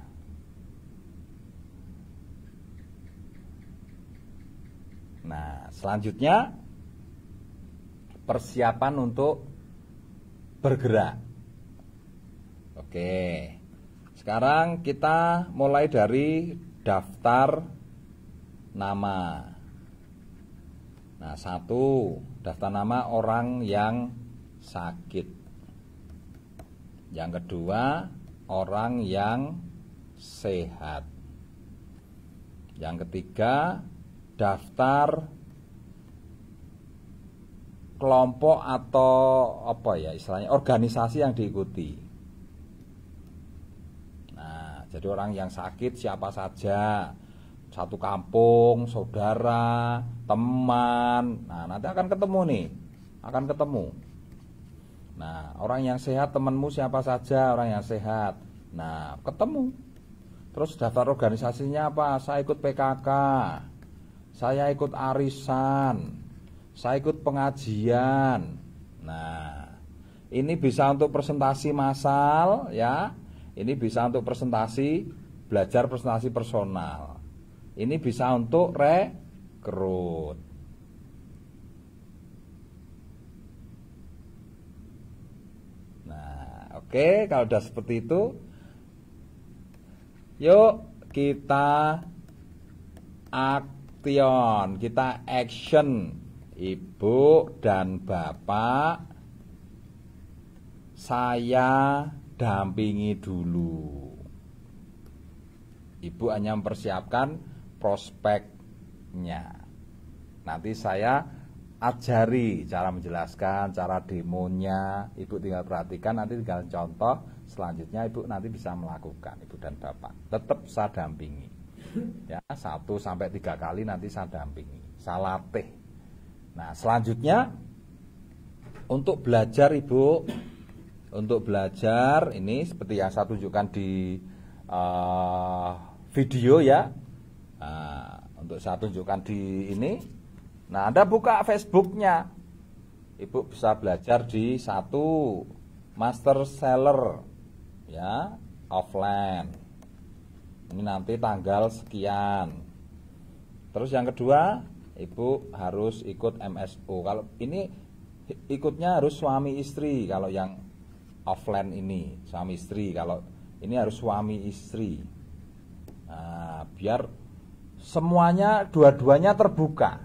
Nah, selanjutnya persiapan untuk bergerak. Oke. Sekarang kita mulai dari daftar nama. Nah, satu daftar nama orang yang sakit. Yang kedua, orang yang sehat. Yang ketiga, daftar kelompok atau apa ya istilahnya organisasi yang diikuti. Nah, jadi orang yang sakit siapa saja, satu kampung, saudara, teman. Nah, nanti akan ketemu nih. Akan ketemu. Nah, orang yang sehat temanmu siapa saja orang yang sehat. Nah, ketemu. Terus daftar organisasinya apa? Saya ikut PKK. Saya ikut arisan. Saya ikut pengajian. Nah, ini bisa untuk presentasi massal ya. Ini bisa untuk presentasi belajar presentasi personal. Ini bisa untuk re kerut nah oke okay, kalau udah seperti itu yuk kita action, kita action ibu dan bapak saya dampingi dulu. Ibu hanya mempersiapkan prospek Nya, Nanti saya ajari cara menjelaskan, cara demonya, Ibu tinggal perhatikan, nanti tinggal contoh, selanjutnya Ibu nanti bisa melakukan, Ibu dan Bapak. Tetap saya dampingi. Ya, satu sampai tiga kali nanti saya dampingi, saya latih. Nah, selanjutnya untuk belajar Ibu, untuk belajar ini seperti yang saya tunjukkan di uh, video ya. Uh, untuk saya tunjukkan di ini. Nah, Anda buka Facebooknya. Ibu bisa belajar di satu master seller ya offline. Ini nanti tanggal sekian. Terus yang kedua, Ibu harus ikut MSO. Kalau ini ikutnya harus suami istri kalau yang offline ini, suami istri kalau ini harus suami istri. Nah, biar semuanya dua-duanya terbuka.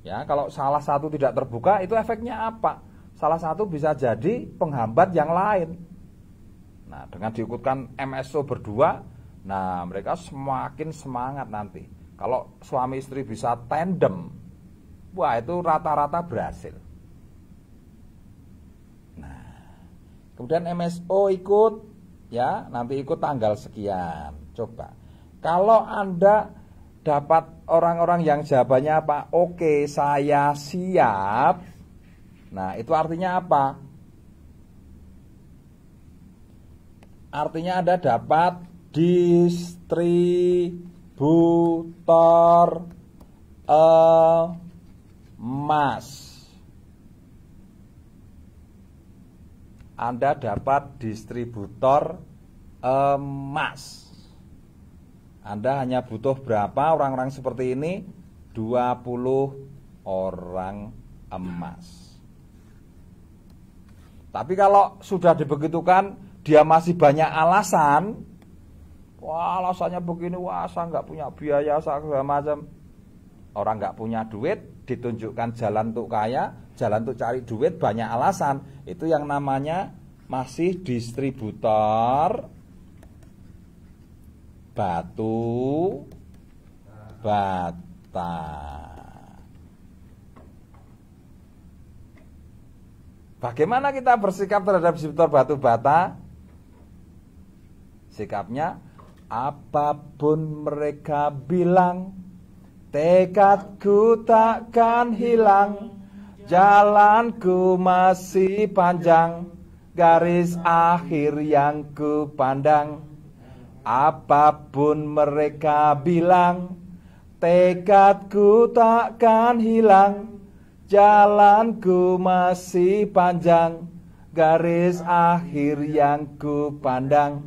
Ya, kalau salah satu tidak terbuka itu efeknya apa? Salah satu bisa jadi penghambat yang lain. Nah, dengan diikutkan MSO berdua, nah mereka semakin semangat nanti. Kalau suami istri bisa tandem, wah itu rata-rata berhasil. Nah, kemudian MSO ikut ya, nanti ikut tanggal sekian. Coba kalau Anda dapat orang-orang yang jawabannya apa? Oke, saya siap. Nah, itu artinya apa? Artinya Anda dapat distributor emas. Eh, Anda dapat distributor emas. Eh, anda hanya butuh berapa orang-orang seperti ini? 20 orang emas. Tapi kalau sudah dibegitukan, dia masih banyak alasan. Wah, alasannya begini, wah saya nggak punya biaya, segala macam. Orang nggak punya duit, ditunjukkan jalan untuk kaya, jalan untuk cari duit, banyak alasan. Itu yang namanya masih distributor batu bata Bagaimana kita bersikap terhadap distributor batu bata? Sikapnya apapun mereka bilang tekadku takkan hilang jalanku masih panjang garis akhir yang ku pandang Apapun mereka bilang Tekadku takkan hilang Jalanku masih panjang Garis akhir yang ku pandang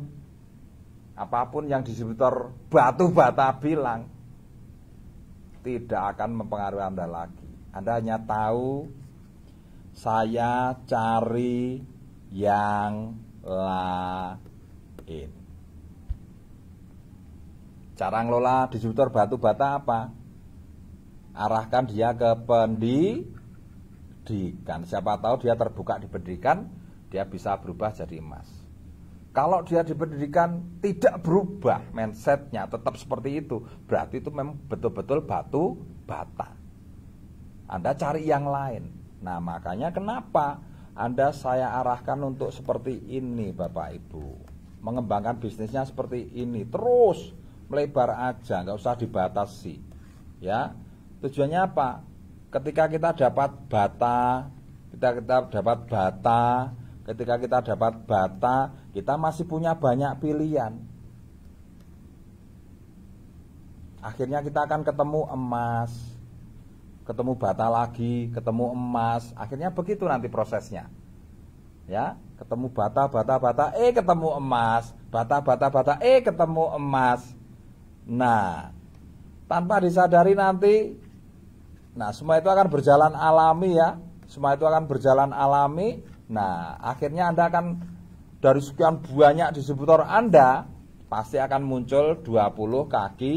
Apapun yang distributor batu bata bilang Tidak akan mempengaruhi Anda lagi Anda hanya tahu Saya cari yang lain Cara ngelola distributor batu bata apa? Arahkan dia ke pendidikan. Siapa tahu dia terbuka di pendidikan, dia bisa berubah jadi emas. Kalau dia di pendidikan tidak berubah mindsetnya tetap seperti itu, berarti itu memang betul-betul batu bata. Anda cari yang lain. Nah makanya kenapa Anda saya arahkan untuk seperti ini Bapak Ibu Mengembangkan bisnisnya seperti ini Terus melebar aja, nggak usah dibatasi. Ya, tujuannya apa? Ketika kita dapat bata, kita kita dapat bata, ketika kita dapat bata, kita masih punya banyak pilihan. Akhirnya kita akan ketemu emas, ketemu bata lagi, ketemu emas. Akhirnya begitu nanti prosesnya. Ya, ketemu bata, bata, bata, eh ketemu emas, bata, bata, bata, eh ketemu emas Nah, tanpa disadari nanti, nah semua itu akan berjalan alami ya, semua itu akan berjalan alami. Nah, akhirnya Anda akan dari sekian banyak distributor Anda pasti akan muncul 20 kaki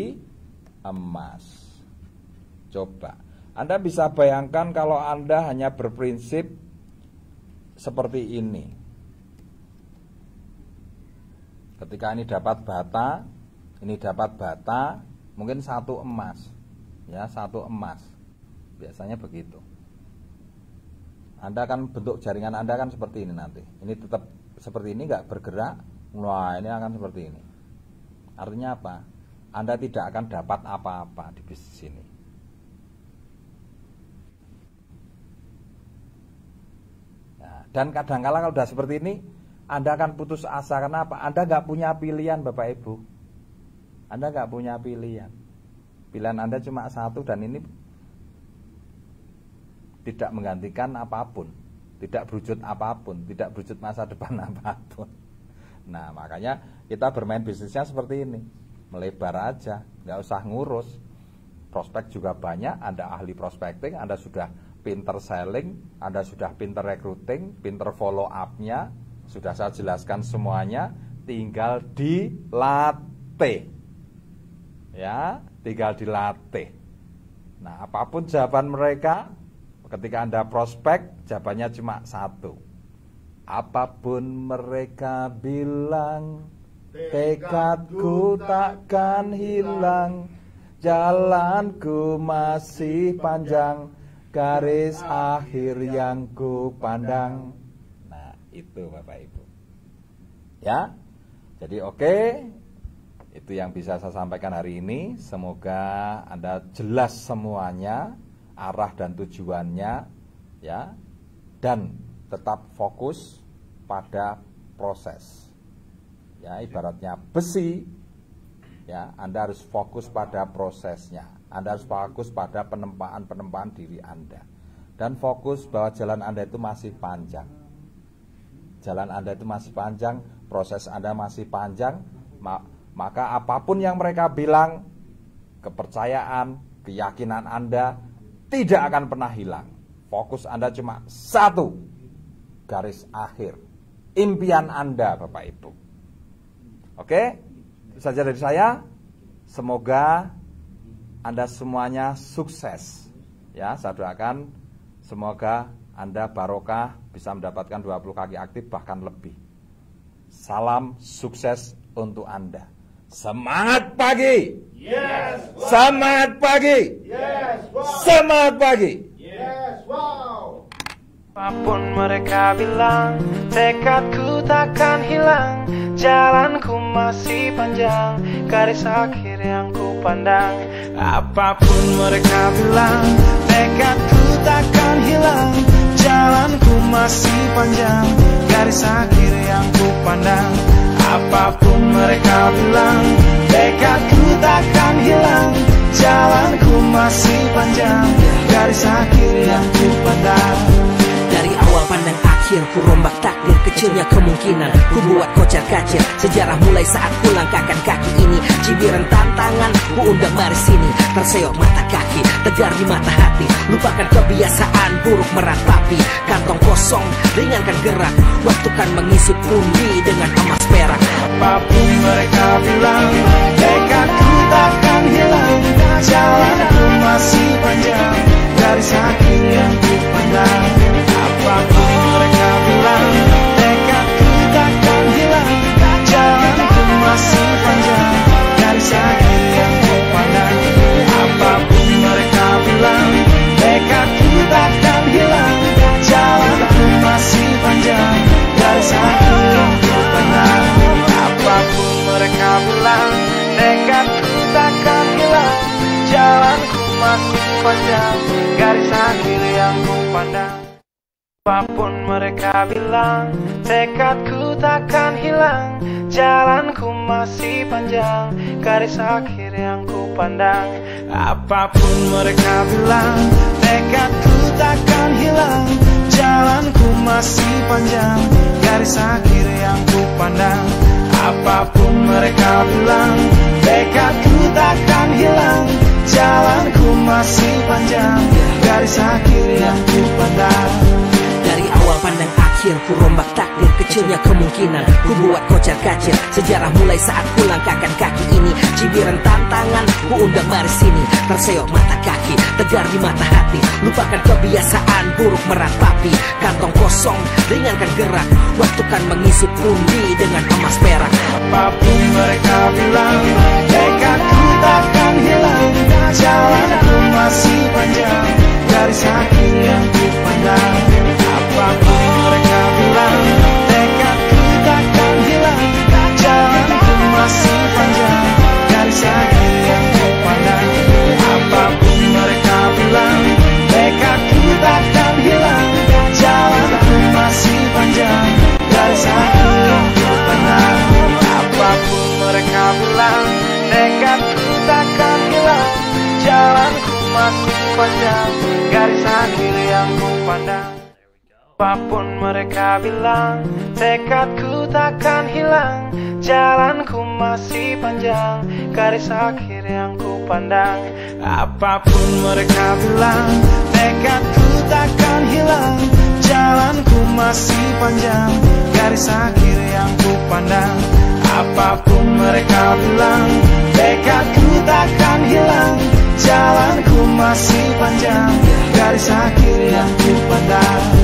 emas. Coba. Anda bisa bayangkan kalau Anda hanya berprinsip seperti ini. Ketika ini dapat bata, ini dapat bata mungkin satu emas ya satu emas biasanya begitu anda akan bentuk jaringan Anda kan seperti ini nanti ini tetap seperti ini nggak bergerak wah ini akan seperti ini artinya apa Anda tidak akan dapat apa-apa di bisnis ini nah, dan kadang -kadang kalau sudah seperti ini Anda akan putus asa kenapa Anda nggak punya pilihan Bapak Ibu anda nggak punya pilihan. Pilihan Anda cuma satu dan ini tidak menggantikan apapun, tidak berwujud apapun, tidak berwujud masa depan apapun. Nah, makanya kita bermain bisnisnya seperti ini. Melebar aja, nggak usah ngurus. Prospek juga banyak, Anda ahli prospecting, Anda sudah pinter selling, Anda sudah pinter recruiting, pinter follow up-nya, sudah saya jelaskan semuanya, tinggal dilatih ya tinggal dilatih nah apapun jawaban mereka ketika anda prospek jawabannya cuma satu apapun mereka bilang tekadku takkan hilang jalanku masih panjang garis akhir yang ku pandang nah itu bapak ibu ya jadi oke itu yang bisa saya sampaikan hari ini. Semoga Anda jelas semuanya, arah dan tujuannya ya. Dan tetap fokus pada proses. Ya, ibaratnya besi ya, Anda harus fokus pada prosesnya. Anda harus fokus pada penempaan-penempaan diri Anda. Dan fokus bahwa jalan Anda itu masih panjang. Jalan Anda itu masih panjang, proses Anda masih panjang, maka apapun yang mereka bilang, kepercayaan, keyakinan Anda tidak akan pernah hilang. Fokus Anda cuma satu, garis akhir. Impian Anda, Bapak Ibu. Oke, itu saja dari saya. Semoga Anda semuanya sukses. Ya, saya doakan semoga Anda barokah bisa mendapatkan 20 kaki aktif bahkan lebih. Salam sukses untuk Anda. Semangat pagi. Yes, wow. Semangat pagi. Yes, wow. Semangat pagi. Yes, wow. Apapun mereka bilang, tekadku takkan hilang. Jalanku masih panjang, garis akhir yang ku pandang. Apapun mereka bilang, tekadku takkan hilang. Jalanku masih panjang, garis akhir yang ku pandang. Apapun mereka bilang Dekatku takkan hilang Jalanku masih panjang Dari akhir yang ku Dari awal pandang akhir ku rombak tak takdir kecilnya kemungkinan Ku buat kocar kacir Sejarah mulai saat ku langkahkan kaki ini Cibiran tantangan ku undang mari sini Terseok mata kaki Tegar di mata hati Lupakan kebiasaan buruk meratapi Kantong kosong ringankan gerak Waktu kan mengisi pundi dengan emas perak Apapun mereka bilang Dekatku takkan hilang Jalanku masih panjang Dari sakit yang ku pandang Apapun mereka masih panjang dari sakit yang kau apapun mereka bilang dekatku takkan hilang jalanku masih panjang dari sakit yang kau pandang apapun mereka bilang dekatku takkan hilang jalanku masih panjang garis akhir yang ku pandang Apapun mereka bilang, tekadku takkan hilang, jalan masih panjang Garis akhir yang ku pandang Apapun mereka bilang Tekadku takkan hilang Jalanku masih panjang Garis akhir yang ku pandang Apapun mereka bilang Tekadku takkan hilang Jalanku masih panjang Garis akhir yang ku pandang Dari awal pandang akhir Ku rombak takdir kecilnya kemungkinan Ku buat kocar kacir Sejarah mulai saat ku langkahkan kaki ini Cibiran tantangan ku undang mari sini Terseok mata kaki Tegar di mata hati Lupakan kebiasaan buruk meratapi Kantong kosong ringankan gerak Waktu kan mengisi pundi dengan emas perak Apapun mereka bilang Dekatku takkan hilang Jalanku masih panjang dari sakit yang ku pandang Apapun mereka sakit pandang Apapun mereka bilang takkan hilang Jalanku masih panjang Dari Apapun mereka bilang takkan hilang Jalanku masih panjang Garis akhir yang ku pandang Apapun mereka bilang Tekadku takkan hilang Jalanku masih panjang Garis akhir yang ku pandang Apapun mereka bilang Tekadku takkan hilang Jalanku masih panjang Garis akhir yang ku pandang Apapun mereka bilang Tekadku takkan hilang Jalanku masih panjang Garis akhir yang ku pandang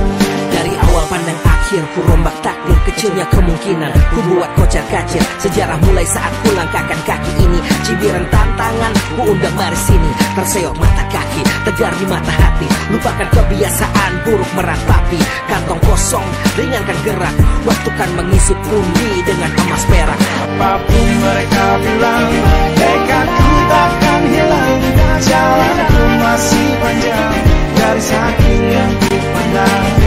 awal pandang akhir Ku rombak takdir kecilnya kemungkinan Ku buat kocar kacir Sejarah mulai saat ku langkahkan kaki ini Cibiran tantangan ku undang mari sini Terseok mata kaki Tegar di mata hati Lupakan kebiasaan buruk meratapi Kantong kosong ringankan gerak Waktu kan mengisi pundi dengan emas perak Apapun mereka bilang Dekatku takkan hilang Jalanku masih panjang Dari sakit yang dipandang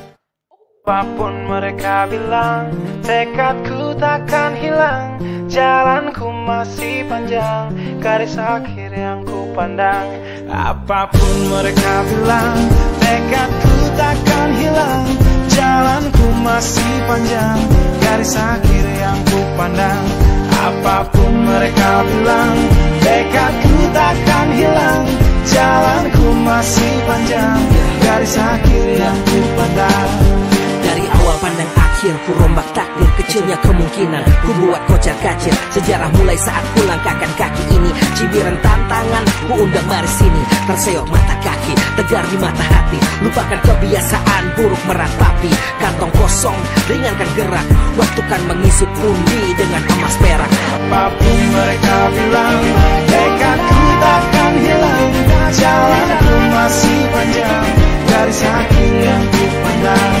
Apapun mereka bilang Tekadku takkan hilang Jalanku masih panjang Garis akhir yang ku pandang Apapun mereka bilang Tekadku takkan hilang Jalanku masih panjang Garis akhir yang ku pandang Apapun mereka bilang Tekadku takkan hilang Jalanku masih panjang Garis akhir yang ku pandang awal pandang akhir Ku rombak takdir kecilnya kemungkinan Ku buat kocar kacir Sejarah mulai saat ku langkahkan kaki ini Cibiran tantangan ku undang mari sini Terseok mata kaki Tegar di mata hati Lupakan kebiasaan buruk meratapi Kantong kosong ringankan gerak Waktu kan mengisi pundi dengan emas perak Apapun mereka bilang Dekatku takkan hilang Jalanku masih panjang dari kaki yang ku pandang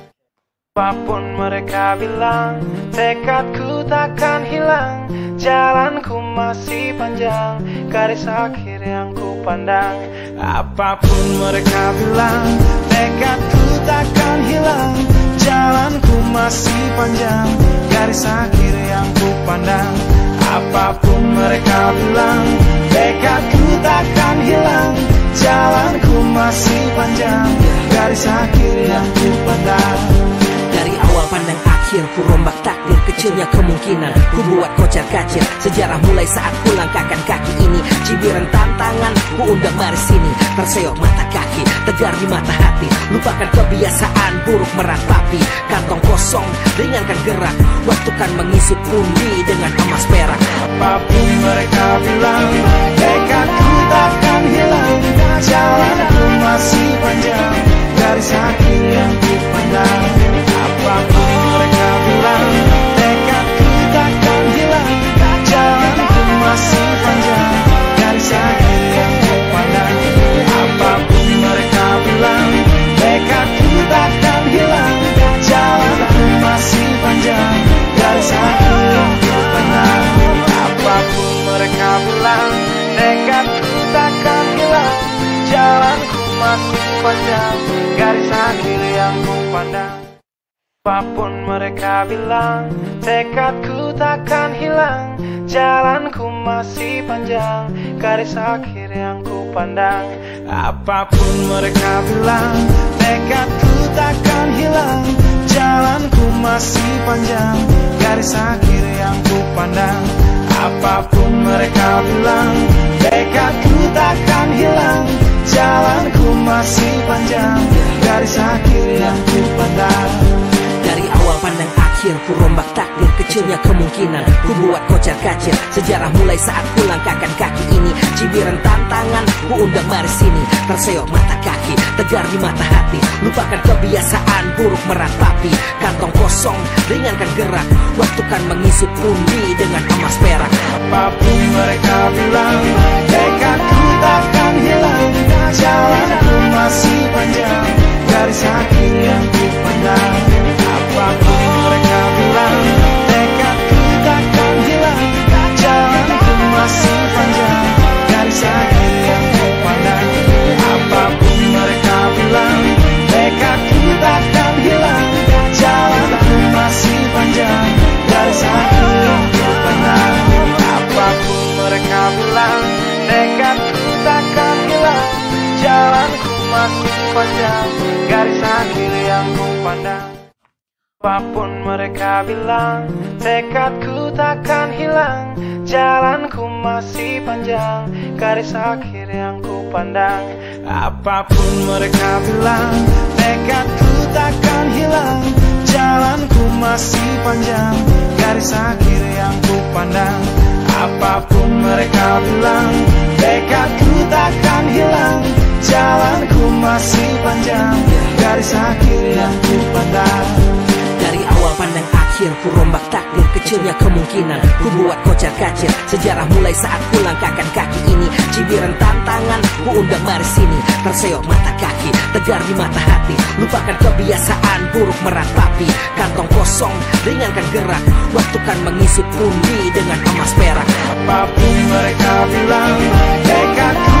Apapun mereka bilang, tekadku takkan hilang Jalanku masih panjang, garis akhir yang ku pandang Apapun mereka bilang, tekadku takkan hilang Jalanku masih panjang, garis akhir yang ku pandang Apapun mereka bilang, tekadku takkan hilang Jalanku masih panjang, garis akhir yang ku pandang akhir Ku rombak takdir kecilnya kemungkinan Ku buat kocar kacir Sejarah mulai saat ku langkahkan kaki ini Cibiran tantangan ku undang mari sini Terseok mata kaki Tegar di mata hati Lupakan kebiasaan buruk meratapi Kantong kosong ringankan gerak Waktu kan mengisi pundi dengan emas perak Apapun mereka bilang Dekatku takkan hilang Jalanku masih panjang Dari sakit yang dipandang Apapun panjang Garis akhir yang ku pandang Apapun mereka bilang Tekadku takkan hilang Jalanku masih panjang Garis akhir yang ku pandang Apapun mereka bilang Tekadku takkan hilang Jalanku masih panjang Garis akhir yang ku pandang Apapun mereka bilang Tekadku takkan hilang Jalanku masih panjang dari sakit yang ku petang Dari awal pandang akhir Ku rombak takdir kecilnya kemungkinan Ku buat kocar kacir Sejarah mulai saat ku langkahkan kaki ini Cibiran tantangan ku undang mari sini Terseok mata kaki Tegar di mata hati Lupakan kebiasaan buruk meratapi Kantong kosong ringankan gerak Waktu kan mengisi pundi dengan emas perak Apapun mereka bilang Dekatku takkan hilang Jalanku masih panjang Dari sakit yang ku pendam Apapun mereka bilang Tekadku takkan hilang Jalanku masih panjang Dari sakit yang ku pandang Apapun mereka bilang Tekadku takkan hilang Jalanku masih panjang Dari sakit yang ku pandang Apapun mereka bilang Tekadku masih panjang garis akhir yang ku pandang Apapun mereka bilang Tekadku takkan hilang Jalanku masih panjang Garis akhir yang ku pandang Apapun mereka bilang Tekadku takkan hilang Jalanku masih panjang Garis akhir yang ku pandang Apapun mereka bilang Tekadku takkan hilang Jalanku masih panjang Garis akhir yang ku Dari awal pandang akhir Ku rombak takdir kecilnya kemungkinan Ku buat kocar kacir Sejarah mulai saat ku langkahkan kaki ini Cibiran tantangan ku undang baris ini Terseok mata kaki Tegar di mata hati Lupakan kebiasaan buruk meratapi Kantong kosong ringankan gerak Waktu kan mengisi pundi dengan emas perak Apapun mereka bilang Dekatku